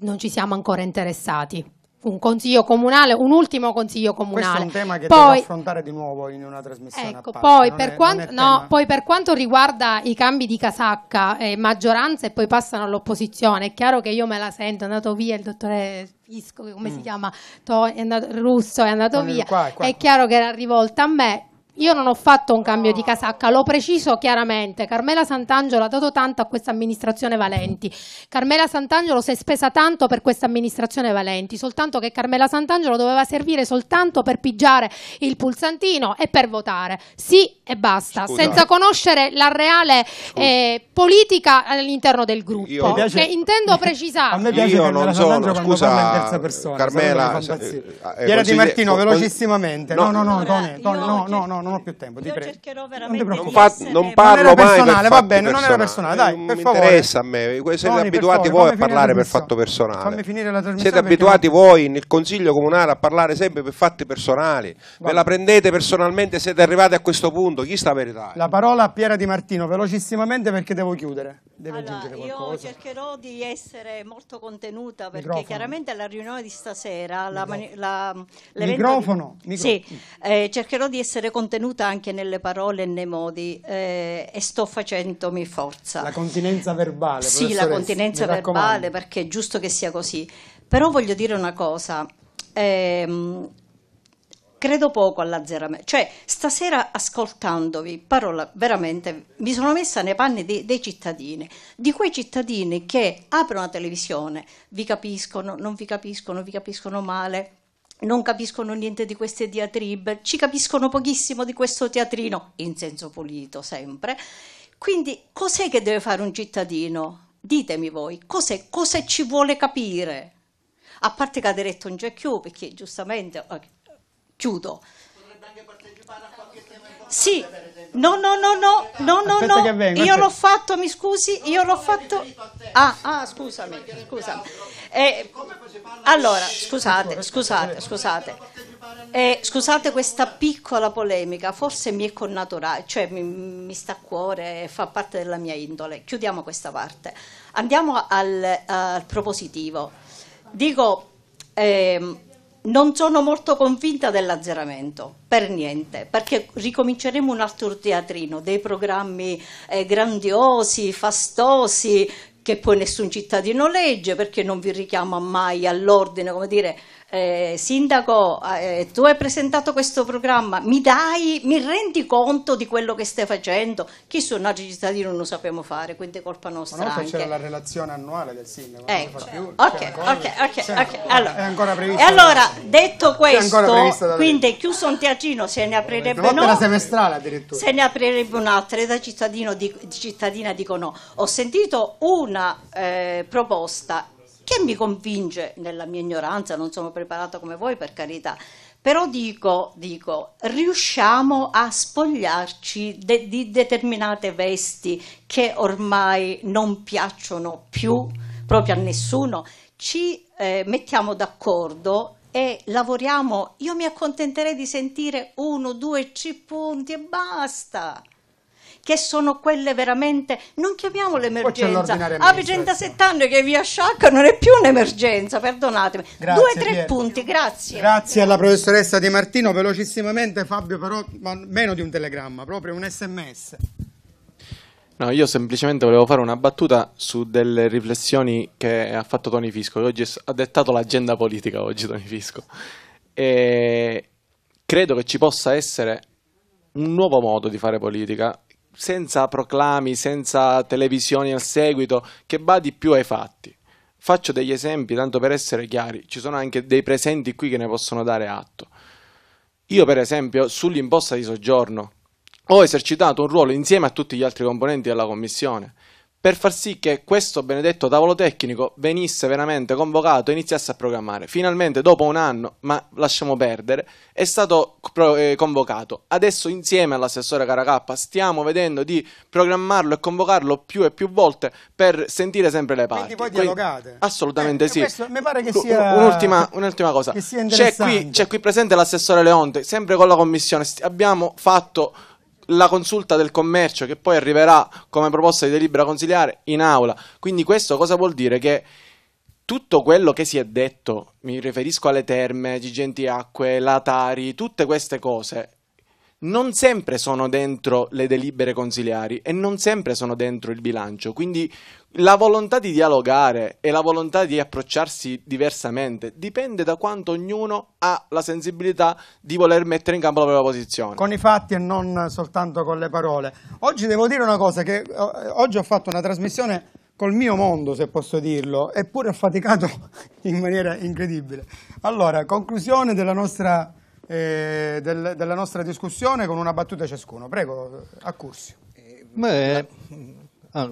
non ci siamo ancora interessati un consiglio comunale, un ultimo consiglio comunale. Questo è un tema che poi, affrontare di nuovo in una trasmissione ecco, poi per, è, quanto, no, poi per, quanto, riguarda i cambi di casacca, eh, maggioranza e poi passano all'opposizione, è chiaro che io me la sento, è andato via il dottore Fisco, come mm. si chiama, to, è andato, Russo, è andato Sono via, qua, qua. è chiaro che era rivolta a me, io non ho fatto un cambio di casacca, l'ho preciso chiaramente. Carmela Sant'Angelo ha dato tanto a questa amministrazione Valenti. Carmela Sant'Angelo si è spesa tanto per questa amministrazione Valenti, soltanto che Carmela Sant'Angelo doveva servire soltanto per pigiare il pulsantino e per votare. Sì e basta, Scusa. senza conoscere la reale eh, politica all'interno del gruppo. Io... Piace... intendo precisare. A me piace Io Carmela non sono, scusa, in terza persona. Carmela, eh, eh, eh, Piero Di Martino, velocissimamente. No, no, no, no, no, no, no. no, no non ho più tempo. Io cercherò veramente non, non, fa, non parlo mai personale, va bene, non era personale, dai, mm, non per mi favore. interessa a me. Siete Tony, abituati voi a parlare per fatto personale. Siete abituati non... voi nel Consiglio Comunale a parlare sempre per fatti personali. Va. Ve la prendete personalmente, siete arrivati a questo punto, chi sta per Italia? La parola a Piera Di Martino, velocissimamente perché devo chiudere. Deve allora, io cercherò di essere molto contenuta perché Microfono. chiaramente la riunione di stasera la, la, Microfono. Di, Microfono. Sì, eh, cercherò di essere contenuta contenuta anche nelle parole e nei modi eh, e sto facendomi forza. La continenza verbale. Sì, la continenza verbale perché è giusto che sia così. Però voglio dire una cosa. Ehm, credo poco all'azzeramento. Cioè, stasera ascoltandovi, parola veramente, mi sono messa nei panni dei, dei, cittadini, di quei cittadini che aprono la televisione, vi capiscono, non vi capiscono, vi capiscono male, non capiscono niente di queste diatribe, ci capiscono pochissimo di questo teatrino, in senso pulito sempre. Quindi cos'è che deve fare un cittadino? Ditemi voi, cos'è, cos'è ci vuole capire? A parte che ha diretto un Giacchio, perché giustamente, eh, chiudo, sì. No, no, no, no, no, no, Aspetta no. Vengo, io l'ho fatto, mi scusi, io l'ho fatto. Ah, ah, scusami, scusami. Eh, allora, scusate, scusate, scusate. Eh, scusate questa piccola polemica, forse mi è connaturale, cioè mi, mi, sta a cuore, fa parte della mia indole. Chiudiamo questa parte. Andiamo al, al propositivo. Dico, eh, non sono molto convinta dell'azzeramento, per niente, perché ricominceremo un altro teatrino, dei programmi eh, grandiosi, fastosi, che poi nessun cittadino legge perché non vi richiama mai all'ordine, come dire, eh, sindaco, eh, tu hai presentato questo programma, mi dai, mi rendi conto di quello che stai facendo? Chi sono i cittadini non lo sappiamo fare, quindi è colpa nostra. Ma noi c'era la relazione annuale del sindaco. Ecco. Più, ok, cosa, ok, ok. okay. Allora, è ancora previsto. E allora, detto questo, quindi è chiuso un teatrino, se ne aprirebbe no, Se ne aprirebbe un'altra e da cittadino di, cittadina dico no. Ho sentito una eh, proposta che mi convince nella mia ignoranza, non sono preparata come voi per carità, però dico, dico riusciamo a spogliarci de, di determinate vesti che ormai non piacciono più proprio a nessuno, ci eh, mettiamo d'accordo e lavoriamo, io mi accontenterei di sentire uno, due, tre punti e basta che sono quelle veramente, non chiamiamole emergenza, avete 37 anni che via sciacca non è più un'emergenza, perdonatemi. Grazie, Due, tre Pier. punti, grazie. Grazie alla professoressa Di Martino, velocissimamente Fabio, però meno di un telegramma, proprio un sms. No, io semplicemente volevo fare una battuta su delle riflessioni che ha fatto Tony Fisco, che oggi ha dettato l'agenda politica oggi Tony Fisco. E credo che ci possa essere un nuovo modo di fare politica senza proclami, senza televisioni al seguito, che badi più ai fatti. Faccio degli esempi, tanto per essere chiari, ci sono anche dei presenti qui che ne possono dare atto. Io per esempio sull'imposta di soggiorno ho esercitato un ruolo insieme a tutti gli altri componenti della Commissione per far sì che questo benedetto tavolo tecnico venisse veramente convocato e iniziasse a programmare. Finalmente, dopo un anno, ma lasciamo perdere, è stato eh, convocato. Adesso, insieme all'assessore Caracappa, stiamo vedendo di programmarlo e convocarlo più e più volte per sentire sempre le parti. Quindi poi dialogate. Quindi, assolutamente eh, sì. mi pare che sia... Un'ultima, un cosa. C'è qui, qui presente l'assessore Leonte, sempre con la commissione. Abbiamo fatto la consulta del commercio che poi arriverà come proposta di delibera consigliare in aula. Quindi questo cosa vuol dire? Che tutto quello che si è detto, mi riferisco alle terme, Gigenti Acque, Latari, tutte queste cose, non sempre sono dentro le delibere consiliari e non sempre sono dentro il bilancio, quindi la volontà di dialogare e la volontà di approcciarsi diversamente dipende da quanto ognuno ha la sensibilità di voler mettere in campo la propria posizione. Con i fatti e non soltanto con le parole. Oggi devo dire una cosa, che eh, oggi ho fatto una trasmissione col mio mondo, se posso dirlo, eppure ho faticato in maniera incredibile. Allora, conclusione della nostra eh, del, della nostra discussione con una battuta ciascuno. Prego, a Cursi. Beh, ah,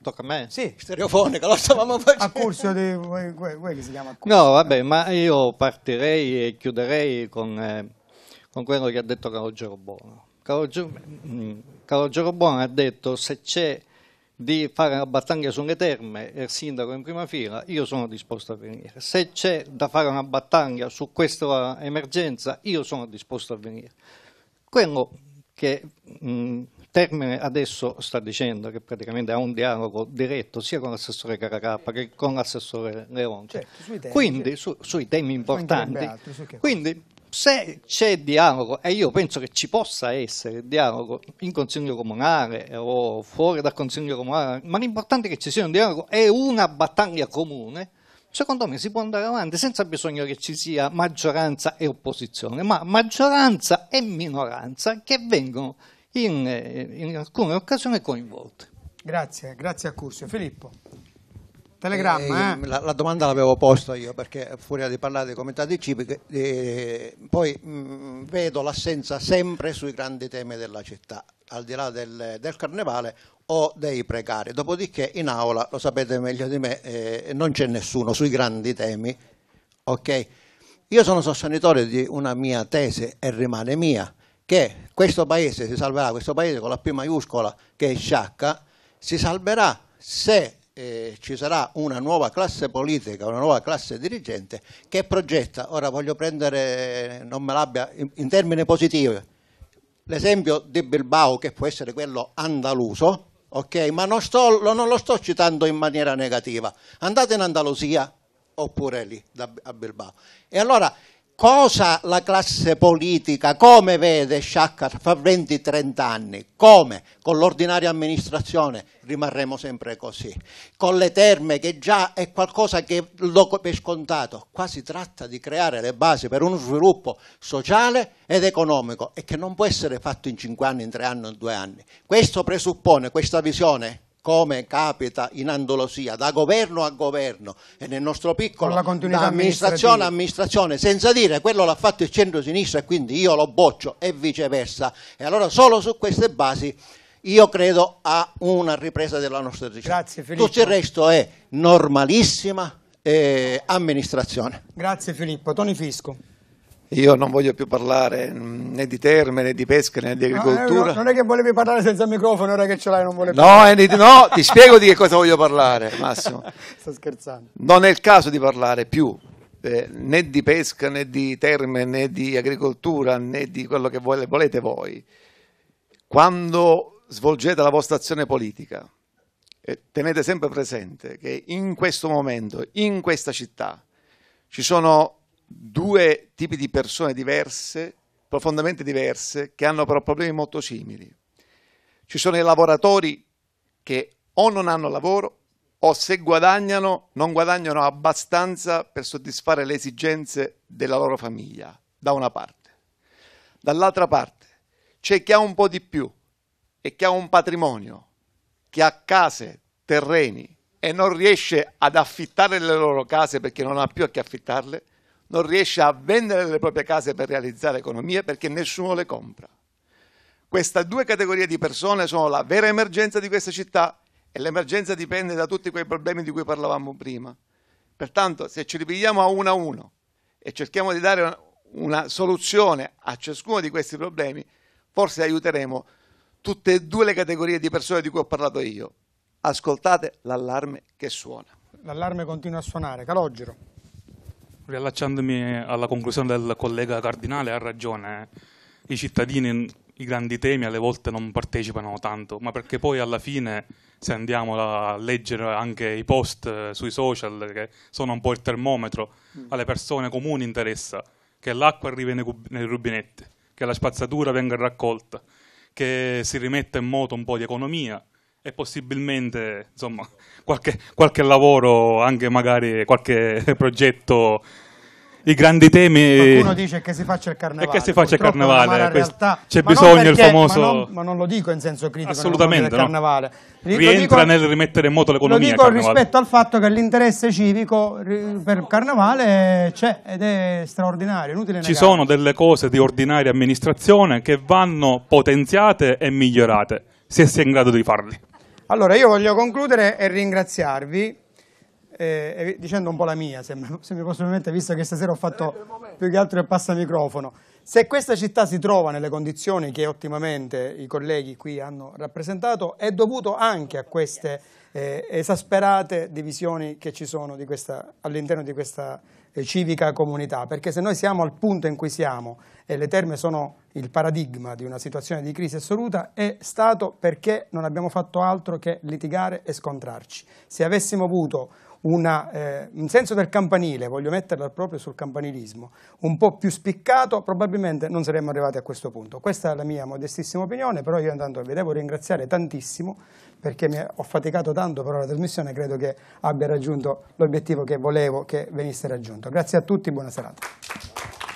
tocca a me? Sì, stereofonica, lo stavamo facendo. A Cursi, di... si chiama? No, vabbè, ma io partirei e chiuderei con, eh, con quello che ha detto Caro Gerobono. Caro, Ger... Mm, Gerobono ha detto se c'è di fare una battaglia sulle terme e il sindaco in prima fila, io sono disposto a venire. Se c'è da fare una battaglia su questa emergenza, io sono disposto a venire. Quello che mh, mm, Termine adesso sta dicendo che praticamente ha un dialogo diretto sia con l'assessore Caracappa che con l'assessore Leonce. Certo, Quindi certo. su, sui temi importanti. Altro, su Quindi se c'è dialogo, e io penso che ci possa essere dialogo in consiglio comunale o fuori dal consiglio comunale, ma l'importante è che ci sia un dialogo e una battaglia comune, secondo me si può andare avanti senza bisogno che ci sia maggioranza e opposizione, ma maggioranza e minoranza che vengono in, eh, in alcune occasioni coinvolte. Grazie, grazie a Curcio. Filippo. Telegramma, eh, eh. La, la, domanda l'avevo posta io perché fuori di parlare dei comitati civici, eh, poi mh, mm, vedo l'assenza sempre sui grandi temi della città, al di là del, del, carnevale o dei precari. Dopodiché in aula, lo sapete meglio di me, eh, non c'è nessuno sui grandi temi. ok Io sono sostenitore di una mia tesi e rimane mia, che questo paese si salverà, questo paese con la P maiuscola che è sciacca, si salverà se eh, ci sarà una nuova classe politica, una nuova classe dirigente che progetta, ora voglio prendere, non me l'abbia, in, in termini positivi, l'esempio di Bilbao che può essere quello andaluso, ok? Ma non, sto, lo, non lo sto citando in maniera negativa. Andate in Andalusia oppure lì da, a Bilbao. E allora cosa la classe politica, come vede Sciaccar fra 20-30 anni, come con l'ordinaria amministrazione rimarremo sempre così, con le terme che già è qualcosa che lo per scontato, qua si tratta di creare le basi per uno sviluppo sociale ed economico e che non può essere fatto in 5 anni, in 3 anni, in 2 anni. Questo presuppone questa visione come capita in Andalusia, da governo a governo e nel nostro piccolo, da amministrazione a amministrazione, senza dire quello l'ha fatto il centro-sinistra e quindi io lo boccio e viceversa. E allora solo su queste basi io credo a una ripresa della nostra ricerca. Grazie Filippo. Tutto il resto è normalissima eh, amministrazione. Grazie Filippo. Toni Fisco. Io non voglio più parlare mm, né di terme, né di pesca, né di eh, agricoltura. No, non è che volevi parlare senza microfono, ora che ce l'hai non volevi parlare. No, eh, no, ti spiego di che cosa voglio parlare, Massimo. Sto scherzando. Non è il caso di parlare più eh, né di pesca, né di terme, né di agricoltura, né di quello che volete voi. Quando svolgete la vostra azione politica, eh, tenete sempre presente che in questo momento, in questa città, ci sono due tipi di persone diverse, profondamente diverse, che hanno però problemi molto simili. Ci sono i lavoratori che o non hanno lavoro o se guadagnano non guadagnano abbastanza per soddisfare le esigenze della loro famiglia, da una parte. Dall'altra parte c'è chi ha un po' di più e chi ha un patrimonio, chi ha case, terreni e non riesce ad affittare le loro case perché non ha più a che affittarle non riesce a vendere le proprie case per realizzare economie perché nessuno le compra. Queste due categorie di persone sono la vera emergenza di questa città e l'emergenza dipende da tutti quei problemi di cui parlavamo prima. Pertanto, se ci ripigliamo a uno a uno e cerchiamo di dare una soluzione a ciascuno di questi problemi, forse aiuteremo tutte e due le categorie di persone di cui ho parlato io. Ascoltate l'allarme che suona. L'allarme continua a suonare. Calogero riallacciandomi alla conclusione del collega Cardinale, ha ragione, eh. i cittadini i grandi temi alle volte non partecipano tanto, ma perché poi alla fine se andiamo a leggere anche i post eh, sui social che sono un po' il termometro, mm. alle persone comuni interessa che l'acqua arrivi nei, nei rubinetti, che la spazzatura venga raccolta, che si rimetta in moto un po' di economia e possibilmente insomma, qualche, qualche lavoro, anche magari qualche progetto i grandi temi. Qualcuno dice che si faccia il carnevale. E che si faccia il carnevale. Realtà, c'è bisogno perché, il famoso. Ma non, ma non, lo dico in senso critico. Assolutamente. No. Rientra dico, nel rimettere in moto l'economia. Lo dico carnevale. rispetto al fatto che l'interesse civico per il carnevale c'è ed è straordinario. Inutile negare. Ci sono delle cose di ordinaria amministrazione che vanno potenziate e migliorate, se si è in grado di farle. Allora, io voglio concludere e ringraziarvi eh, eh, dicendo un po' la mia, se se mi posso permettere, visto che stasera ho fatto eh, eh, più che altro il passamicrofono. Se questa città si trova nelle condizioni che ottimamente i colleghi qui hanno rappresentato, è dovuto anche a queste eh, esasperate divisioni che ci sono all'interno di questa eh, civica comunità, perché se noi siamo al punto in cui siamo e le terme sono il paradigma di una situazione di crisi assoluta, è stato perché non abbiamo fatto altro che litigare e scontrarci. Se avessimo avuto una, eh, un senso del campanile, voglio metterla proprio sul campanilismo, un po' più spiccato, probabilmente non saremmo arrivati a questo punto. Questa è la mia modestissima opinione, però io intanto vi devo ringraziare tantissimo perché mi ho faticato tanto per la trasmissione, credo che abbia raggiunto l'obiettivo che volevo che venisse raggiunto. Grazie a tutti, buona serata.